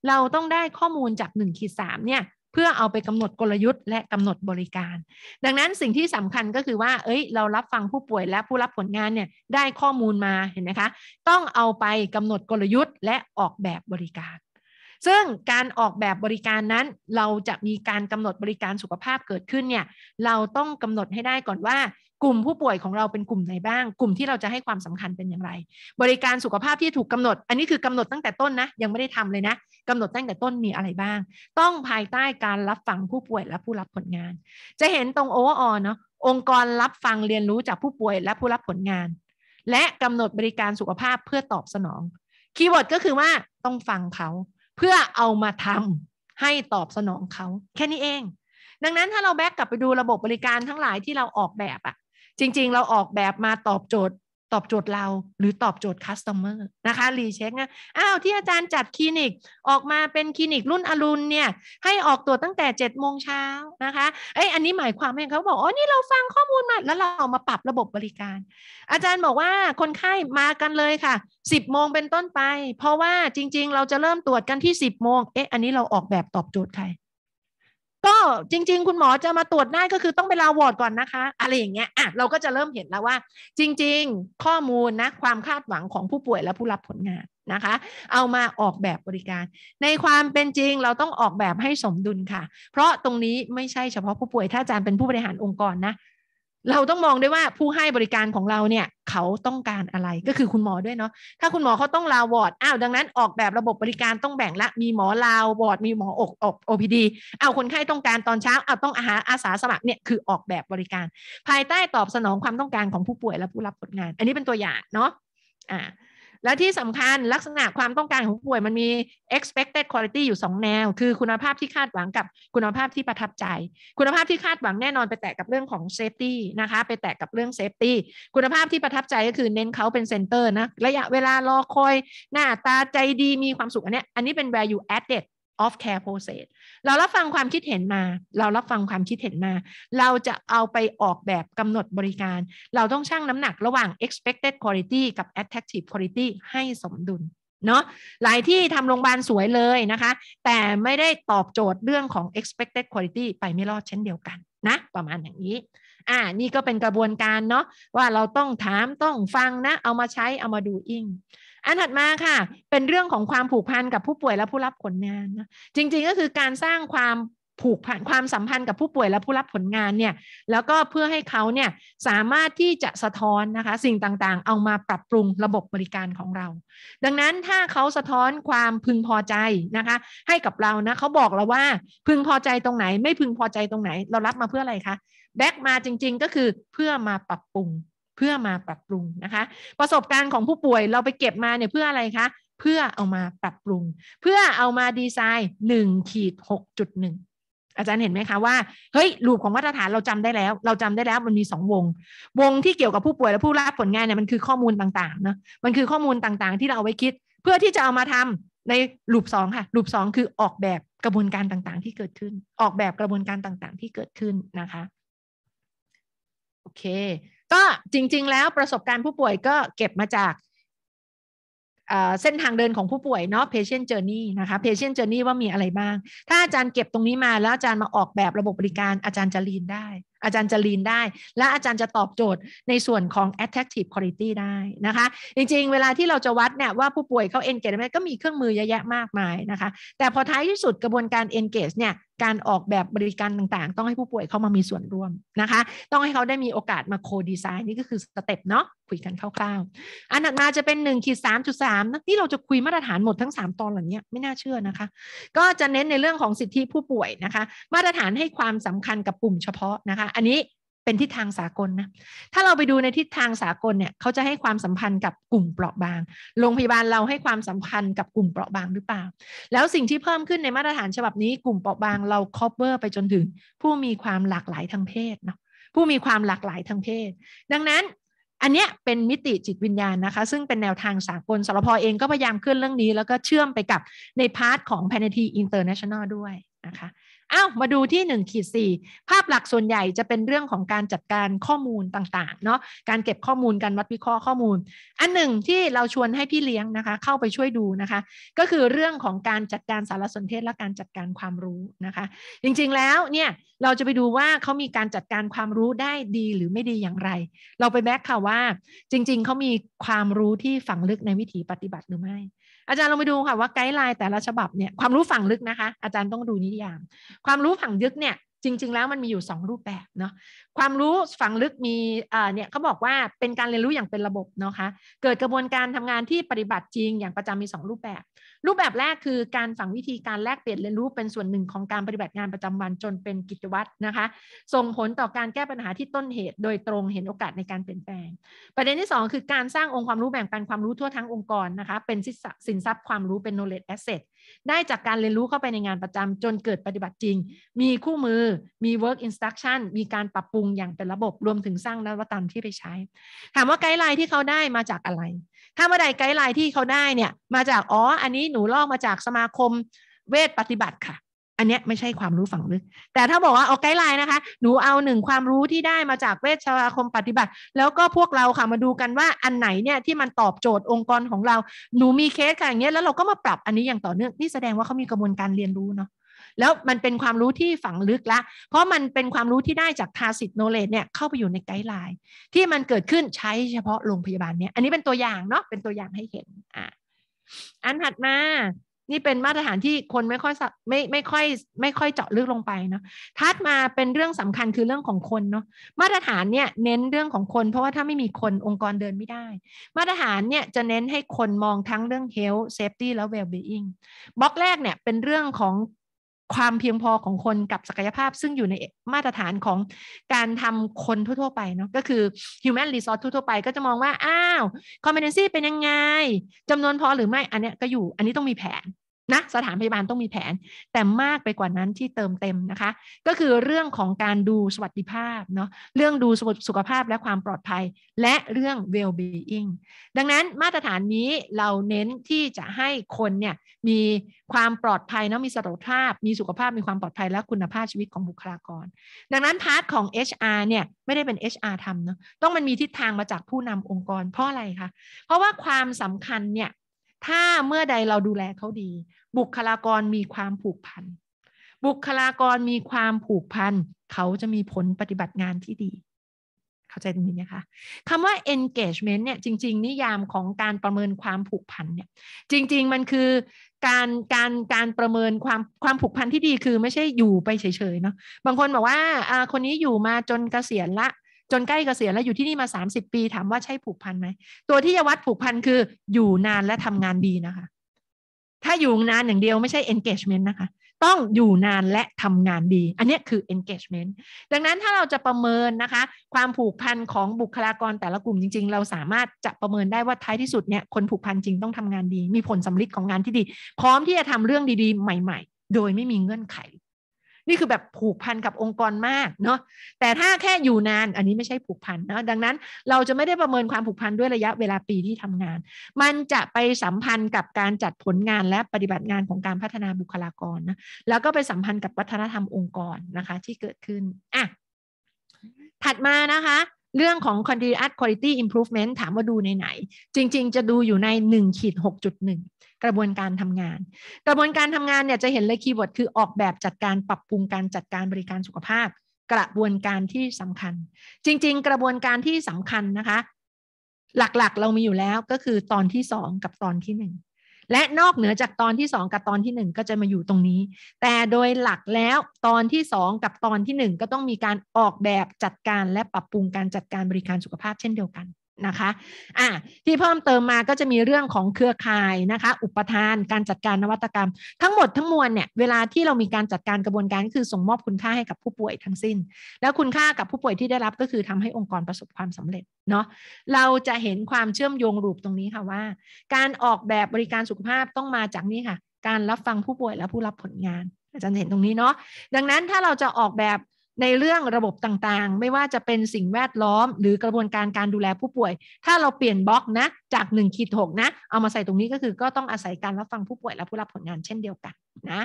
เราต้องได้ข้อมูลจาก1ขีดสามเนี่ย เพื่อเอาไปกำหนดกลยุทธ์และกำหนดบริการ ดังนั้นสิ่งที่สำคัญก็คือว่าเอ้ยเรารับฟังผู้ป่วยและผู้รับผลงานเนี่ยได้ข้อมูลมาเห็นไหมคะต้องเอาไปกำหนดกลยุทธ์และออกแบบบริการ ซึ่งการออกแบบบริการนั้น เราจะมีการกำหนดบริการสุขภาพเกิดขึ้นเนี่ยเราต้องกำหนดให้ได้ก่อนว่ากลุ่มผู้ป่วยของเราเป็นกลุ่มไหนบ้าง กลุ่มที่เราจะให้ความสำคัญเป็นอย่างไร บริการสุขภาพที่ถูกกาหนดอันนี้คือกำหนดตั้งแต่ต้นนะ ยังไม่ได้ทำเลยนะ กำหนดตั้งแต่ต้นมีอะไรบ้าง ต้องภายใต้การรับฟังผู้ป่วยและผู้รับผลงาน จะเห็นตรงโอเวอร์ออเนาะองค์กรรับฟังเรียนรู้จากผู้ป่วยและผู้รับผลงาน และกำหนดบริการสุขภาพเพื่อตอบสนองคีย์เวิร์ดก็คือว่าต้องฟังเขาเพื่อเอามาทำให้ตอบสนองเขาแค่นี้เอง ดังนั้นถ้าเราแบ็กกลับไปดูระบบบริการทั้งหลายที่เราออกแบบอ่ะจริงๆเราออกแบบมาตอบโจทย์ ตอบโจทย์เรา หรือตอบโจทย์คัสเตอร์เมอร์นะคะรีเช็คนะอ้าวที่อาจารย์จัดคลินิกออกมาเป็น คลินิกรุ่นอรุณเนี่ย ให้ออกตัวตั้งแต่7จ็ดโมงเช้านะคะไอ้อันนี้หมายความให้เขาบอกอ๋อนี่เราฟังข้อมูลมาแล้วเราเอามาปรับระบบบริการ อาจารย์บอกว่าคนไข้มากันเลยค่ะ 10บโมงเป็นต้นไปเพราะว่าจริงๆเราจะเริ่มตรวจกันที่ 10บโมงเอ๊ะ อันนี้เราออกแบบตอบโจทย์ใครก็จริง ๆ คุณหมอจะมาตรวจได้ก็คือต้องไปลาวอร์ดก่อนนะคะ อะไรอย่างเงี้ยอ่ะเราก็จะเริ่มเห็นแล้วว่า จริงๆข้อมูลนะความคาดหวังของผู้ป่วยและผู้รับผลงานนะคะ เอามาออกแบบบริการ ในความเป็นจริงเราต้องออกแบบให้สมดุลค่ะ เพราะตรงนี้ไม่ใช่เฉพาะผู้ป่วยถ้าอาจารย์เป็นผู้บริหารองค์กรนะเราต้องมองด้วยว่าผู้ให้บริการของเราเนี่ยเขาต้องการอะไรก็คือคุณหมอด้วยเนาะถ้าคุณหมอเขาต้องลาวอร์ดอ้าวดังนั้นออกแบบระบบบริการต้องแบ่งละมีหมอลาวอร์ดมีหมออกอก OPD เอาคนไข้ต้องการตอนเช้าเอาต้องอาหารอาสาสมัครเนี่ยคือออกแบบบริการ ภายใต้ตอบสนองความต้องการของผู้ป่วยและผู้รับผลงาน อันนี้เป็นตัวอย่างเนาะอ่าแล้วที่สำคัญลักษณะความต้องการของผู้ป่วยมันมี expected quality อยู่ 2 แนว คือคุณภาพที่คาดหวังกับคุณภาพที่ประทับใจ คุณภาพที่คาดหวังแน่นอน ไปแตะกับเรื่องของ safety นะคะไปแตะกับเรื่อง safety คุณภาพที่ประทับใจก็คือเน้นเขาเป็นเซนเตอร์นะระยะเวลารอคอย หน้าตาใจดีมีความสุขอันนี้อันนี้เป็น value added of care process เรารับฟังความคิดเห็นมา เรารับฟังความคิดเห็นมา เราจะเอาไปออกแบบกำหนดบริการ เราต้องชั่งน้ำหนักระหว่าง expected quality กับ attractive quality ให้สมดุล เนาะหลายที่ทำโรงพยาบาลสวยเลยนะคะ แต่ไม่ได้ตอบโจทย์เรื่องของ expected quality ไปไม่รอดเช่นเดียวกันนะ ประมาณอย่างนี้ อ่า นี่ก็เป็นกระบวนการเนาะ ว่าเราต้องถามต้องฟังนะ เอามาใช้ เอามาดูอิงอันถัดมาค่ะ เป็นเรื่องของความผูกพันกับผู้ป่วยและผู้รับผลงานนะจริงๆก็คือการสร้างความผูกพันความสัมพันธ์กับผู้ป่วยและผู้รับผลงานเนี่ยแล้วก็เพื่อให้เขาเนี่ยสามารถที่จะสะท้อนนะคะ สิ่งต่างๆ เอามาปรับปรุงระบบบริการของเรา ดังนั้นถ้าเขาสะท้อนความพึงพอใจนะคะให้กับเรานะเขาบอกเราว่าพึงพอใจตรงไหน ไม่พึงพอใจตรงไหน เรารับมาเพื่ออะไรคะแบ็กมาจริงๆก็คือเพื่อมาปรับปรุงเพื่อมาปรับปรุงนะคะ ประสบการณ์ของผู้ป่วยเราไปเก็บมาเนี่ยเพื่ออะไรคะ เพื่อเอามาปรับปรุง เพื่อเอามาดีไซน์1ขีดหหดนึ่งอาจารย์เห็นไหมคะว่าเฮ้ยรูปของมาตรฐานเราจำได้แล้ว เราจำได้แล้ว มันมีสองวง วงที่เกี่ยวกับผู้ป่วยและผู้รับผลงานเนี่ยมันคือข้อมูลต่างๆนะมันคือข้อมูลต่างๆที่เราเอาไว้คิด เพื่อที่จะเอามาทำในรูปสองค่ะรูปสองคือออกแบบกระบวนการต่างๆ ที่เกิดขึ้น ออกแบบกระบวนการต่างๆ ที่เกิดขึ้นนะคะ โอเคก็จริงๆแล้วประสบการณ์ผู้ป่วยก็เก็บมาจาก เส้นทางเดินของผู้ป่วยเนาะ patient journey นะคะ patient journey ว่ามีอะไรบ้าง ถ้าอาจารย์เก็บตรงนี้มาแล้วอาจารย์มาออกแบบระบบบริการอาจารย์จะลีนได้อาจารย์จะลีนได้ และอาจารย์จะตอบโจทย์ในส่วนของ attractive quality ได้นะคะ จริงๆ เวลาที่เราจะวัดเนี่ยว่าผู้ป่วยเขา engage ไหมก็มีเครื่องมือเยอะแยะมากมายนะคะแต่พอท้ายที่สุดกระบวนการ engage เนี่ยการออกแบบบริการต่างๆ ต้องให้ผู้ป่วยเข้ามามีส่วนร่วมนะคะ ต้องให้เขาได้มีโอกาสมาโคดีไซน์นี่ก็คือสเต็ปเนาะคุยกันคร่าว ๆ อันถัดมาจะเป็น1นึ่งขีดสามจุดสามนี่เราจะคุยมาตรฐานหมดทั้ง 3 ตอนเหล่านี้ไม่น่าเชื่อนะคะ ก็จะเน้นในเรื่องของสิทธิผู้ป่วยนะคะ มาตรฐานให้ความสำคัญกับกลุ่มเฉพาะนะคะอันนี้เป็นทิศทางสากลนะ ถ้าเราไปดูในทิศทางสากลเนี่ย เขาจะให้ความสัมพันธ์กับกลุ่มเปราะบาง โรงพยาบาลเราให้ความสัมพันธ์กับกลุ่มเปราะบางหรือเปล่า แล้วสิ่งที่เพิ่มขึ้นในมาตรฐานฉบับนี้กลุ่มเปราะบางเราครอบเวอร์ไปจนถึง ผู้มีความหลากหลายทางเพศเนาะ ผู้มีความหลากหลายทางเพศ ดังนั้นอันเนี้ยเป็นมิติจิตวิญญาณนะคะ ซึ่งเป็นแนวทางสากลสรพอเองก็พยายามเคลื่อนเรื่องนี้ แล้วก็เชื่อมไปกับในพาร์ทของ Panity International ด้วยนะคะอ้าวมาดูที่1นขีดสภาพหลักส่วนใหญ่จะเป็นเรื่องของการจัดการข้อมูลต่างๆเนาะการเก็บข้อมูลการวัดวิเคราะห์ข้อมูล อันหนึ่งที่เราชวนให้พี่เลี้ยงนะคะเข้าไปช่วยดูนะคะ ก็คือเรื่องของการจัดการสารสนเทศและการจัดการความรู้นะคะ จริงๆแล้วเนี่ยเราจะไปดูว่าเขามีการจัดการความรู้ได้ดีหรือไม่ดีอย่างไร เราไปแบ็คค่ะว่าจริงๆเขามีความรู้ที่ฝังลึกในวิถีปฏิบัติหรือไม่อาจารย์ลองไปดูค่ะว่าไกด์ไลน์แต่ละฉบับเนี่ยความรู้ฝั่งลึกนะคะอาจารย์ต้องดูนิยาม ความรู้ฝั่งลึกเนี่ยจริง ๆ แล้วมันมีอยู่ 2 รูปแบบเนาะความรู้ฝั่งลึกมีเนี่ยเขาบอกว่าเป็นการเรียนรู้อย่างเป็นระบบเนาะคะ เกิดกระบวนการทำงานที่ปฏิบัติจริงอย่างประจำมี 2 รูปแบบรูปแบบแรกคือการฝังวิธีการแลกเปลี่ยนเรียนรู้เป็นส่วนหนึ่งของการปฏิบัติงานประจำวันจนเป็นกิจวัตรนะคะ ส่งผลต่อการแก้ปัญหาที่ต้นเหตุ โดยตรงเห็นโอกาสในการเปลี่ยนแปลง ประเด็นที่ 2 คือ การสร้างองค์ความรู้แบ่งปันความรู้ทั่วทั้งองค์กรนะคะเป็นสินทรัพย์ความรู้เป็น knowledge asset ได้จากการเรียนรู้เข้าไปในงานประจำจนเกิดปฏิบัติจริง มีคู่มือมี work instruction มีการปรับปรุงอย่างเป็นระบบรวมถึงสร้างนวัตกรรมที่ไปใช้ ถามว่าไกด์ไลน์ที่เขาได้มาจากอะไรถ้าเมื่อใดไกด์ไลน์ที่เขาได้เนี่ยมาจากอ๋ออันนี้หนูลอกมาจากสมาคมเวทปฏิบัติค่ะ อันนี้ไม่ใช่ความรู้ฝั่งลึกแต่ถ้าบอกว่าเอาไกด์ไลน์นะคะ หนูเอาหนึ่งความรู้ที่ได้มาจากเวชสมาคมปฏิบัติ แล้วก็พวกเราค่ะมาดูกันว่าอันไหนเนี่ยที่มันตอบโจทย์องค์กรของเรา หนูมีเคสค่ะอย่างเงี้ยแล้วเราก็มาปรับอันนี้อย่างต่อเนื่องนี่แสดงว่าเขามีกระบวนการเรียนรู้เนาะแล้วมันเป็นความรู้ที่ฝังลึกละ เพราะมันเป็นความรู้ที่ได้จากทาสิตโนเลตเนี่ยเข้าไปอยู่ในไกด์ไลน์ที่มันเกิดขึ้นใช้เฉพาะโรงพยาบาลเนี่ย อันนี้เป็นตัวอย่างเนาะ เป็นตัวอย่างให้เห็นอ่ะอันถัดมา นี่เป็นมาตรฐานที่คนไม่ค่อยไม่ไม่ค่อย ไม่ค่อยเจาะลึกลงไปเนาะทัดมาเป็นเรื่องสำคัญคือเรื่องของคนเนาะ มาตรฐานเนี่ยเน้นเรื่องของคน เพราะว่าถ้าไม่มีคนองค์กรเดินไม่ได้ มาตรฐานเนี่ยจะเน้นให้คนมองทั้งเรื่อง health safety และ well being บล็อกแรกเนี่ยเป็นเรื่องของความเพียงพอของคนกับศักยภาพซึ่งอยู่ในมาตรฐานของการทำคนทั่วๆไปเนาะก็คือ human resource ทั่วๆไปก็จะมองว่า อ้าว competency เป็นยังไงจำนวนพอหรือไม่อันเนี้ยก็อยู่อันนี้ต้องมีแผนนะสถานพยาบาลต้องมีแผน แต่มากไปกว่านั้นที่เติมเต็มนะคะ ก็คือเรื่องของการดูสวัสดิภาพเนาะเรื่องดูสุขภาพและความปลอดภัยและเรื่อง well-being ดังนั้นมาตรฐานนี้เราเน้นที่จะให้คนเนี่ยมีความปลอดภัยเนาะมีสุขภาพ มีสุขภาพมีความปลอดภัยและคุณภาพชีวิตของบุคลากร ดังนั้นพาร์ทของ HR เนี่ยไม่ได้เป็น HR ทำเนาะต้องมันมีทิศทางมาจากผู้นำองค์กรเพราะอะไรคะเพราะว่าความสำคัญเนี่ยถ้าเมื่อใดเราดูแลเขาดี บุคลากรมีความผูกพัน บุคลากรมีความผูกพันเขาจะมีผลปฏิบัติงานที่ดี เข้าใจตรงนี้ไหมคะคำว่า engagement เนี่ย จริงๆนิยามของการประเมินความผูกพันเนี่ยจริง ๆมันคือการการการประเมินความความผูกพันที่ดีคือไม่ใช่อยู่ไปเฉยๆเนาะบางคนบอกว่าคนนี้อยู่มาจนเกษียณละจนใกล้เกษียณแล้วอยู่ที่นี่มา30ปีถามว่าใช่ผูกพันไหมตัวที่จะวัดผูกพันคือ อยู่นานและทำงานดีนะคะ ถ้าอยู่นานอย่างเดียวไม่ใช่ engagement นะคะ ต้องอยู่นานและทำงานดี อันนี้คือ engagement ดังนั้นถ้าเราจะประเมินนะคะ ความผูกพันของบุคลากรแต่ละกลุ่มจริงๆ เราสามารถจะประเมินได้ว่าท้ายที่สุดเนี่ยคนผูกพันจริงต้องทำงานดี มีผลสำลิดของงานที่ดี พร้อมที่จะทำเรื่องดี ๆ ใหม่ ๆ โดยไม่มีเงื่อนไขนี่คือแบบผูกพันกับองค์กรมากเนาะแต่ถ้าแค่อยู่นาน อันนี้ไม่ใช่ผูกพันเนาะดังนั้นเราจะไม่ได้ประเมินความผูกพันด้วยระยะเวลาปีที่ทำงาน มันจะไปสัมพันธ์กับการจัดผลงานและปฏิบัติงานของการพัฒนาบุคลากรนะแล้วก็ไปสัมพันธ์กับวัฒนธรรมองค์กรนะคะ ที่เกิดขึ้นอ่ะถัดมานะคะ เรื่องของ continuous quality improvement ถามว่าดูในไหน จริง ๆ จะดูอยู่ใน1ขีด6.1กระบวนการทำงานกระบวนการทำงานเนี่ยจะเห็นเลย คีย์เวิร์ดคือออกแบบจัดการปรับปรุงการจัดการบริการสุขภาพ กระบวนการที่สำคัญ จริงๆ กระบวนการที่สำคัญนะคะ หลักๆ เรามีอยู่แล้วก็คือตอนที่สองกับตอนที่หนึ่งและนอกเหนือจากตอนที่ 2 กับตอนที่ 1 ก็จะมาอยู่ตรงนี้ แต่โดยหลักแล้วตอนที่ 2 กับตอนที่ 1 ก็ต้องมีการออกแบบจัดการ และปรับปรุงการจัดการบริการสุขภาพเช่นเดียวกันนะคะ อ่ะ ที่เพิ่มเติมมาก็จะมีเรื่องของเครือข่ายนะคะ อุปทาน การจัดการนวัตกรรม ทั้งหมดทั้งมวลเนี่ย เวลาที่เรามีการจัดการกระบวนการคือส่งมอบคุณค่าให้กับผู้ป่วยทั้งสิ้น แล้วคุณค่ากับผู้ป่วยที่ได้รับก็คือทำให้องค์กรประสบความสำเร็จเนาะ เราจะเห็นความเชื่อมโยงรูปตรงนี้ค่ะว่า การออกแบบบริการสุขภาพต้องมาจากนี่ค่ะ การรับฟังผู้ป่วยและผู้รับผลงานอาจารย์เห็นตรงนี้เนาะ ดังนั้นถ้าเราจะออกแบบในเรื่องระบบต่างๆ ไม่ว่าจะเป็นสิ่งแวดล้อม หรือกระบวนการการดูแลผู้ป่วย ถ้าเราเปลี่ยนบล็อกนะจาก1ขีดหกนะ เอามาใส่ตรงนี้ก็คือก็ต้องอาศัยการรับฟังผู้ป่วยและผู้รับผลงานเช่นเดียวกันนะ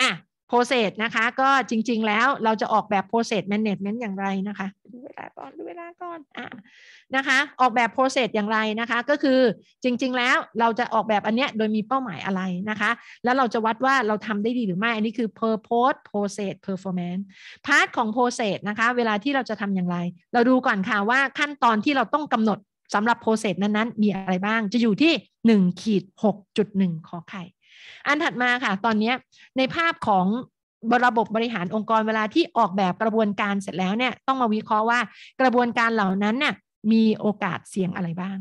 อ่ะโปรเซสนะคะก็จริงๆแล้วเราจะออกแบบโปรเซสแม a n a g e m e n อย่างไรนะคะดูเวลาก่อนดูเวลาก่อนอ่ะนะคะ ออกแบบโปรเซสอย่างไรนะคะ ก็คือจริง ๆแล้วเราจะออกแบบอันเนี้ยโดยมีเป้าหมายอะไรนะคะ แล้วเราจะวัดว่าเราทำได้ดีหรือไม่อันนี้คือ purpose process performance าร์ทของโปรเซสนะคะ เวลาที่เราจะทำอย่างไร เราดูก่อนค่ะว่าขั้นตอนที่เราต้องกำหนดสำหรับโปรเซสนั้นๆ มีอะไรบ้าง จะอยู่ที่1ขีด6.1ขอไข่อันถัดมาค่ะตอนนี้ในภาพของระบบบริหารองค์กรเวลาที่ออกแบบกระบวนการเสร็จแล้วเนี่ยต้องมาวิเคราะห์ว่ากระบวนการเหล่านั้นเนี่ยมีโอกาสเสี่ยงอะไรบ้าง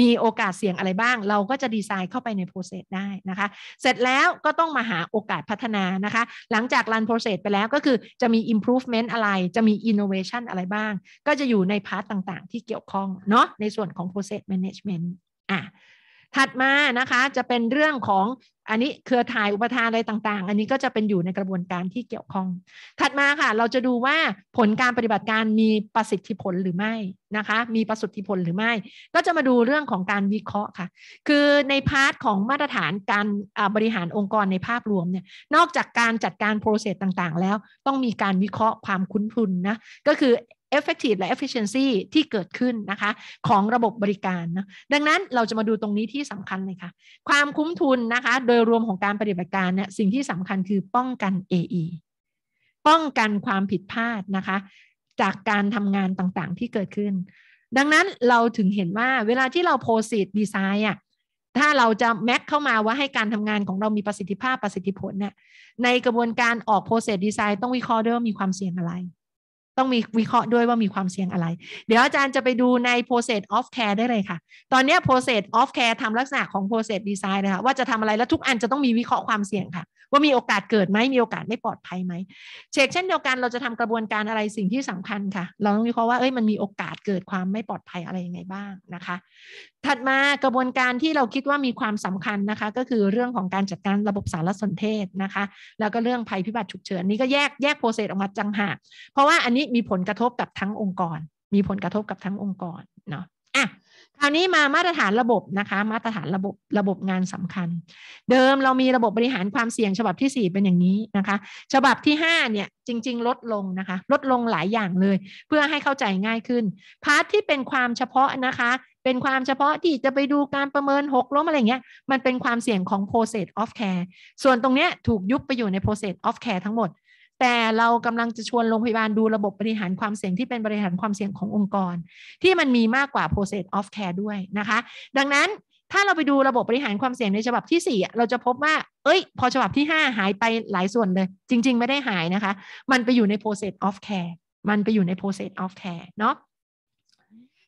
มีโอกาสเสี่ยงอะไรบ้าง เราก็จะดีไซน์เข้าไปในโปรเซสได้นะคะ เสร็จแล้วก็ต้องมาหาโอกาสพัฒนานะคะ หลังจากรันโปรเซสไปแล้วก็คือจะมี improvement อะไร จะมี innovation อะไรบ้าง ก็จะอยู่ในพาร์ตต่างๆ ที่เกี่ยวข้องเนาะในส่วนของ process management อ่ะถัดมานะคะจะเป็นเรื่องของอันนี้เครือข่ายอุปทานอะไรต่างๆ อันนี้ก็จะเป็นอยู่ในกระบวนการที่เกี่ยวข้อง ถัดมาค่ะเราจะดูว่าผลการปฏิบัติการมีประสิทธิผลหรือไม่นะคะมีประสิทธิผลหรือไม่ ก็จะมาดูเรื่องของการวิเคราะห์ค่ะ คือในพาร์ทของมาตรฐานการบริหารองค์กรในภาพรวมเนี่ยนอกจากการจัดการโปรเซสต่างๆ แล้วต้องมีการวิเคราะห์ความคุ้นทุนนะก็คือ effective และ efficiency ที่เกิดขึ้นนะคะ ของระบบบริการนะดังนั้นเราจะมาดูตรงนี้ที่สำคัญเลยค่ะ ความคุ้มทุนนะคะ โดยรวมของการปฏิบัติการเนี่ยสิ่งที่สำคัญคือป้องกัน AE ป้องกันความผิดพลาดนะคะ จากการทำงานต่างๆที่เกิดขึ้น ดังนั้นเราถึงเห็นว่าเวลาที่เราโพสิตดีไซน์อ่ะถ้าเราจะแม็กเข้ามาว่าให้การทำงานของเรามีประสิทธิภาพประสิทธิผลเนี่ยในกระบวนการออกโปรเซสดีไซน์ต้องวิเคราะห์ด้วยว่ามีความเสี่ยงอะไรต้องมีวิเคราะห์ด้วยว่ามีความเสี่ยงอะไร เดี๋ยวอาจารย์จะไปดูใน process of care ได้เลยค่ะ ตอนนี้ process of care ทำลักษณะของ process design นะคะว่าจะทำอะไร แล้วทุกอันจะต้องมีวิเคราะห์ความเสี่ยงค่ะว่ามีโอกาสเกิดไหม มีโอกาสไม่ปลอดภัยไหมเช็คเช่นเดียวกันเราจะทำกระบวนการอะไรสิ่งที่สำคัญค่ะ เราต้องวิเคราะห์ว่าเอ้ยมันมีโอกาสเกิดความไม่ปลอดภัยอะไรยังไงบ้างนะคะ ถัดมากระบวนการที่เราคิดว่ามีความสำคัญนะคะ ก็คือเรื่องของการจัดการระบบสารสนเทศนะคะ แล้วก็เรื่องภัยพิบัติฉุกเฉินนี่ก็แยกแยกโปรเซสออกมาจังหากเพราะว่าอันนี้มีผลกระทบกับทั้งองค์กร มีผลกระทบกับทั้งองค์กรเนาะอ่ะคราวนี้มามาตรฐานระบบนะคะ มาตรฐานระบบระบบงานสำคัญ เดิมเรามีระบบบริหารความเสี่ยงฉบับที่ 4 เป็นอย่างนี้นะคะ ฉบับที่5เนี่ยจริงๆ ลดลงนะคะลดลงหลายอย่างเลย เพื่อให้เข้าใจง่ายขึ้นพาร์ทที่เป็นความเฉพาะนะคะ เป็นความเฉพาะที่จะไปดูการประเมินหกล้มอะไรเงี้ยมันเป็นความเสี่ยงของ process of care ส่วนตรงเนี้ยถูกยุบไปอยู่ใน process of care ทั้งหมดแต่เรากำลังจะชวนโรงพยาบาลดูระบบบริหารความเสี่ยงที่เป็นบริหารความเสี่ยงขององค์กร ที่มันมีมากกว่า process of care ด้วยนะคะ ดังนั้นถ้าเราไปดูระบบบริหารความเสี่ยงในฉบับที่ 4 เราจะพบว่า เอ้ย พอฉบับที่ 5 หายไปหลายส่วนเลย จริงๆ ไม่ได้หายนะคะ มันไปอยู่ใน process of care มันไปอยู่ใน process of care เนาะ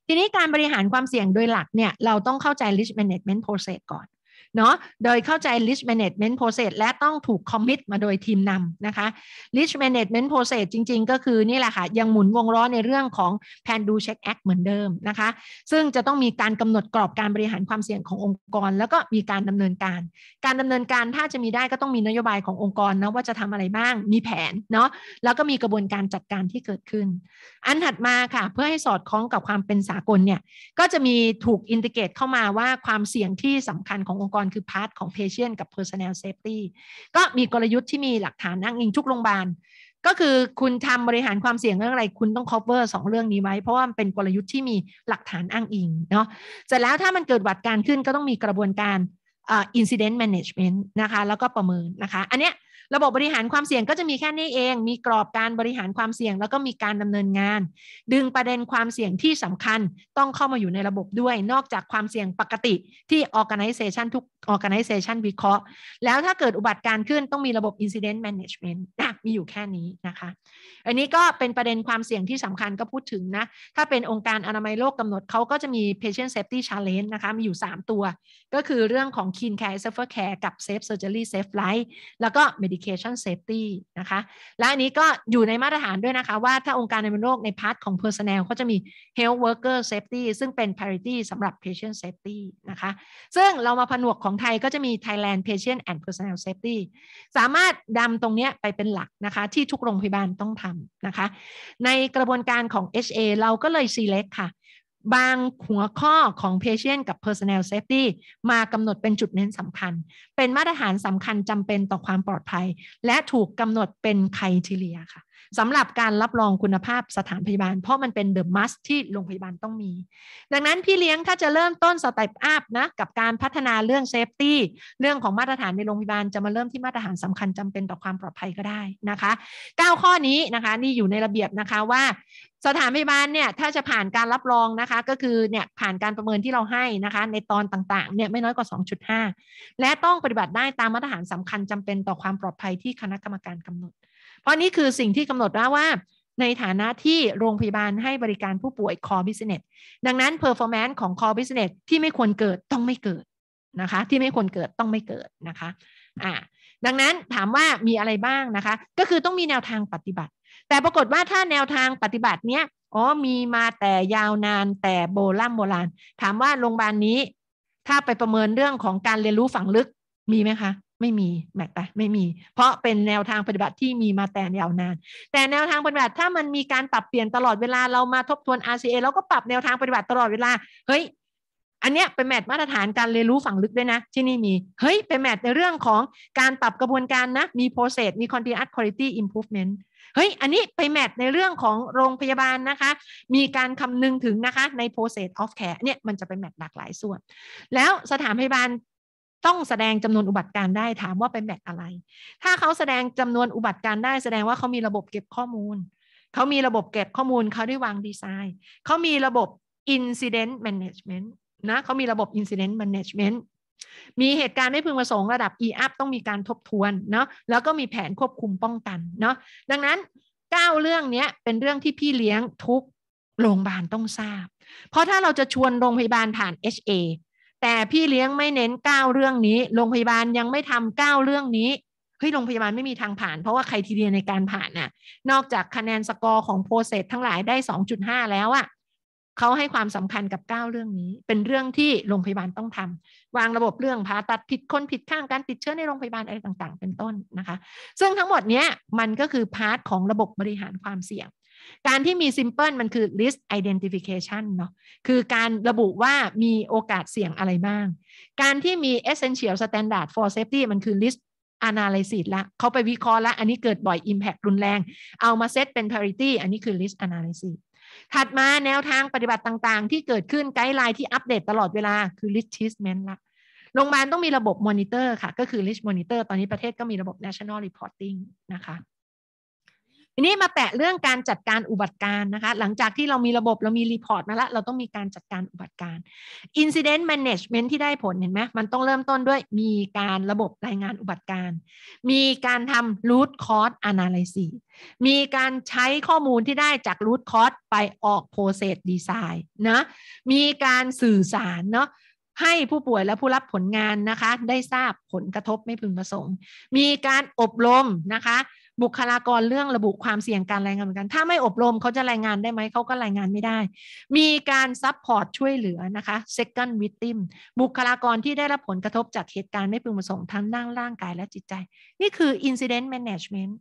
ทีนี้การบริหารความเสี่ยงโดยหลักเนี่ยเราต้องเข้าใจ risk management process ก่อนเนาะโดยเข้าใจ risk management process และต้องถูก commit มาโดยทีมนำนะคะ risk management process จริง ๆ ก็คือนี่แหละค่ะ ยังหมุนวงล้อในเรื่องของ plan do check act เหมือนเดิมนะคะ ซึ่งจะต้องมีการกำหนดกรอบการบริหารความเสี่ยงขององค์กร แล้วก็มีการดำเนินการ การดำเนินการถ้าจะมีได้ก็ต้องมีนโยบายขององค์กรนะว่าจะทำอะไรบ้าง มีแผนเนาะแล้วก็มีกระบวนการจัดการที่เกิดขึ้น อันถัดมาค่ะเพื่อให้สอดคล้องกับความเป็นสากลเนี่ยก็จะมีถูกอินทิเกตเข้ามาว่าความเสี่ยงที่สำคัญขององค์กรคือพาร์ทของ patient กับ p e r s o n แน l safety ก็มีกลยุทธ์ที่มีหลักฐานนั่งอิง ทุกโรงพยาบาล ก็คือคุณทำบริหารความเสี่ยงเรื่องอะไร คุณต้อง cover งเรื่องนี้ไว้เพราะว่ามันเป็นกลยุทธ์ที่มีหลักฐานอ้างอิงเนาะเสร็จแล้วถ้ามันเกิดวัดการขึ้นก็ต้องมีกระบวนการ incident management นะคะ แล้วก็ประเมินนะคะอันเนี้ยระบบบริหารความเสี่ยงก็จะมีแค่นี้เอง มีกรอบการบริหารความเสี่ยง แล้วก็มีการดำเนินงาน ดึงประเด็นความเสี่ยงที่สำคัญต้องเข้ามาอยู่ในระบบด้วย นอกจากความเสี่ยงปกติที่ organization ทุก organization วิเคราะห์แล้วถ้าเกิดอุบัติการขึ้นต้องมีระบบ incident management นะ มีอยู่แค่นี้นะคะ อันนี้ก็เป็นประเด็นความเสี่ยงที่สำคัญก็พูดถึงนะ ถ้าเป็นองค์การอนามัยโลกกำหนดเขาก็จะมี patient safety challenge นะคะ มีอยู่ 3 ตัว ก็คือเรื่องของ clean care safer care กับ safe surgery safe life แล้วก็ medical Medication Safety นะคะและอันนี้ก็อยู่ในมาตรฐานด้วยนะคะ ว่าถ้าองค์การในมโลกในพาร์ทของ Personnel ก็จะมี Health Worker Safety ซึ่งเป็น parity สำหรับ Patient Safety นะคะ ซึ่งเรามาผนวกของไทยก็จะมี Thailand Patient and Personnel Safety สามารถดำตรงนี้ไปเป็นหลักนะคะ ที่ทุกโรงพยาบาลต้องทำนะคะ ในกระบวนการของ HA เราก็เลย select ค่ะบางหัวข้อของ patient กับ personnel safety มากำหนดเป็นจุดเน้นสำคัญ เป็นมาตรฐานสำคัญจำเป็นต่อความปลอดภัย และถูกกำหนดเป็นไคลเรียค่ะสำหรับการรับรองคุณภาพสถานพยาบาล เพราะมันเป็นเดอะมัสที่โรงพยาบาลต้องมี ดังนั้นพี่เลี้ยงถ้าจะเริ่มต้นสเต็ปอัพนะกับการพัฒนาเรื่องเซฟตี้เรื่องของมาตรฐานในโรงพยาบาล จะมาเริ่มที่มาตรฐานสำคัญจำเป็นต่อความปลอดภัยก็ได้นะคะ 9 ข้อนี้นะคะนี่อยู่ในระเบียบนะคะว่า สถานพยาบาลเนี่ยถ้าจะผ่านการรับรองนะคะก็คือเนี่ยผ่านการประเมินที่เราให้นะคะในตอนต่างๆเนี่ยไม่น้อยกว่า 2.5 และต้องปฏิบัติได้ตามมาตรฐานสำคัญจำเป็นต่อความปลอดภัยที่คณะกรรมการกำหนดเพราะนี่คือสิ่งที่กำหนดว่าว่าในฐานะที่โรงพยาบาลให้บริการผู้ป่วย core business ดังนั้น performance ของ core business ที่ไม่ควรเกิดต้องไม่เกิดนะคะ ที่ไม่ควรเกิดต้องไม่เกิดนะคะอ่าดังนั้นถามว่ามีอะไรบ้างนะคะ ก็คือต้องมีแนวทางปฏิบัติ แต่ปรากฏว่าถ้าแนวทางปฏิบัติเนี้ยอ๋อมีมาแต่ยาวนานแต่โบราณโบราณถามว่าโรงพยาบาลนี้ ถ้าไปประเมินเรื่องของการเรียนรู้ฝังลึกมีไหมคะไม่มีแม็กไปไม่มี เพราะเป็นแนวทางปฏิบัติที่มีมาแต่ยาวนาน แต่แนวทางปฏิบัติถ้ามันมีการปรับเปลี่ยนตลอดเวลาเรามาทบทวน RCA แล้วก็ปรับแนวทางปฏิบัติตลอดเวลา เฮ้ย อันเนี้ยเป็นแมทมาตรฐานการเรียนรู้ฝั่งลึกด้วยนะ ที่นี่มี เฮ้ยเป็นแมทในเรื่องของการปรับกระบวนการนะ มี process มี continuous quality improvement เฮ้ย อันนี้ไปแมทในเรื่องของโรงพยาบาลนะคะ มีการคำนึงถึงนะคะใน process of care เนี่ยมันจะไปแมทหลากหลายส่วน แล้วสถานพยาบาลต้องแสดงจำนวนอุบัติการได้ถามว่าเป็นแบบอะไร ถ้าเขาแสดงจำนวนอุบัติการได้แสดงว่าเขามีระบบเก็บข้อมูล เขามีระบบเก็บข้อมูลเขาได้วางดีไซน์เขามีระบบ incident management นะเขามีระบบ incident management มีเหตุการณ์ไม่พึงประสงค์ระดับ e-up ต้องมีการทบทวนเนาะ แล้วก็มีแผนควบคุมป้องกันเนาะ ดังนั้น 9 เรื่องนี้เป็นเรื่องที่พี่เลี้ยงทุกโรงพยาบาลต้องทราบ เพราะถ้าเราจะชวนโรงพยาบาลผ่าน HA แต่พี่เลี้ยงไม่เน้นเก้าเรื่องนี้ โรงพยาบาลยังไม่ทำเก้าเรื่องนี้ เฮ้ยโรงพยาบาลไม่มีทางผ่าน เพราะว่าใครทีเดียในการผ่านน่ะ นอกจากคะแนนสกอร์ของโปรเซสทั้งหลายได้สองจุดห้าแล้วอะเขาให้ความสำคัญกับก้าเรื่องนี้ เป็นเรื่องที่โรงพยาบาลต้องทำ วางระบบเรื่องผ่าตัดผิดคนผิดข้างการติดเชื้อในโรงพยาบาลอะไรต่างๆ เป็นต้นนะคะ ซึ่งทั้งหมดเนี้ยมันก็คือพาร์ทของระบบบริหารความเสี่ยงการที่มี simple มันคือ list identification เนาะ คือการระบุว่ามีโอกาสเสี่ยงอะไรบ้าง การที่มี essential standard for safety มันคือ list analysis ละ เขาไปวิเคราะห์ละ อันนี้เกิดบ่อย impact รุนแรง เอามาเซตเป็น parity อันนี้คือ list analysis ถัดมาแนวทางปฏิบัติต่างๆ ที่เกิดขึ้นไกด์ไลน์ที่อัปเดตตลอดเวลา คือ list treatment ละ โรงพยาบาลต้องมีระบบมอนิเตอร์ค่ะ ก็คือ list monitor ตอนนี้ประเทศก็มีระบบ national reporting นะคะีนี้มาแตะเรื่องการจัดการอุบัติการนะคะ หลังจากที่เรามีระบบเรามีรีพอร์ตมาแล้วเราต้องมีการจัดการอุบัติการ Incident Management ที่ได้ผลเห็นไหมมันต้องเริ่มต้นด้วยมีการระบบรายงานอุบัติการ มีการทำ root cause analysis มีการใช้ข้อมูลที่ได้จาก root cause ไปออก process design นะมีการสื่อสารเนาะให้ผู้ป่วยและผู้รับผลงานนะคะ ได้ทราบผลกระทบไม่พึงประสงค์ มีการอบรมนะคะบุคลากรเรื่องระบุความเสี่ยงการรายงานเหมือนกัน ถ้าไม่อบรมเขาจะรายงานได้ไหม เขาก็รายงานไม่ได้ มีการซัพพอร์ตช่วยเหลือนะคะ second victim บุคลากรที่ได้รับผลกระทบจากเหตุการณ์ไม่พึงประสงค์ทั้งด้านร่างกายและจิตใจ นี่คือ incident management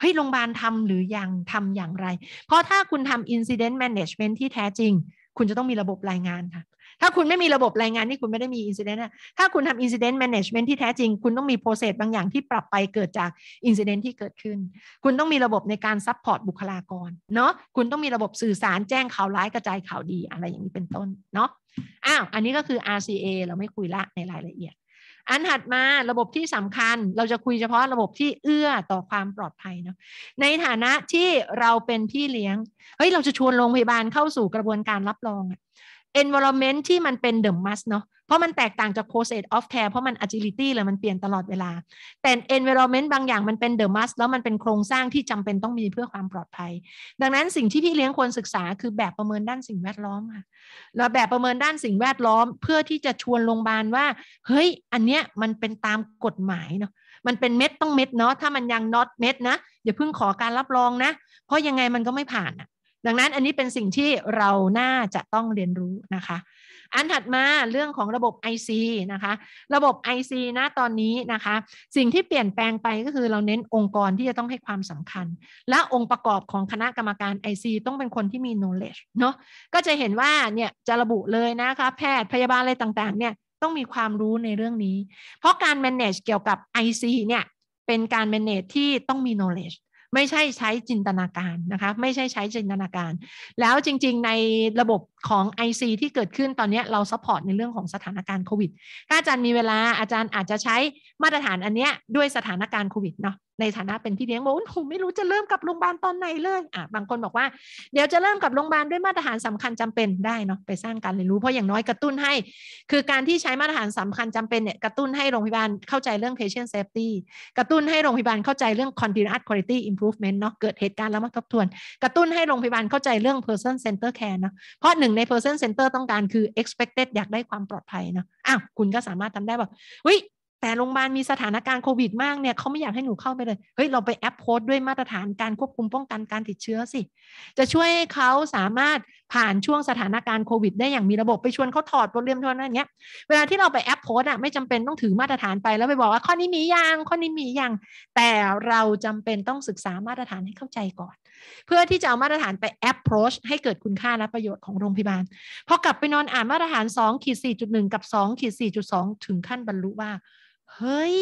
เฮ้ย โรงพยาบาลทำหรือยังทำอย่างไร เพราะถ้าคุณทำ incident management ที่แท้จริง คุณจะต้องมีระบบรายงานค่ะถ้าคุณไม่มีระบบรายงานนี่คุณไม่ได้มีอินซิเดนต์นะถ้าคุณทำอินซิเดนต์แมネจเมนต์ที่แท้จริง คุณต้องมีโปรเซสบางอย่างที่ปรับไปเกิดจากอินซิเดนต์ที่เกิดขึ้น คุณต้องมีระบบในการซัพพอร์ตบุคลากร เนาะคุณต้องมีระบบสื่อสารแจ้งข่าวร้ายกระจายข่าวดีอะไรอย่างนี้เป็นต้น เนาะอ้าว อันนี้ก็คือ RCA เราไม่คุยละในรายละเอียด อันถัดมาระบบที่สำคัญ เราจะคุยเฉพาะระบบที่เอื้อต่อความปลอดภัยเนาะในฐานะที่เราเป็นพี่เลี้ยง เฮ้ย เราจะชวนโรงพยาบาลเข้าสู่กระบวนการรับรอง environment ที่มันเป็น the must เนาะเพราะมันแตกต่างจาก process of care เพราะมัน agility เลยมันเปลี่ยนตลอดเวลา แต่ environment บางอย่างมันเป็น the must แล้วมันเป็นโครงสร้างที่จำเป็นต้องมีเพื่อความปลอดภัย ดังนั้นสิ่งที่พี่เลี้ยงควรศึกษา คือแบบประเมินด้านสิ่งแวดล้อมค่ะแล้วแบบประเมินด้านสิ่งแวดล้อม เพื่อที่จะชวนโรงพยาบาลว่าเฮ้ยอันเนี้ยมันเป็นตามกฎหมายเนาะมันเป็นเม็ดต้องเม็ดเนาะถ้ามันยัง not เม็ดนะอย่าเพิ่งขอการรับรองนะ เพราะยังไงมันก็ไม่ผ่านอะดังนั้นอันนี้เป็นสิ่งที่เราน่าจะต้องเรียนรู้นะคะ อันถัดมาเรื่องของระบบ IC นะคะ ระบบ IC นะตอนนี้นะคะ สิ่งที่เปลี่ยนแปลงไปก็คือเราเน้นองค์กรที่จะต้องให้ความสำคัญ และองค์ประกอบของคณะกรรมการ IC ต้องเป็นคนที่มี knowledge เนาะก็จะเห็นว่าเนี่ยจะระบุเลยนะคะแพทย์พยาบาลอะไรต่างๆเนี่ยต้องมีความรู้ในเรื่องนี้ เพราะการ manage เกี่ยวกับ IC เนี่ย เป็นการ manage ที่ต้องมี knowledge ไม่ใช่ใช้จินตนาการนะคะไม่ใช่ใช้จินตนาการ แล้วจริงๆ ในระบบของ IC ที่เกิดขึ้นตอนนี้เราซัพพอร์ตในเรื่องของสถานการณ์โควิดถ้าอาจารย์มีเวลาอาจารย์อาจจะใช้มาตรฐานอันเนี้ยด้วยสถานการณ์โควิดเนาะในฐานะเป็นพี่เลี้ยงบอกว่าผมไม่รู้จะเริ่มกับโรงพยาบาลตอนไหนเลยอ่ะบางคนบอกว่าเดี๋ยวจะเริ่มกับโรงพยาบาลด้วยมาตรฐานสำคัญจำเป็นได้เนาะไปสร้างการเรียนรู้เพราะอย่างน้อยกระตุ้นให้ คือการที่ใช้มาตรฐานสำคัญจำเป็นเนี่ยกระตุ้นให้โรงพยาบาลเข้าใจเรื่อง patient safety กระตุ้นให้โรงพยาบาลเข้าใจเรื่อง continuous quality improvement เนาะเกิดเหตุการณ์แล้วมาทบทวน กระตุ้นให้โรงพยาบาลเข้าใจเรื่อง person center care เนาะเพราะหนึ่งใน person center ต้องการคือ expected อยากได้ความปลอดภัยเนาะอ้าวคุณก็สามารถทำได้บอกวิแต่โรงพยาบาลมีสถานการณ์โควิดมากเนี่ยเขาไม่อยากให้หนูเข้าไปเลยเฮ้ยเราไปแอปโพส ด้วยมาตรฐานการควบคุมป้องกันการติดเชื้อสิจะช่วยเขาสามารถผ่านช่วงสถานการณ์โควิดได้อย่างมีระบบไปชวนเขาถอดบทเรียนทวนอะไรเงี้ยเวลาที่เราไปแอปโพสอะไม่จำเป็นต้องถือมาตรฐานไปแล้วไปบอกว่าข้อนี้มียังข้อนี้มียังแต่เราจำเป็นต้องศึกษามาตรฐานให้เข้าใจก่อน เพื่อที่จะเอามาตรฐานไปแอปโพสให้เกิดคุณค่าและประโยชน์ของโรงพยาบาลพอกลับไปนอนอ่านมาตรฐาน2ขีด4.1 กับ2ขีด4.2 ถึงขั้นบรรลุว่าเฮ้ย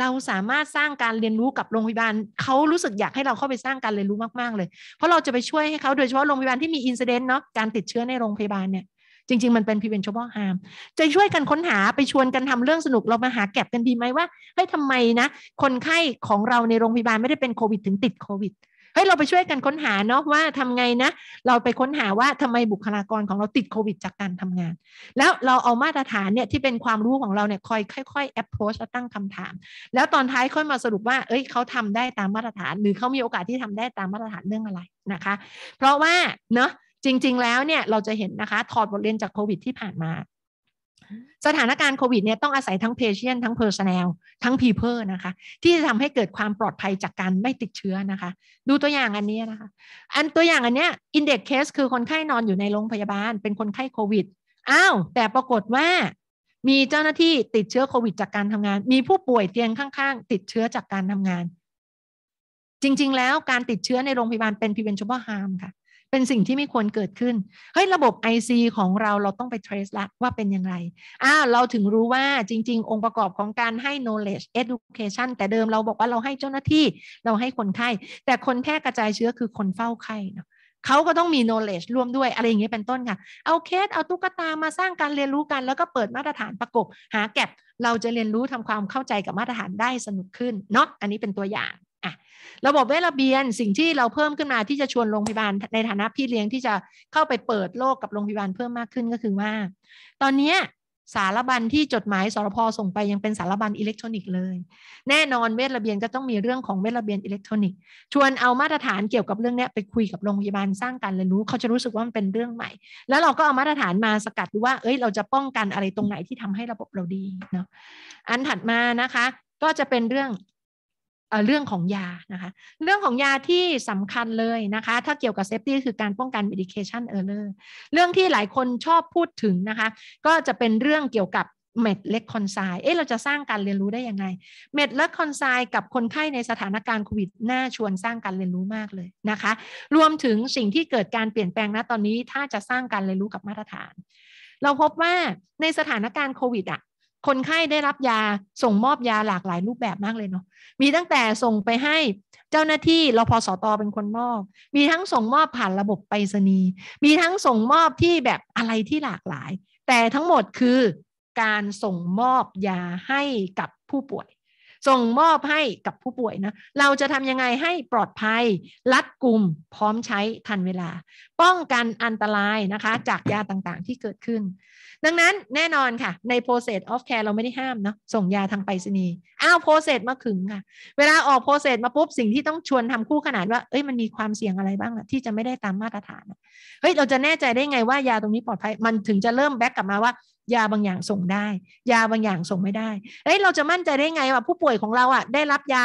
เราสามารถสร้างการเรียนรู้กับโรงพยาบาล เขารู้สึกอยากให้เราเข้าไปสร้างการเรียนรู้มาก ๆ เลย เพราะเราจะไปช่วยให้เขาโดยเฉพาะโรงพยาบาลที่มีอินซิเดนต์เนาะ การติดเชื้อในโรงพยาบาลเนี่ย จริง ๆ มันเป็นพิเ v e เฉพาะห h a r จะช่วยกันค้นหาไปชวนกันทำเรื่องสนุกเรามาหาแก็บกันดีไหมว่า เฮ้ยทำไมนะ คนไข้ของเราในโรงพยาบาลไม่ได้เป็นโควิดถึงติดโควิดเฮ้ยเราไปช่วยกันค้นหาเนาะว่าทำไงนะเราไปค้นหาว่าทำไมบุคลากรของเราติดโควิด จากการทำงาน แล้วเราเอามาตรฐานเนี่ยที่เป็นความรู้ของเราเนี่ยคอยค่อย ๆ approach ตั้งคำถาม แล้วตอนท้ายค่อยมาสรุปว่าเอ้ยเขาทำได้ตามมาตรฐาน หรือเขามีโอกาสที่ทำได้ตามมาตรฐานเรื่องอะไรนะคะ เพราะว่าเนาะจริงๆแล้วเนี่ยเราจะเห็นนะคะถอดบทเรียนจากโควิด ที่ผ่านมาสถานการณ์โควิดเนี่ยต้องอาศัยทั้งเพเชียนทั้งเพอร์ซ n นลทั้งพีเพอร์นะคะที่จะทำให้เกิดความปลอดภัยจากการไม่ติดเชื้อนะคะ ดูตัวอย่างอันนี้นะคะ อันตัวอย่างอันเนี้ยอินเด็กเคสคือคนไข้นอนอยู่ในโรงพยาบาล เป็นคนไข้โควิดอ้าวแต่ปรากฏว่ามีเจ้าหน้าที่ติดเชื้อโควิดจากการทำงาน มีผู้ป่วยเตียงข้างๆติดเชื้อจากการทำงาน จริงๆแล้วการติดเชื้อในโรงพยาบาลเป็น preventable harm ค่ะเป็นสิ่งที่ไม่ควรเกิดขึ้น เฮ้ยระบบ IC ของเราเราต้องไป trace ละ ว่าเป็นยังไง อ้าวเราถึงรู้ว่าจริง ๆ องค์ประกอบของการให้ knowledge education แต่เดิมเราบอกว่าเราให้เจ้าหน้าที่เราให้คนไข้ แต่คนแพร่กระจายเชื้อคือคนเฝ้าไข้เนาะเขาก็ต้องมี knowledge ร่วมด้วยอะไรอย่างเงี้ยเป็นต้นค่ะเอาเคสเอาตุ๊กตามาสร้างการเรียนรู้กัน แล้วก็เปิดมาตรฐานประกบหาแก็บเราจะเรียนรู้ทำความเข้าใจกับมาตรฐานได้สนุกขึ้นเนาะอันนี้เป็นตัวอย่างอะระบบเวชระเบียนสิ่งที่เราเพิ่มขึ้นมาที่จะชวนโรงพยาบาลในฐานะพี่เลี้ยงที่จะเข้าไปเปิดโลกกับโรงพยาบาลเพิ่มมากขึ้นก็คือว่า ตอนนี้สารบัญที่จดหมายสรพส่งไปยังเป็นสารบัญอิเล็กทรอนิกส์เลยแน่นอนเวทระเบียนก็ต้องมีเรื่องของเวทระเบียนอิเล็กทรอนิกส์ ชวนเอามาตรฐานเกี่ยวกับเรื่องนี้ไปคุยกับโรงพยาบาลสร้างการเรียนรู้เขาจะรู้สึกว่ามันเป็นเรื่องใหม่ แล้วเราก็เอามาตรฐานมาสกัดดูว่าเอ้ย เราจะป้องกันอะไรตรงไหนที่ทำให้ระบบเราดีเนาะอันถัดมานะคะก็จะเป็นเรื่องเรื่องของยานะคะ เรื่องของยาที่สำคัญเลยนะคะถ้าเกี่ยวกับเซฟตี้คือการป้องกัน medication e r r o เรื่องที่หลายคนชอบพูดถึงนะคะ ก็จะเป็นเรื่องเกี่ยวกับเม็ดเล็กคอนไซเอ๊ะ เราจะสร้างการเรียนรู้ได้ยังไงเม็ดเล็กคอนไซกับคนไข้ในสถานการณ์โควิดน่าชวนสร้างการเรียนรู้มากเลยนะคะ รวมถึงสิ่งที่เกิดการเปลี่ยนแปลงนะตอนนี้ถ้าจะสร้างการเรียนรู้กับมาตรฐานเราพบว่าในสถานการณ์โควิดอ่ะคนไข้ได้รับยาส่งมอบยาหลากหลายรูปแบบมากเลยเนาะมีตั้งแต่ส่งไปให้เจ้าหน้าที่รพสตเป็นคนมอบ มีทั้งส่งมอบผ่านระบบไปรษณีย์มีทั้งส่งมอบที่แบบอะไรที่หลากหลาย แต่ทั้งหมดคือการส่งมอบยาให้กับผู้ป่วยส่งมอบให้กับผู้ป่วยนะ เราจะทำยังไงให้ปลอดภัย รัดกลุ่มพร้อมใช้ทันเวลา ป้องกันอันตรายนะคะ จากยาต่างๆ ที่เกิดขึ้น ดังนั้นแน่นอนค่ะ ใน process of care เราไม่ได้ห้ามเนาะส่งยาทางไปรษณีย์ อ้าว process มาถึงค่ะเวลาออก process มาปุ๊บสิ่งที่ต้องชวนทำคู่ขนานว่าเอ้ยมันมีความเสี่ยงอะไรบ้างล่ะที่จะไม่ได้ตามมาตรฐาน เฮ้ยเราจะแน่ใจได้ไงว่ายาตรงนี้ปลอดภัย มันถึงจะเริ่มแบ็กกลับมาว่ายาบางอย่างส่งได้ ยาบางอย่างส่งไม่ได้เอ้ยเราจะมั่นใจได้ไงว่าผู้ป่วยของเราอ่ะได้รับยา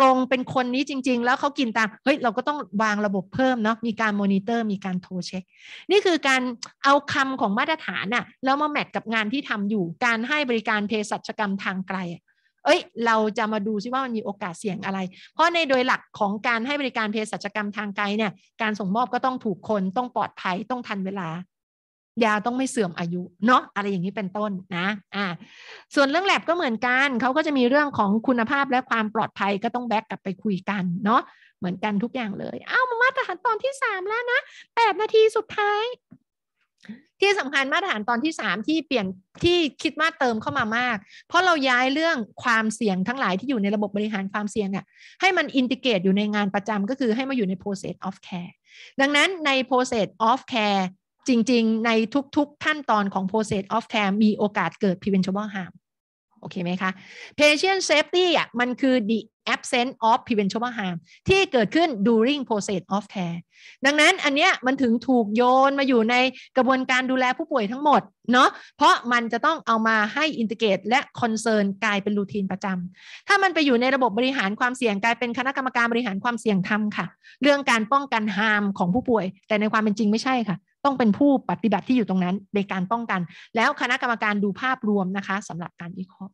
ตรงเป็นคนนี้จริงๆ แล้วเขากินตามเฮ้ย เราก็ต้องวางระบบเพิ่มเนาะมีการมอนิเตอร์ มีการโทรเช็ค นี่คือการเอาคำของมาตรฐานอ่ะแล้วมาแมทกับงานที่ทำอยู่การให้บริการเภสัชกรรมทางไกลเอ้ย เราจะมาดูซิว่ามันมีโอกาสเสี่ยงอะไร เพราะในโดยหลักของการให้บริการเภสัชกรรมทางไกลเนี่ย การส่งมอบก็ต้องถูกคนต้องปลอดภัยต้องทันเวลายาต้องไม่เสื่อมอายุ เนาะอะไรอย่างนี้เป็นต้นนะอ่าส่วนเรื่องแลบก็เหมือนกัน เขาก็จะมีเรื่องของคุณภาพและความปลอดภัยก็ต้องแบ็กกลับไปคุยกันเนาะเหมือนกันทุกอย่างเลยเอ้ามามาตรฐานตอนที่สามแล้วนะแปดนาทีสุดท้าย ที่สำคัญมาตรฐานตอนที่สามที่เปลี่ยนที่คิดมาเติมเข้ามามาก เพราะเราย้ายเรื่องความเสี่ยงทั้งหลายที่อยู่ในระบบบริหารความเสี่ยงอะ่ะให้มันอินทิเกตอยู่ในงานประจำก็คือให้มาอยู่ใน process of care ดังนั้นใน process of care จริงๆ ในทุกๆ ขั้นตอนของ process of c a r e มีโอกาสเกิด preventable harm โอเคไหมคะ patient safety อ่ะมันคือ the absence of preventable harm ที่เกิดขึ้น during process of care ดังนั้นอันเนี้ยมันถึงถูกโยนมาอยู่ในกระบวนการดูแลผู้ป่วยทั้งหมดเนาะ เพราะมันจะต้องเอามาให้อิน g r เกตและคอนเซิร์นกลายเป็นรูทีนประจำ ถ้ามันไปอยู่ในระบบบริหารความเสี่ยง กลายเป็นคณะกรรมการบริหารความเสี่ยงทำค่ะ เรื่องการป้องกันฮามของผู้ป่วย แต่ในความเป็นจริงไม่ใช่ค่ะต้องเป็นผู้ปฏิบัติที่อยู่ตรงนั้น ในการป้องกัน แล้วคณะกรรมการดูภาพรวมนะคะสำหรับการวิเคราะห์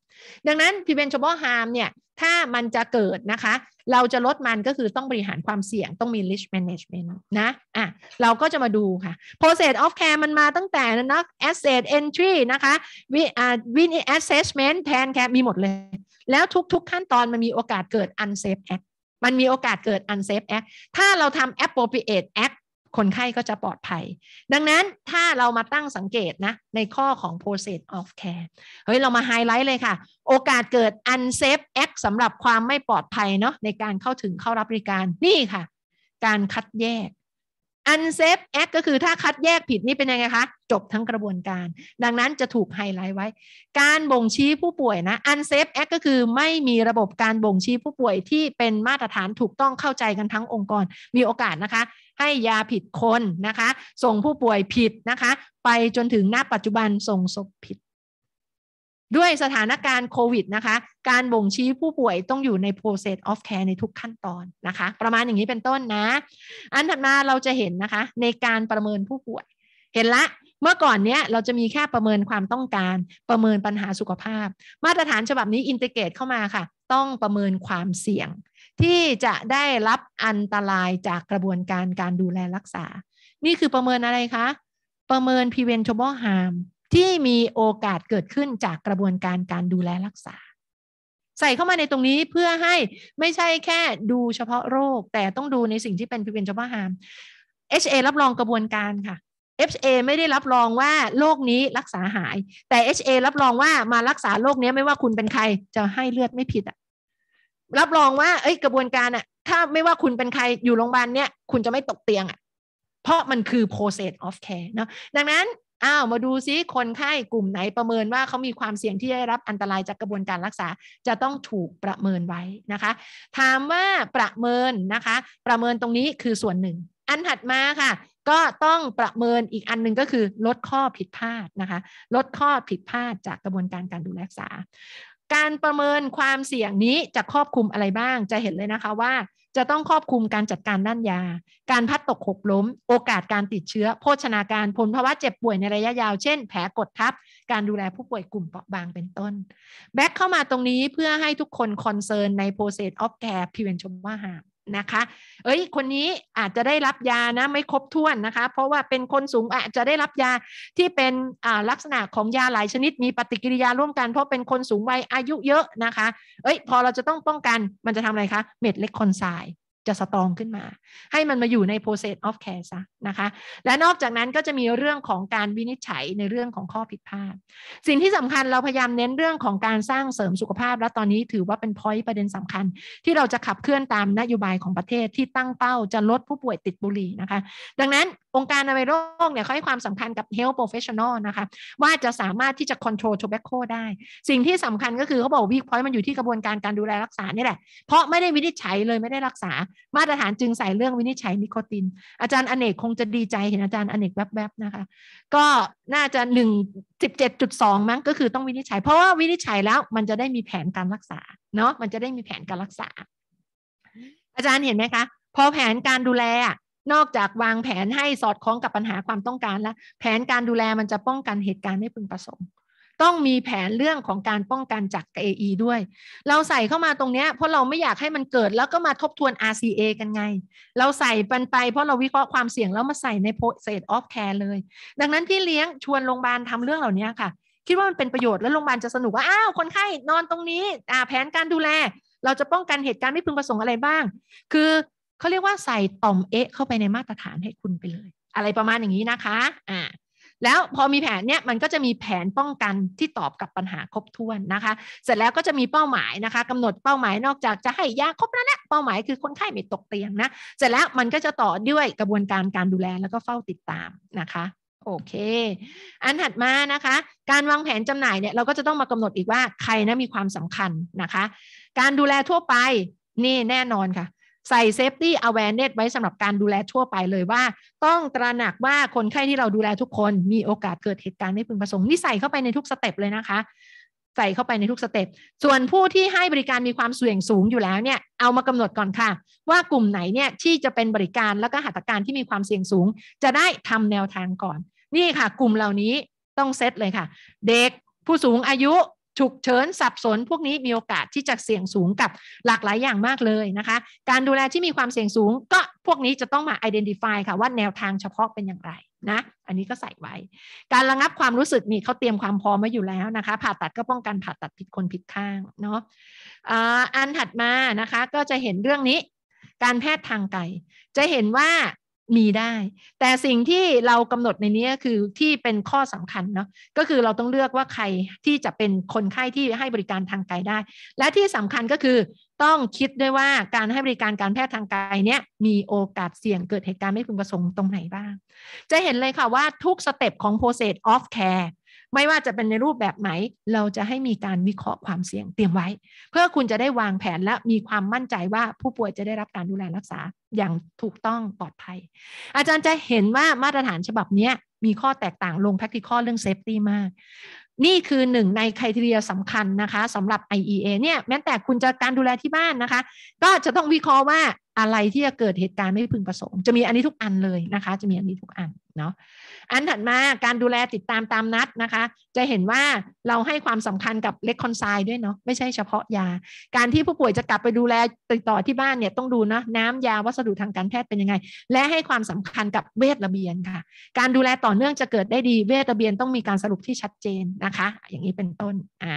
ดังนั้น preventable harm เนี่ยถ้ามันจะเกิดนะคะ เราจะลดมันก็คือต้องบริหารความเสี่ยง ต้องมี risk management นะอ่ะเราก็จะมาดูค่ะ process of care มันมาตั้งแต่นะ asset entry นะคะ win assessment plan care มีหมดเลย แล้วทุกๆขั้นตอนมันมีโอกาสเกิด unsafe act มันมีโอกาสเกิด unsafe act ถ้าเราทำ appropriate act คนไข้ก็จะปลอดภัย ดังนั้นถ้าเรามาตั้งสังเกตนะในข้อของ process of care เฮ้ยเรามาไฮไลท์เลยค่ะ โอกาสเกิด unsafe act สำหรับความไม่ปลอดภัยเนาะในการเข้าถึงเข้ารับบริการ นี่ค่ะ การคัดแยกอันเซฟแอคก็คือถ้าคัดแยกผิดนี่เป็นยังไงคะ จบทั้งกระบวนการ ดังนั้นจะถูกไฮไลท์ไว้ การบ่งชี้ผู้ป่วยนะอันเซฟแอคก็คือไม่มีระบบการบ่งชี้ผู้ป่วยที่เป็นมาตรฐานถูกต้องเข้าใจกันทั้งองค์กร มีโอกาสนะคะ ให้ยาผิดคนนะคะ ส่งผู้ป่วยผิดนะคะ ไปจนถึงณ ปัจจุบันส่งศพผิดด้วยสถานการณ์โควิดนะคะ การบ่งชี้ผู้ป่วยต้องอยู่ใน process of care ในทุกขั้นตอนนะคะ ประมาณอย่างนี้เป็นต้นนะ อันถัดมาเราจะเห็นนะคะ ในการประเมินผู้ป่วย เห็นละ เมื่อก่อนเนี้ยเราจะมีแค่ประเมินความต้องการ ประเมินปัญหาสุขภาพ มาตรฐานฉบับนี้อินเตเกตเข้ามาค่ะ ต้องประเมินความเสี่ยง ที่จะได้รับอันตรายจากกระบวนการการดูแลรักษา นี่คือประเมินอะไรคะ ประเมิน preventable harm ที่มีโอกาสเกิดขึ้นจากกระบวนการการดูแลรักษา ใส่เข้ามาในตรงนี้เพื่อให้ไม่ใช่แค่ดูเฉพาะโรคแต่ต้องดูในสิ่งที่เป็นพิเศษเฉพาะหาม HA รับรองกระบวนการค่ะ HA ไม่ได้รับรองว่าโรคนี้รักษาหาย แต่ HA รับรองว่ามารักษาโรคนี้ไม่ว่าคุณเป็นใครจะให้เลือดไม่ผิดอะรับรองว่า เอ้ยกระบวนการอะถ้าไม่ว่าคุณเป็นใครอยู่โรงพยาบาลเนี้ยคุณจะไม่ตกเตียงอะเพราะมันคือ process of care เนาะดังนั้น้าวมาดูซิคนไข้กลุ่มไหนประเมินว่าเขามีความเสี่ยงที่จะได้รับอันตรายจากกระบวนการรักษา จะต้องถูกประเมินไว้นะคะ ถามว่าประเมินนะคะ ประเมินตรงนี้คือส่วนหนึ่ง อันถัดมาค่ะ ก็ต้องประเมินอีกอันหนึ่งก็คือ ลดข้อผิดพลาดนะคะลดข้อผิดพลาดจากกระบวนการการดูแลรักษาการประเมินความเสี่ยงนี้จะครอบคลุมอะไรบ้าง จะเห็นเลยนะคะว่าจะต้องครอบคลุมการจัดการด้านยา การพัดตกหกล้ม โอกาสการติดเชื้อ โภชนาการผลภาวะเจ็บป่วยในระยะยาว เช่นแผลกดทับ การดูแลผู้ป่วยกลุ่มเปราะบาง เป็นต้น แบ็คเข้ามาตรงนี้เพื่อให้ทุกคนคอนเซิร์นใน process of care prevention ว่าหากนะคะ เอ้ย คนนี้อาจจะได้รับยานะไม่ครบถ้วนนะคะ เพราะว่าเป็นคนสูงอาจจะได้รับยาที่เป็นลักษณะของยาหลายชนิดมีปฏิกิริยาร่วมกัน เพราะเป็นคนสูงวัยอายุเยอะนะคะ เอ้ย พอเราจะต้องป้องกันมันจะทำอะไรคะเม็ดเล็กคอนไซจะสตรองขึ้นมา ให้มันมาอยู่ใน process of care ซะนะคะ และนอกจากนั้นก็จะมีเรื่องของการวินิจฉัยในเรื่องของข้อผิดพลาดสิ่งที่สำคัญเราพยายามเน้นเรื่องของการสร้างเสริมสุขภาพและตอนนี้ถือว่าเป็น point ประเด็นสำคัญที่เราจะขับเคลื่อนตามนโยบายของประเทศ ที่ตั้งเป้าจะลดผู้ป่วยติดบุหรี่นะคะ ดังนั้นองค์การอนามัยโลกเนี่ยเขาให้ความสำคัญกับ health professional นะคะ ว่าจะสามารถที่จะ control tobacco ได้ สิ่งที่สำคัญก็คือเขาบอกวิกพอยต์มันอยู่ที่กระบวนการการดูแลรักษานี่แหละ เพราะไม่ได้วินิจฉัยเลยไม่ได้รักษา มาตรฐานจึงใส่เรื่องวินิจฉัยนิโคติน อาจารย์อเนกคงจะดีใจเห็นอาจารย์อเนกแวบๆนะคะ ก็น่าจะหนึ่งสิบเจ็ดจุดสองมั้งก็คือต้องวินิจฉัย เพราะว่าวินิจฉัยแล้วมันจะได้มีแผนการรักษา เนาะมันจะได้มีแผนการรักษา อาจารย์เห็นไหมคะพอแผนการดูแลนอกจากวางแผนให้สอดคล้องกับปัญหาความต้องการแล้ว แผนการดูแลมันจะป้องกันเหตุการณ์ไม่พึงประสงค์ต้องมีแผนเรื่องของการป้องกันจาก AE ด้วย เราใส่เข้ามาตรงนี้ เพราะเราไม่อยากให้มันเกิดแล้วก็มาทบทวน RCA กันไง เราใส่ปันไปเพราะเราวิเคราะห์ความเสี่ยงแล้วมาใส่ใน process of care เลย ดังนั้นพี่เลี้ยงชวนโรงพยาบาลทำเรื่องเหล่านี้ค่ะ คิดว่ามันเป็นประโยชน์แล้วโรงพยาบาลจะสนุกว่า อ้าวคนไข้นอนตรงนี้แผนการดูแลเราจะป้องกันเหตุการณ์ไม่พึงประสงค์อะไรบ้าง คือเขาเรียกว่าใส่ต่อมเอ๊ะเข้าไปในมาตรฐานให้คุณไปเลย อะไรประมาณอย่างนี้นะคะอ่าแล้วพอมีแผนเนี่ยมันก็จะมีแผนป้องกันที่ตอบกับปัญหาครบถ้วนนะคะ เสร็จแล้วก็จะมีเป้าหมายนะคะ กำหนดเป้าหมายนอกจากจะให้ยาครบแล้วเนะเป้าหมาย คือคนไข้ไม่ตกเตียงนะ เสร็จแล้วมันก็จะต่อด้วยกระบวนการการดูแลแล้วก็เฝ้าติดตามนะคะ โอเค อันถัดมานะคะ การวางแผนจำหน่ายเนี่ยเราก็จะต้องมากำหนดอีกว่าใครนะมีความสำคัญนะคะ การดูแลทั่วไป นี่แน่นอนค่ะใส่เซฟตี้อเวนเนตไว้สำหรับการดูแลทั่วไปเลยว่า ต้องตระหนักว่าคนไข้ที่เราดูแลทุกคน มีโอกาสเกิดเหตุการณ์ไม่พึงประสงค์นี่ใส่เข้าไปในทุกสเต็ปเลยนะคะ ใส่เข้าไปในทุกสเต็ปส่วนผู้ที่ให้บริการมีความเสี่ยงสูงอยู่แล้วเนี่ยเอามากำหนดก่อนค่ะ ว่ากลุ่มไหนเนี่ยที่จะเป็นบริการแล้วก็หัตถการที่มีความเสี่ยงสูง จะได้ทำแนวทางก่อน นี่ค่ะ กลุ่มเหล่านี้ต้องเซตเลยค่ะ เด็กผู้สูงอายุฉุกเฉินสับสนพวกนี้มีโอกาสที่จะเสี่ยงสูงกับหลากหลายอย่างมากเลยนะคะ การดูแลที่มีความเสี่ยงสูงก็พวกนี้จะต้องมา identify ค่ะว่าแนวทางเฉพาะเป็นอย่างไรนะอันนี้ก็ใส่ไว้ การระงับความรู้สึกนี่เขาเตรียมความพร้อมมาอยู่แล้วนะคะ ผ่าตัดก็ป้องกันผ่าตัดผิดคนผิดข้างเนาะอันถัดมานะคะก็จะเห็นเรื่องนี้ การแพทย์ทางไกลจะเห็นว่ามีได้ แต่สิ่งที่เรากำหนดในนี้คือที่เป็นข้อสำคัญเนาะก็คือเราต้องเลือกว่าใครที่จะเป็นคนไข้ที่ให้บริการทางกายได้ และที่สำคัญก็คือต้องคิดด้วยว่าการให้บริการการแพทย์ทางกายเนี่ยมีโอกาสเสี่ยงเกิดเหตุการณ์ไม่พึงประสงค์ตรงไหนบ้าง จะเห็นเลยค่ะว่าทุกสเต็ปของ process of care ไม่ว่าจะเป็นในรูปแบบไหน เราจะให้มีการวิเคราะห์ความเสี่ยงเตรียมไว้ เพื่อคุณจะได้วางแผนและมีความมั่นใจว่าผู้ป่วยจะได้รับการดูแลรักษาอย่างถูกต้องปลอดภัย อาจารย์จะเห็นว่ามาตรฐานฉบับนี้มีข้อแตกต่างลง practical เรื่องเซฟตี้มาก นี่คือหนึ่งในคุณทีรียสำคัญนะคะสำหรับ IEA เนี่ยแม้แต่คุณจะการดูแลที่บ้านนะคะ ก็จะต้องวิเคราะห์ว่าอะไรที่จะเกิดเหตุการณ์ไม่พึงประสงค์ จะมีอันนี้ทุกอันเลยนะคะ จะมีอันนี้ทุกอันเนาะอันถัดมาการดูแลติดตามตามนัดนะคะ จะเห็นว่าเราให้ความสำคัญกับเล็กคอนไซด์ด้วยเนาะไม่ใช่เฉพาะยา การที่ผู้ป่วยจะกลับไปดูแลติดต่อที่บ้านเนี่ยต้องดูนะน้ำยาวัสดุทางการแพทย์เป็นยังไง และให้ความสำคัญกับเวชระเบียนค่ะ การดูแลต่อเนื่องจะเกิดได้ดีเวชระเบียนต้องมีการสรุปที่ชัดเจนนะคะ อย่างนี้เป็นต้นอ่า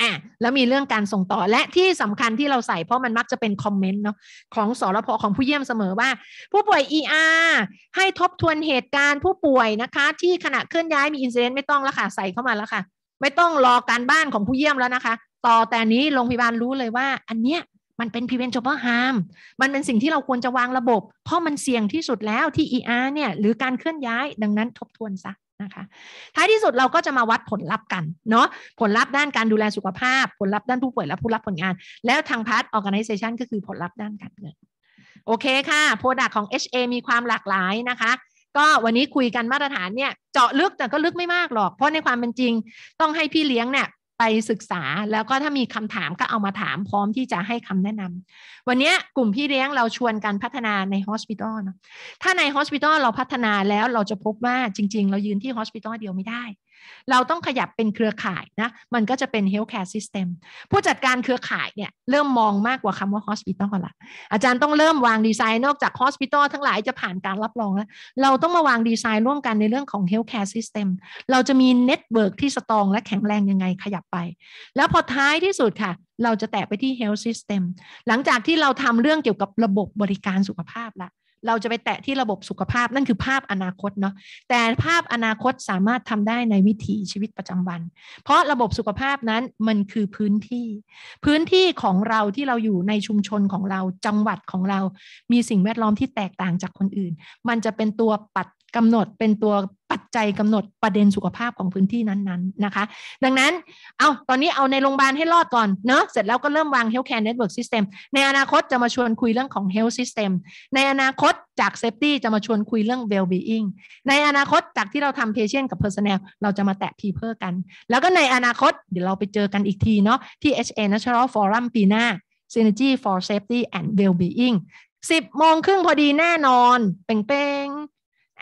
อ่ะแล้วมีเรื่องการส่งต่อและที่สำคัญที่เราใส่เพราะมันมักจะเป็นคอมเมนต์เนาะของสอรพของผู้เยี่ยมเสมอว่า ผู้ป่วย ER ให้ทบทวนเหตุการณ์ผู้ป่วยนะคะ ที่ขณะเคลื่อนย้ายมีอินซิเดนต์ไม่ต้องแล้วค่ะใส่เข้ามาแล้วค่ะ ไม่ต้องรอการบ้านของผู้เยี่ยมแล้วนะคะ ต่อแต่นี้โรงพยาบาลรู้เลยว่า อันเนี้ยมันเป็น preventable harm มันเป็นสิ่งที่เราควรจะวางระบบ เพราะมันเสี่ยงที่สุดแล้วที่ ER เนี่ยหรือการเคลื่อนย้ายดังนั้นทบทวนซะนะคะท้ายที่สุดเราก็จะมาวัดผลลัพธ์กันเนาะผลลัพธ์ด้านการดูแลสุขภาพ ผลลัพธ์ด้านผู้ป่วยและผู้รับผลงาน แล้วทางพาร์ทออแกไนเซชันก็คือผลลัพธ์ด้านการเงินโอเคค่ะโปรดักของ HA มีความหลากหลายนะคะ ก็วันนี้คุยกันมาตรฐานเนี่ย เจาะลึกแต่ก็ลึกไม่มากหรอก เพราะในความเป็นจริงต้องให้พี่เลี้ยงเนี่ยไปศึกษาแล้วก็ถ้ามีคำถามก็เอามาถามพร้อมที่จะให้คำแนะนำวันนี้กลุ่มพี่เลี้ยงเราชวนกันพัฒนาใน h สพิ i อลเนะถ้าในโฮสพิตอลเราพัฒนาแล้วเราจะพบว่าจริง ๆ เรายืนที่โฮสพิตอลเดียวไม่ได้เราต้องขยับเป็นเครือข่ายนะ มันก็จะเป็น healthcare system ผู้จัดการเครือข่ายเนี่ยเริ่มมองมากกว่าคำว่า hospital ละอาจารย์ต้องเริ่มวางดีไซน์นอกจาก hospital ทั้งหลายจะผ่านการรับรองแล้วเราต้องมาวางดีไซน์ร่วมกันในเรื่องของ healthcare system เราจะมีเน็ตเวิร์กที่สตรองและแข็งแรงยังไงขยับไป แล้วพอท้ายที่สุดค่ะ เราจะแตะไปที่ health system หลังจากที่เราทำเรื่องเกี่ยวกับระบบบริการสุขภาพละเราจะไปแตะที่ระบบสุขภาพนั่นคือภาพอนาคตเนาะแต่ภาพอนาคตสามารถทำได้ในวิถีชีวิตประจำวัน เพราะระบบสุขภาพนั้นมันคือพื้นที่ พื้นที่ของเราที่เราอยู่ในชุมชนของเราจังหวัดของเรามีสิ่งแวดล้อมที่แตกต่างจากคนอื่น มันจะเป็นตัวปัดกำหนดเป็นตัวัจจัยกำหนดประเด็นสุขภาพของพื้นที่นั้นๆนะคะ ดังนั้น เอาตอนนี้เอาในโรงพยาบาลให้รอดก่อนเนาะเสร็จแล้วก็เริ่มวาง healthcare network system ในอนาคตจะมาชวนคุยเรื่องของ health system ในอนาคตจาก safety จะมาชวนคุยเรื่อง well being ในอนาคตจากที่เราทำ patient กับ personnel เราจะมาแตะ people กัน แล้วก็ในอนาคต เดี๋ยวเราไปเจอกันอีกทีเนาะที่ HA National Forum ปีหน้า Synergy for Safety and Well-being 10โมงครึ่งพอดีแน่นอน เป่งเป่ง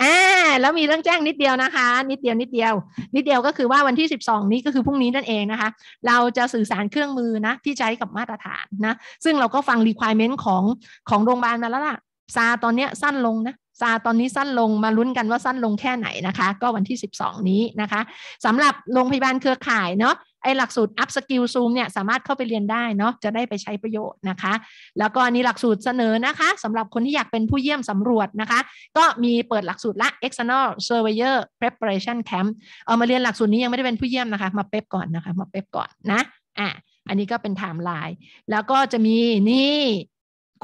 อ่าแล้วมีเรื่องแจ้งนิดเดียวนะคะนิดเดียวนิดเดียวนิดเดียวก็คือว่าวันที่ 12 นี้ก็คือพรุ่งนี้นั่นเองนะคะ เราจะสื่อสารเครื่องมือนะ ที่ใช้กับมาตรฐานนะซึ่งเราก็ฟัง requirement ของของโรงพยาบาลมาแล้วล่ะซาตอนนี้สั้นลงนะซาตอนนี้สั้นลงมาลุ้นกันว่าสั้นลงแค่ไหนนะคะ ก็วันที่ 12 นี้นะคะสำหรับโรงพยาบาลเครือข่ายเนาะไอหลักสูตร up skill zoom เนี่ย สามารถเข้าไปเรียนได้เนาะจะได้ไปใช้ประโยชน์นะคะ แล้วก็นี้หลักสูตรเสนอนะคะสำหรับคนที่อยากเป็นผู้เยี่ยมสำรวจนะคะ ก็มีเปิดหลักสูตรละ external surveyor preparation camp เอามาเรียนหลักสูตรนี้ยังไม่ได้เป็นผู้เยี่ยมนะคะ มาเป๊ปก่อนนะคะ มาเป๊ปก่อนนะอ่ะอันนี้ก็เป็นไทม์ไลน์แล้วก็จะมีนี่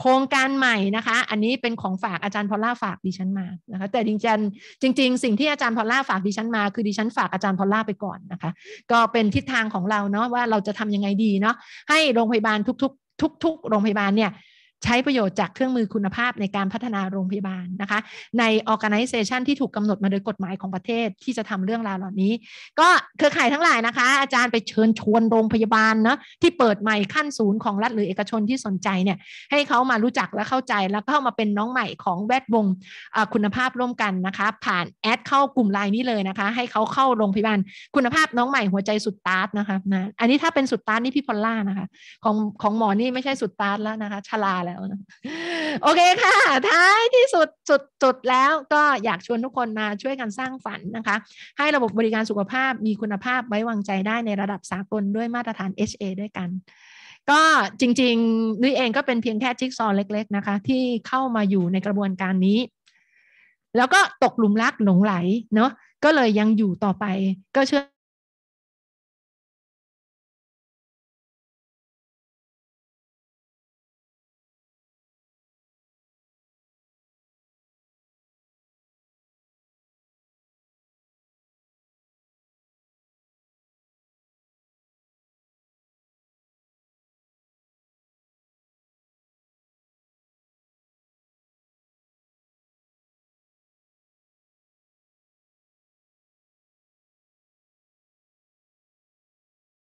โครงการใหม่นะคะ อันนี้เป็นของฝากอาจารย์พอลล่าฝากดิฉันมานะคะแต่จริงจริงจริงสิ่งที่อาจารย์พอลล่าฝากดิฉันมาคือดิฉันฝากอาจารย์พอลล่าไปก่อนนะคะ ก็เป็นทิศทางของเราเนาะว่าเราจะทำยังไงดีเนาะให้โรงพยาบาลทุกๆทุกๆโรงพยาบาลเนี่ยใช้ประโยชน์จากเครื่องมือคุณภาพในการพัฒนาโรงพยาบาลนะคะ ใน organization ที่ถูกกำหนดมาโดยกฎหมายของประเทศที่จะทำเรื่องราวเหล่านี้ ก็เครือข่ายทั้งหลายนะคะ อาจารย์ไปเชิญชวนโรงพยาบาลเนาะที่เปิดใหม่ขั้นศูนย์ของรัฐหรือเอกชนที่สนใจเนี่ยให้เขามารู้จักและเข้าใจแล้วเข้ามาเป็นน้องใหม่ของแวดวงคุณภาพร่วมกันนะคะ ผ่านแอดเข้ากลุ่มไลน์นี้เลยนะคะให้เขาเข้าโรงพยาบาลคุณภาพน้องใหม่หัวใจสุดตาร์ทนะคะนะอันนี้ถ้าเป็นสุดตาร์ทนี่พี่พอลล่านะคะของของหมอนี่ไม่ใช่สุดตาร์ทแล้วนะคะชลาแล้วแล้วนะโอเคค่ะ ท้ายที่สุด สุดสุดแล้วก็อยากชวนทุกคนมาช่วยกันสร้างฝันนะคะ ให้ระบบบริการสุขภาพมีคุณภาพไว้วางใจได้ในระดับสากลด้วยมาตรฐาน HA ด้วยกัน ก็จริงๆนุ้ยเองก็เป็นเพียงแค่ชิกซอเล็ก ๆนะคะ ที่เข้ามาอยู่ในกระบวนการนี้ แล้วก็ตกหลุมรักหลงไหลเนาะก็เลยยังอยู่ต่อไปก็เชื่อ